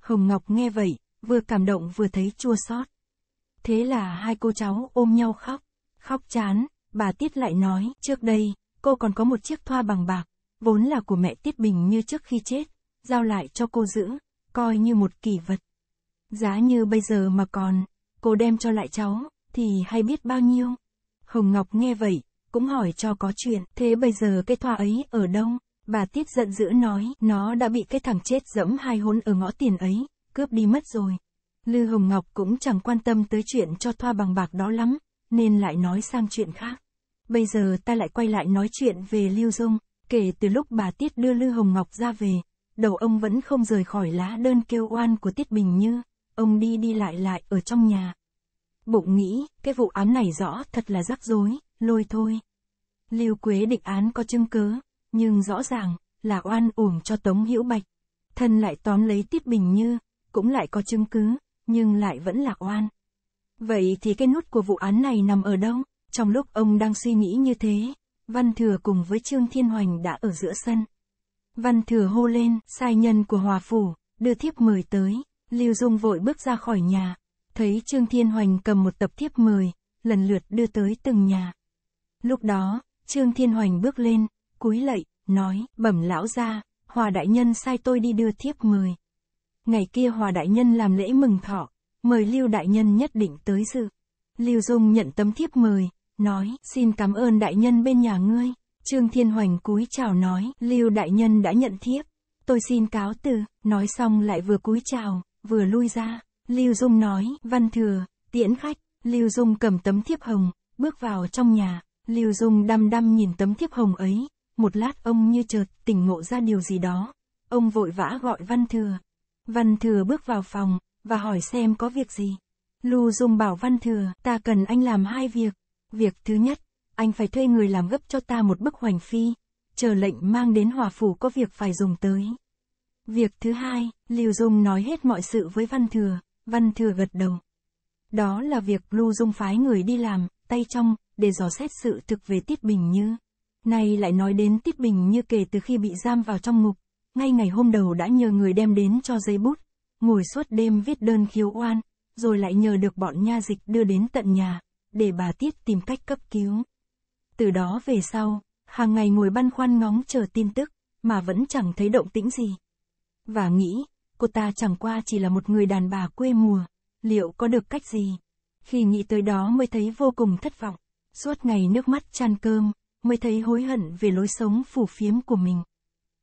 Hồng Ngọc nghe vậy, vừa cảm động vừa thấy chua xót. Thế là hai cô cháu ôm nhau khóc, khóc chán, bà Tiết lại nói, trước đây, cô còn có một chiếc thoa bằng bạc, vốn là của mẹ Tiết Bình như trước khi chết, giao lại cho cô giữ, coi như một kỷ vật. Giá như bây giờ mà còn, cô đem cho lại cháu, thì hay biết bao nhiêu. Hồng Ngọc nghe vậy, cũng hỏi cho có chuyện, thế bây giờ cái thoa ấy ở đâu? Bà Tiết giận dữ nói, nó đã bị cái thằng chết dẫm hai hôn ở ngõ tiền ấy, cướp đi mất rồi. Lư Hồng Ngọc cũng chẳng quan tâm tới chuyện cho thoa bằng bạc đó lắm, nên lại nói sang chuyện khác. Bây giờ ta lại quay lại nói chuyện về Lưu Dung, kể từ lúc bà Tiết đưa Lư Hồng Ngọc ra về, đầu ông vẫn không rời khỏi lá đơn kêu oan của Tiết Bình Như, ông đi đi lại lại ở trong nhà, Bụng nghĩ, cái vụ án này rõ thật là rắc rối, lôi thôi. Lưu Quế định án có chứng cứ nhưng rõ ràng, là oan uổng cho Tống Hữu Bạch. Thân lại tóm lấy Tiết Bình Như, cũng lại có chứng cứ, nhưng lại vẫn là oan. Vậy thì cái nút của vụ án này nằm ở đâu? Trong lúc ông đang suy nghĩ như thế, Văn Thừa cùng với Trương Thiên Hoành đã ở giữa sân. Văn Thừa hô lên, sai nhân của Hòa Phủ, đưa thiếp mời tới, Lưu Dung vội bước ra khỏi nhà, thấy Trương Thiên Hoành cầm một tập thiếp mời, lần lượt đưa tới từng nhà. Lúc đó, Trương Thiên Hoành bước lên, cúi lạy, nói, bẩm lão ra, Hòa Đại Nhân sai tôi đi đưa thiếp mời. Ngày kia Hòa Đại Nhân làm lễ mừng thọ, mời Lưu Đại Nhân nhất định tới dự. Lưu Dung nhận tấm thiếp mời, nói, xin cảm ơn Đại Nhân bên nhà ngươi. Trương Thiên Hoành cúi chào nói, Lưu Đại Nhân đã nhận thiếp, tôi xin cáo từ, nói xong lại vừa cúi chào, vừa lui ra. Lưu Dung nói, văn thừa, tiễn khách, Lưu Dung cầm tấm thiếp hồng, bước vào trong nhà, Lưu Dung đăm đăm nhìn tấm thiếp hồng ấy, một lát ông như chợt tỉnh ngộ ra điều gì đó, ông vội vã gọi văn thừa. Văn thừa bước vào phòng, và hỏi xem có việc gì. Lưu Dung bảo văn thừa, ta cần anh làm hai việc. Việc thứ nhất, anh phải thuê người làm gấp cho ta một bức hoành phi, chờ lệnh mang đến hòa phủ có việc phải dùng tới. Việc thứ hai, Lưu Dung nói hết mọi sự với Văn Thừa, Văn Thừa gật đầu. Đó là việc Lưu Dung phái người đi làm, tay trong, để dò xét sự thực về Tiết Bình Như. Nay lại nói đến Tiết Bình Như kể từ khi bị giam vào trong ngục, ngay ngày hôm đầu đã nhờ người đem đến cho giấy bút, ngồi suốt đêm viết đơn khiếu oan, rồi lại nhờ được bọn nha dịch đưa đến tận nhà, để bà Tiết tìm cách cấp cứu. Từ đó về sau, hàng ngày ngồi băn khoăn ngóng chờ tin tức, mà vẫn chẳng thấy động tĩnh gì. Và nghĩ, cô ta chẳng qua chỉ là một người đàn bà quê mùa, liệu có được cách gì? Khi nghĩ tới đó mới thấy vô cùng thất vọng, suốt ngày nước mắt chăn cơm, mới thấy hối hận về lối sống phủ phiếm của mình.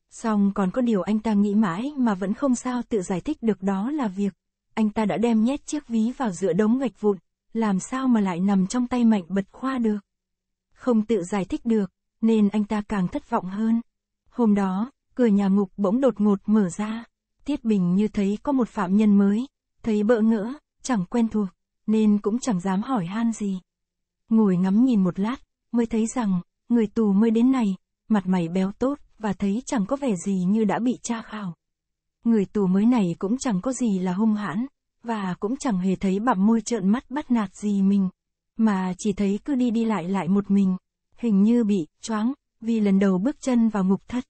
Song còn có điều anh ta nghĩ mãi mà vẫn không sao tự giải thích được đó là việc, anh ta đã đem nhét chiếc ví vào giữa đống gạch vụn, làm sao mà lại nằm trong tay mạnh bật khoa được. Không tự giải thích được, nên anh ta càng thất vọng hơn. Hôm đó, cửa nhà ngục bỗng đột ngột mở ra. Tiết Bình như thấy có một phạm nhân mới, thấy bỡ ngỡ, chẳng quen thuộc, nên cũng chẳng dám hỏi han gì. Ngồi ngắm nhìn một lát, mới thấy rằng, người tù mới đến này, mặt mày béo tốt, và thấy chẳng có vẻ gì như đã bị tra khảo. Người tù mới này cũng chẳng có gì là hung hãn, và cũng chẳng hề thấy bặm môi trợn mắt bắt nạt gì mình, mà chỉ thấy cứ đi đi lại lại một mình, hình như bị choáng vì lần đầu bước chân vào ngục thất.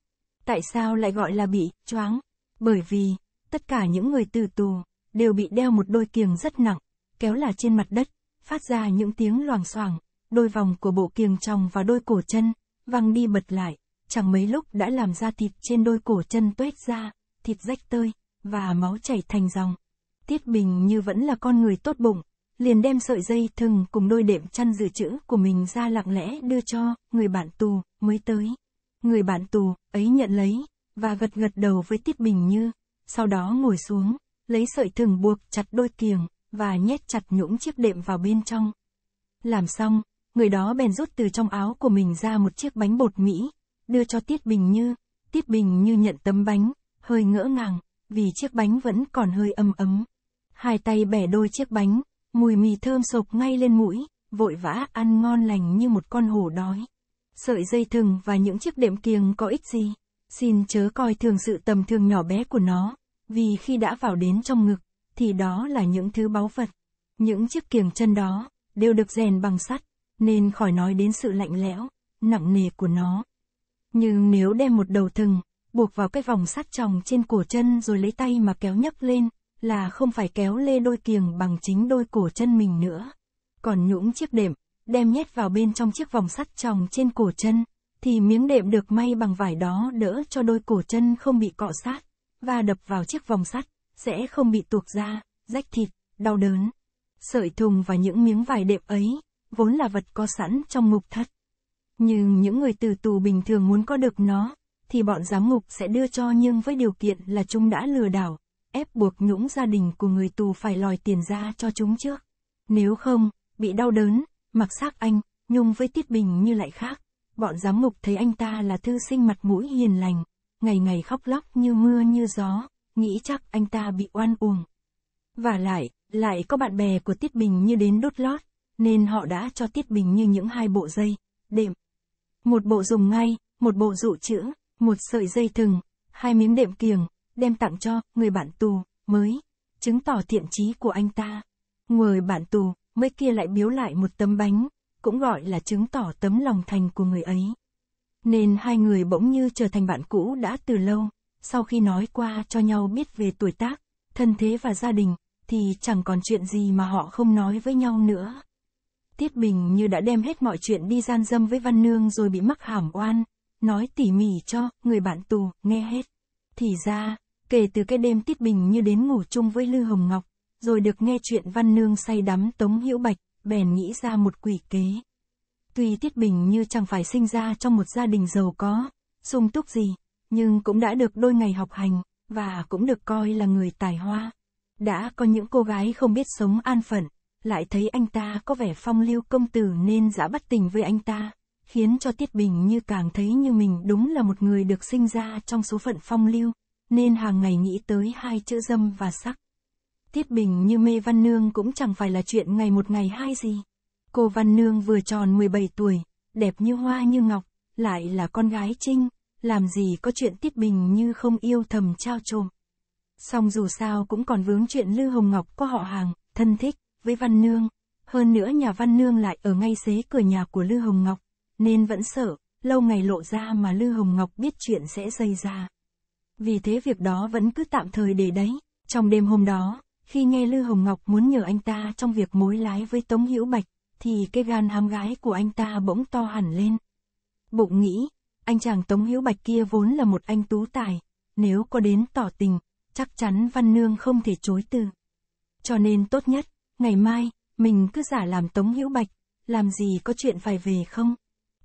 Tại sao lại gọi là bị choáng? Bởi vì, tất cả những người từ tù, đều bị đeo một đôi kiềng rất nặng, kéo là trên mặt đất, phát ra những tiếng loảng xoảng, đôi vòng của bộ kiềng tròng vào đôi cổ chân, văng đi bật lại, chẳng mấy lúc đã làm ra thịt trên đôi cổ chân tuét ra, thịt rách tơi, và máu chảy thành dòng. Tiết Bình như vẫn là con người tốt bụng, liền đem sợi dây thừng cùng đôi đệm chăn dự trữ của mình ra lặng lẽ đưa cho người bạn tù mới tới. Người bạn tù ấy nhận lấy, và gật gật đầu với Tiết Bình Như, sau đó ngồi xuống, lấy sợi thừng buộc chặt đôi kiềng, và nhét chặt nhũng chiếc đệm vào bên trong. Làm xong, người đó bèn rút từ trong áo của mình ra một chiếc bánh bột Mỹ, đưa cho Tiết Bình Như, Tiết Bình Như nhận tấm bánh, hơi ngỡ ngàng, vì chiếc bánh vẫn còn hơi ấm ấm. Hai tay bẻ đôi chiếc bánh, mùi mì thơm sộc ngay lên mũi, vội vã ăn ngon lành như một con hổ đói. Sợi dây thừng và những chiếc đệm kiềng có ích gì? Xin chớ coi thường sự tầm thường nhỏ bé của nó, vì khi đã vào đến trong ngực, thì đó là những thứ báu vật. Những chiếc kiềng chân đó, đều được rèn bằng sắt, nên khỏi nói đến sự lạnh lẽo, nặng nề của nó. Nhưng nếu đem một đầu thừng, buộc vào cái vòng sắt tròng trên cổ chân rồi lấy tay mà kéo nhấc lên, là không phải kéo lê đôi kiềng bằng chính đôi cổ chân mình nữa. Còn nhũng chiếc đệm, đem nhét vào bên trong chiếc vòng sắt tròng trên cổ chân, thì miếng đệm được may bằng vải đó đỡ cho đôi cổ chân không bị cọ sát, và đập vào chiếc vòng sắt, sẽ không bị tuột ra, rách thịt, đau đớn. Sợi thùng và những miếng vải đệm ấy, vốn là vật có sẵn trong ngục thất. Nhưng những người từ tù bình thường muốn có được nó, thì bọn giám ngục sẽ đưa cho nhưng với điều kiện là chúng đã lừa đảo, ép buộc nhũng gia đình của người tù phải lòi tiền ra cho chúng trước. Nếu không, bị đau đớn, mặc xác anh, nhung với tiết bình như lại khác. Bọn giám mục thấy anh ta là thư sinh mặt mũi hiền lành, ngày ngày khóc lóc như mưa như gió, nghĩ chắc anh ta bị oan uổng. Và lại, lại có bạn bè của Tiết Bình như đến đốt lót, nên họ đã cho Tiết Bình như những hai bộ dây, đệm. Một bộ dùng ngay, một bộ dụ chữ, một sợi dây thừng, hai miếng đệm kiềng, đem tặng cho người bạn tù, mới, chứng tỏ thiện trí của anh ta. Người bạn tù, mới kia lại biếu lại một tấm bánh, cũng gọi là chứng tỏ tấm lòng thành của người ấy. Nên hai người bỗng như trở thành bạn cũ đã từ lâu, sau khi nói qua cho nhau biết về tuổi tác, thân thế và gia đình, thì chẳng còn chuyện gì mà họ không nói với nhau nữa. Tiết Bình như đã đem hết mọi chuyện đi gian dâm với Văn Nương rồi bị mắc hàm oan, nói tỉ mỉ cho người bạn tù nghe hết. Thì ra, kể từ cái đêm Tiết Bình như đến ngủ chung với Lư Hồng Ngọc, rồi được nghe chuyện Văn Nương say đắm Tống Hữu Bạch, bèn nghĩ ra một quỷ kế. Tuy Tiết Bình như chẳng phải sinh ra trong một gia đình giàu có, sung túc gì, nhưng cũng đã được đôi ngày học hành, và cũng được coi là người tài hoa. Đã có những cô gái không biết sống an phận, lại thấy anh ta có vẻ phong lưu công tử nên giả bất tình với anh ta, khiến cho Tiết Bình như càng thấy như mình đúng là một người được sinh ra trong số phận phong lưu, nên hàng ngày nghĩ tới hai chữ dâm và sắc tiết Bình như mê Văn Nương cũng chẳng phải là chuyện ngày một ngày hai gì. Cô Văn Nương vừa tròn 17 tuổi, đẹp như hoa như ngọc, lại là con gái trinh, làm gì có chuyện Tiết Bình như không yêu thầm trao trộm Song dù sao cũng còn vướng chuyện Lư Hồng Ngọc có họ hàng, thân thích, với Văn Nương. Hơn nữa nhà Văn Nương lại ở ngay xế cửa nhà của Lư Hồng Ngọc, nên vẫn sợ, lâu ngày lộ ra mà Lư Hồng Ngọc biết chuyện sẽ dây ra. Vì thế việc đó vẫn cứ tạm thời để đấy. Trong đêm hôm đó, khi nghe Lư Hồng Ngọc muốn nhờ anh ta trong việc mối lái với Tống Hữu Bạch, thì cái gan ham gái của anh ta bỗng to hẳn lên. Bụng nghĩ, anh chàng Tống Hữu Bạch kia vốn là một anh tú tài, nếu có đến tỏ tình, chắc chắn Văn Nương không thể chối từ. Cho nên tốt nhất, ngày mai, mình cứ giả làm Tống Hữu Bạch, làm gì có chuyện phải về không?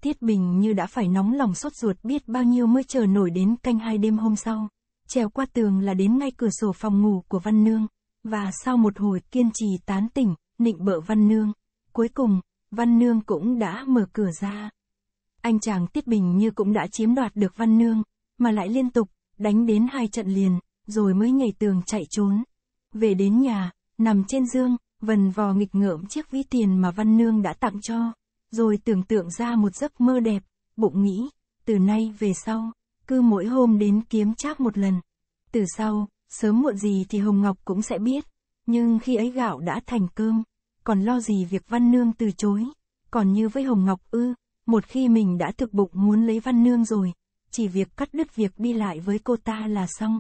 Tiết Bình như đã phải nóng lòng sốt ruột biết bao nhiêu mới chờ nổi đến canh hai đêm hôm sau. Trèo qua tường là đến ngay cửa sổ phòng ngủ của Văn Nương. Và sau một hồi kiên trì tán tỉnh, nịnh bợ Văn Nương, cuối cùng, Văn Nương cũng đã mở cửa ra. Anh chàng Tiết Bình như cũng đã chiếm đoạt được Văn Nương, mà lại liên tục, đánh đến hai trận liền, rồi mới nhảy tường chạy trốn. Về đến nhà, nằm trên giường, vần vò nghịch ngợm chiếc ví tiền mà Văn Nương đã tặng cho, rồi tưởng tượng ra một giấc mơ đẹp, bụng nghĩ, từ nay về sau, cứ mỗi hôm đến kiếm chác một lần. Từ sau, Sớm muộn gì thì Hồng Ngọc cũng sẽ biết, nhưng khi ấy gạo đã thành cơm, còn lo gì việc Văn Nương từ chối. Còn như với Hồng Ngọc ư, một khi mình đã thực bụng muốn lấy Văn Nương rồi, chỉ việc cắt đứt việc đi lại với cô ta là xong.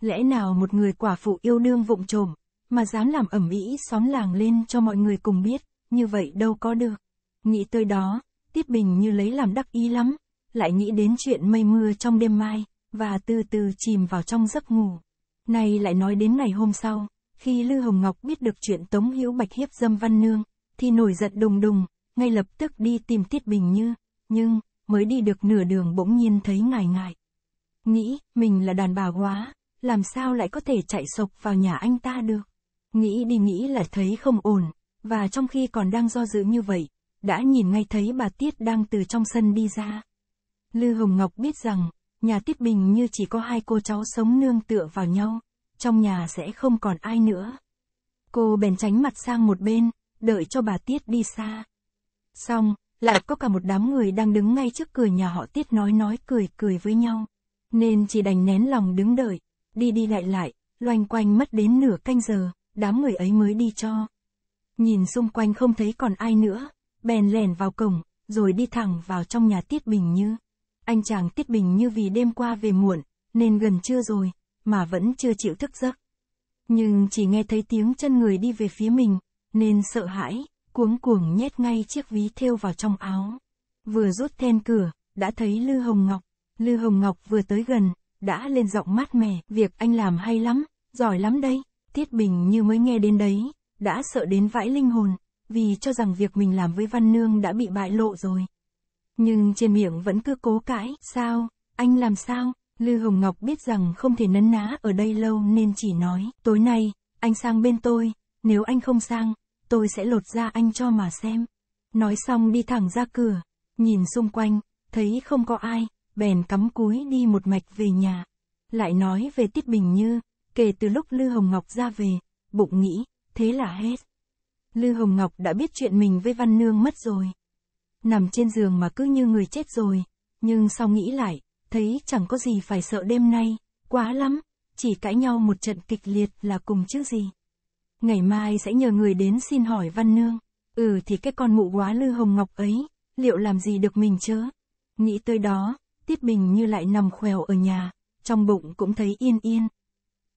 Lẽ nào một người quả phụ yêu đương vụng trộm, mà dám làm ẩm ý xóm làng lên cho mọi người cùng biết, như vậy đâu có được. Nghĩ tới đó, Tiết Bình như lấy làm đắc ý lắm, lại nghĩ đến chuyện mây mưa trong đêm mai, và từ từ chìm vào trong giấc ngủ. Nay lại nói đến ngày hôm sau, khi Lư Hồng Ngọc biết được chuyện Tống Hữu Bạch hiếp dâm Văn Nương, thì nổi giận đùng đùng, ngay lập tức đi tìm Tiết Bình Như, nhưng, mới đi được nửa đường bỗng nhiên thấy ngài ngài. Nghĩ, mình là đàn bà quá, làm sao lại có thể chạy sộc vào nhà anh ta được. Nghĩ đi nghĩ là thấy không ổn, và trong khi còn đang do dự như vậy, đã nhìn ngay thấy bà Tiết đang từ trong sân đi ra. Lư Hồng Ngọc biết rằng, Nhà Tiết Bình như chỉ có hai cô cháu sống nương tựa vào nhau, trong nhà sẽ không còn ai nữa. Cô bèn tránh mặt sang một bên, đợi cho bà Tiết đi xa. Xong, lại có cả một đám người đang đứng ngay trước cửa nhà họ Tiết nói nói cười cười với nhau. Nên chỉ đành nén lòng đứng đợi, đi đi lại lại, loanh quanh mất đến nửa canh giờ, đám người ấy mới đi cho. Nhìn xung quanh không thấy còn ai nữa, bèn lèn vào cổng, rồi đi thẳng vào trong nhà Tiết Bình Như. Anh chàng Tiết Bình như vì đêm qua về muộn, nên gần trưa rồi, mà vẫn chưa chịu thức giấc. Nhưng chỉ nghe thấy tiếng chân người đi về phía mình, nên sợ hãi, cuống cuồng nhét ngay chiếc ví thêu vào trong áo. Vừa rút then cửa, đã thấy Lư Hồng Ngọc. Lư Hồng Ngọc vừa tới gần, đã lên giọng mát mẻ, việc anh làm hay lắm, giỏi lắm đây. Tiết Bình như mới nghe đến đấy, đã sợ đến vãi linh hồn, vì cho rằng việc mình làm với Văn Nương đã bị bại lộ rồi nhưng trên miệng vẫn cứ cố cãi, sao, anh làm sao, Lư Hồng Ngọc biết rằng không thể nấn ná ở đây lâu nên chỉ nói, tối nay, anh sang bên tôi, nếu anh không sang, tôi sẽ lột ra anh cho mà xem. Nói xong đi thẳng ra cửa, nhìn xung quanh, thấy không có ai, bèn cắm cúi đi một mạch về nhà. Lại nói về Tiết Bình Như, kể từ lúc Lư Hồng Ngọc ra về, bụng nghĩ, thế là hết. Lư Hồng Ngọc đã biết chuyện mình với Văn Nương mất rồi nằm trên giường mà cứ như người chết rồi, nhưng sau nghĩ lại, thấy chẳng có gì phải sợ đêm nay, quá lắm, chỉ cãi nhau một trận kịch liệt là cùng chứ gì. Ngày mai sẽ nhờ người đến xin hỏi Văn Nương, ừ thì cái con mụ quá lư hồng ngọc ấy, liệu làm gì được mình chớ? Nghĩ tới đó, Tiết Bình như lại nằm khèo ở nhà, trong bụng cũng thấy yên yên.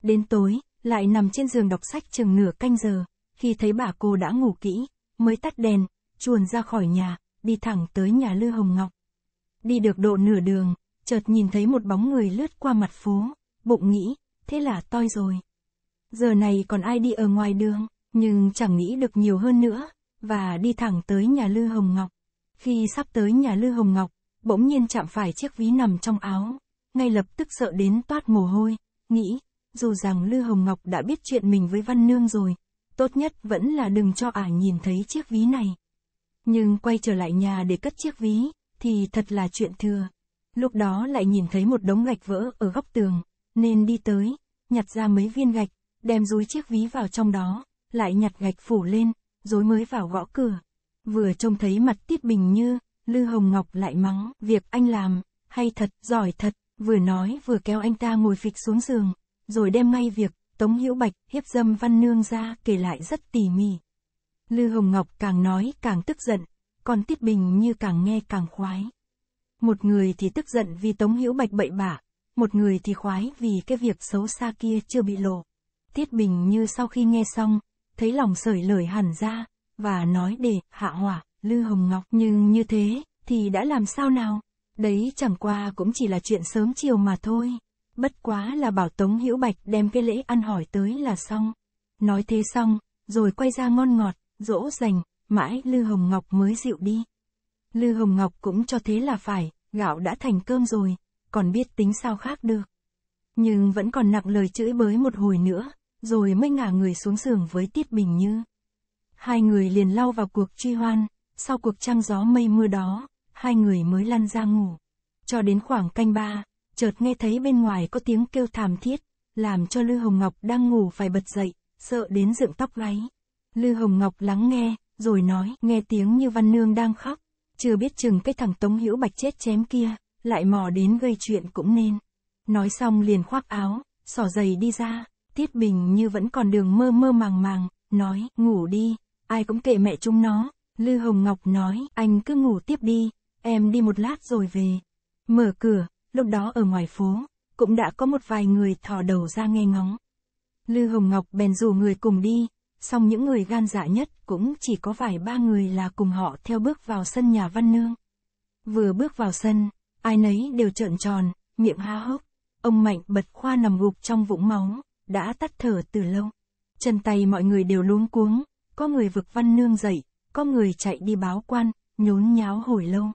Đến tối, lại nằm trên giường đọc sách chừng nửa canh giờ, khi thấy bà cô đã ngủ kỹ, mới tắt đèn, chuồn ra khỏi nhà, đi thẳng tới nhà Lư Hồng Ngọc. Đi được độ nửa đường, chợt nhìn thấy một bóng người lướt qua mặt phố, bụng nghĩ, thế là toi rồi. Giờ này còn ai đi ở ngoài đường, nhưng chẳng nghĩ được nhiều hơn nữa, và đi thẳng tới nhà Lư Hồng Ngọc. Khi sắp tới nhà Lư Hồng Ngọc, bỗng nhiên chạm phải chiếc ví nằm trong áo, ngay lập tức sợ đến toát mồ hôi, nghĩ, dù rằng Lư Hồng Ngọc đã biết chuyện mình với Văn Nương rồi, tốt nhất vẫn là đừng cho ả nhìn thấy chiếc ví này nhưng quay trở lại nhà để cất chiếc ví, thì thật là chuyện thừa. Lúc đó lại nhìn thấy một đống gạch vỡ ở góc tường, nên đi tới, nhặt ra mấy viên gạch, đem dúi chiếc ví vào trong đó, lại nhặt gạch phủ lên, rồi mới vào gõ cửa. Vừa trông thấy mặt Tiết Bình Như, Lư Hồng Ngọc lại mắng, việc anh làm, hay thật, giỏi thật, vừa nói vừa kéo anh ta ngồi phịch xuống giường, rồi đem ngay việc, Tống Hữu Bạch, hiếp dâm Văn Nương ra kể lại rất tỉ mỉ. Lư Hồng Ngọc càng nói càng tức giận, còn Tiết Bình như càng nghe càng khoái. Một người thì tức giận vì Tống Hữu Bạch bậy bạ, một người thì khoái vì cái việc xấu xa kia chưa bị lộ. Tiết Bình như sau khi nghe xong, thấy lòng sởi lời hẳn ra, và nói để hạ hỏa, Lư Hồng Ngọc. Nhưng như thế, thì đã làm sao nào? Đấy chẳng qua cũng chỉ là chuyện sớm chiều mà thôi. Bất quá là bảo Tống Hữu Bạch đem cái lễ ăn hỏi tới là xong. Nói thế xong, rồi quay ra ngon ngọt, dỗ dành, mãi Lư Hồng Ngọc mới dịu đi. Lư Hồng Ngọc cũng cho thế là phải, gạo đã thành cơm rồi, còn biết tính sao khác được. Nhưng vẫn còn nặng lời chửi bới một hồi nữa, rồi mới ngả người xuống giường với Tiết Bình Như. Hai người liền lao vào cuộc truy hoan, sau cuộc trăng gió mây mưa đó, hai người mới lăn ra ngủ. Cho đến khoảng canh ba, chợt nghe thấy bên ngoài có tiếng kêu thảm thiết, làm cho Lư Hồng Ngọc đang ngủ phải bật dậy, sợ đến dựng tóc gáy. Lư Hồng Ngọc lắng nghe, rồi nói, nghe tiếng như Văn Nương đang khóc, chưa biết chừng cái thằng Tống Hữu Bạch chết chém kia, lại mò đến gây chuyện cũng nên. Nói xong liền khoác áo, xỏ giày đi ra, Tiết Bình như vẫn còn đường mơ mơ màng màng, nói, ngủ đi, ai cũng kệ mẹ chúng nó. Lư Hồng Ngọc nói, anh cứ ngủ tiếp đi, em đi một lát rồi về. Mở cửa, lúc đó ở ngoài phố, cũng đã có một vài người thò đầu ra nghe ngóng. Lư Hồng Ngọc bèn rủ người cùng đi, song những người gan dạ nhất cũng chỉ có vài ba người là cùng họ theo bước vào sân nhà văn nương. Vừa bước vào sân, ai nấy đều trợn tròn, miệng há hốc. Ông Mạnh bật khoa nằm gục trong vũng máu, đã tắt thở từ lâu. Chân tay mọi người đều luống cuống, có người vực văn nương dậy, có người chạy đi báo quan, nhốn nháo hồi lâu.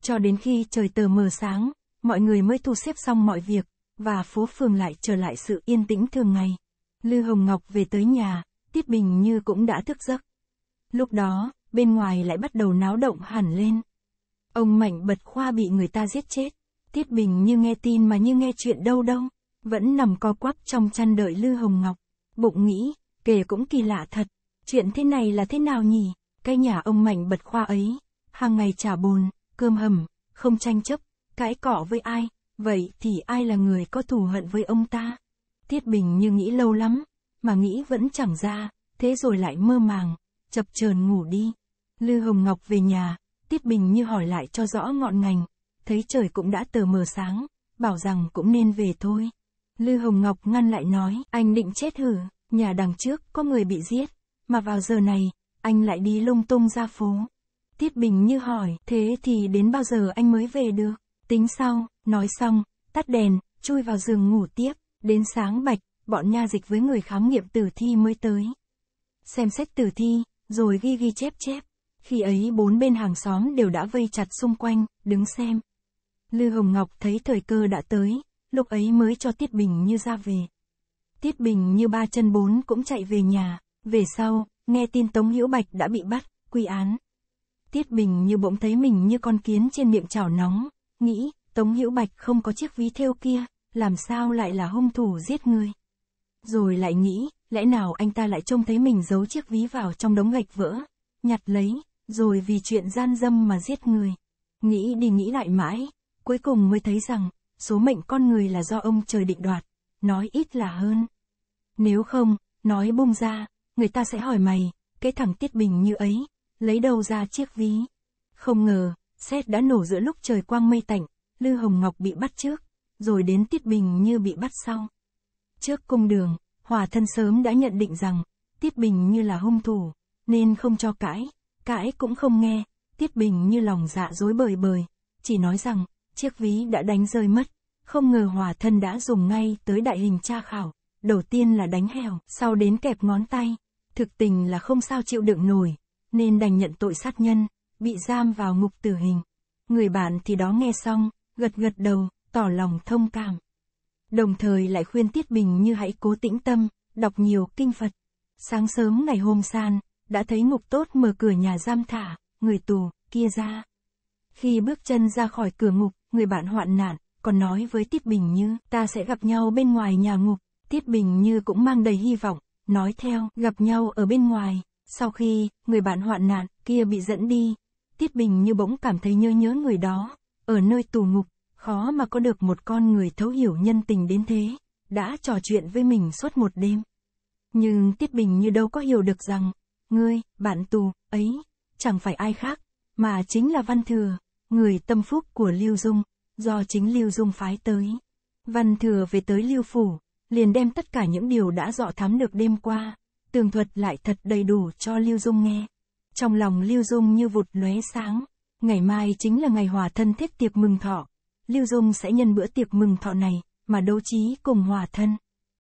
Cho đến khi trời tờ mờ sáng, mọi người mới thu xếp xong mọi việc, và phố phường lại trở lại sự yên tĩnh thường ngày. Lư Hồng Ngọc về tới nhà, Tiết Bình như cũng đã thức giấc. Lúc đó, bên ngoài lại bắt đầu náo động hẳn lên. Ông Mạnh bật khoa bị người ta giết chết. Tiết Bình như nghe tin mà như nghe chuyện đâu đâu, vẫn nằm co quắp trong chăn đợi Lư Hồng Ngọc. Bụng nghĩ, kể cũng kỳ lạ thật, chuyện thế này là thế nào nhỉ? Cái nhà ông Mạnh bật khoa ấy, hàng ngày trả bồn, cơm hầm, không tranh chấp, cãi cọ với ai, vậy thì ai là người có thù hận với ông ta? Tiết Bình như nghĩ lâu lắm, mà nghĩ vẫn chẳng ra, thế rồi lại mơ màng, chập chờn ngủ đi. Lư Hồng Ngọc về nhà, Tiết Bình như hỏi lại cho rõ ngọn ngành, thấy trời cũng đã tờ mờ sáng, bảo rằng cũng nên về thôi. Lư Hồng Ngọc ngăn lại nói, anh định chết hử, nhà đằng trước có người bị giết, mà vào giờ này, anh lại đi lung tung ra phố. Tiết Bình như hỏi, thế thì đến bao giờ anh mới về được? Tính sau, nói xong, tắt đèn, chui vào giường ngủ tiếp, đến sáng bạch, bọn nha dịch với người khám nghiệm tử thi mới tới. Xem xét tử thi, rồi ghi ghi chép chép. Khi ấy bốn bên hàng xóm đều đã vây chặt xung quanh, đứng xem. Lư Hồng Ngọc thấy thời cơ đã tới, lúc ấy mới cho Tiết Bình như ra về. Tiết Bình như ba chân bốn cũng chạy về nhà, về sau, nghe tin Tống Hữu Bạch đã bị bắt, quy án. Tiết Bình như bỗng thấy mình như con kiến trên miệng chảo nóng, nghĩ, Tống Hữu Bạch không có chiếc ví theo kia, làm sao lại là hung thủ giết người rồi lại nghĩ, lẽ nào anh ta lại trông thấy mình giấu chiếc ví vào trong đống gạch vỡ, nhặt lấy, rồi vì chuyện gian dâm mà giết người. Nghĩ đi nghĩ lại mãi, cuối cùng mới thấy rằng, số mệnh con người là do ông trời định đoạt, nói ít là hơn. Nếu không, nói bung ra, người ta sẽ hỏi mày, cái thằng tiết bình như ấy, lấy đâu ra chiếc ví. Không ngờ, xét đã nổ giữa lúc trời quang mây tạnh, Lư Hồng Ngọc bị bắt trước, rồi đến tiết bình như bị bắt sau. Trước cung đường, Hòa thân sớm đã nhận định rằng, Tiết Bình như là hung thủ, nên không cho cãi, cãi cũng không nghe, Tiết Bình như lòng dạ dối bời bời, chỉ nói rằng, chiếc ví đã đánh rơi mất, không ngờ Hòa thân đã dùng ngay tới đại hình tra khảo, đầu tiên là đánh hèo, sau đến kẹp ngón tay, thực tình là không sao chịu đựng nổi, nên đành nhận tội sát nhân, bị giam vào ngục tử hình. Người bạn thì đó nghe xong, gật gật đầu, tỏ lòng thông cảm đồng thời lại khuyên Tiết Bình như hãy cố tĩnh tâm, đọc nhiều kinh Phật. Sáng sớm ngày hôm san, đã thấy ngục tốt mở cửa nhà giam thả, người tù, kia ra. Khi bước chân ra khỏi cửa ngục, người bạn hoạn nạn, còn nói với Tiết Bình Như, ta sẽ gặp nhau bên ngoài nhà ngục. Tiết Bình Như cũng mang đầy hy vọng, nói theo, gặp nhau ở bên ngoài. Sau khi, người bạn hoạn nạn, kia bị dẫn đi. Tiết Bình Như bỗng cảm thấy nhớ nhớ người đó, ở nơi tù ngục. Khó mà có được một con người thấu hiểu nhân tình đến thế, đã trò chuyện với mình suốt một đêm. Nhưng Tiết Bình như đâu có hiểu được rằng, ngươi, bạn tù, ấy, chẳng phải ai khác, mà chính là Văn Thừa, người tâm phúc của Lưu Dung, do chính Lưu Dung phái tới. Văn Thừa về tới Lưu Phủ, liền đem tất cả những điều đã dọ thám được đêm qua, tường thuật lại thật đầy đủ cho Lưu Dung nghe. Trong lòng Lưu Dung như vụt lóe sáng, ngày mai chính là ngày hòa thân thiết tiệc mừng thọ, Lưu Dung sẽ nhân bữa tiệc mừng thọ này, mà đấu trí cùng hòa thân.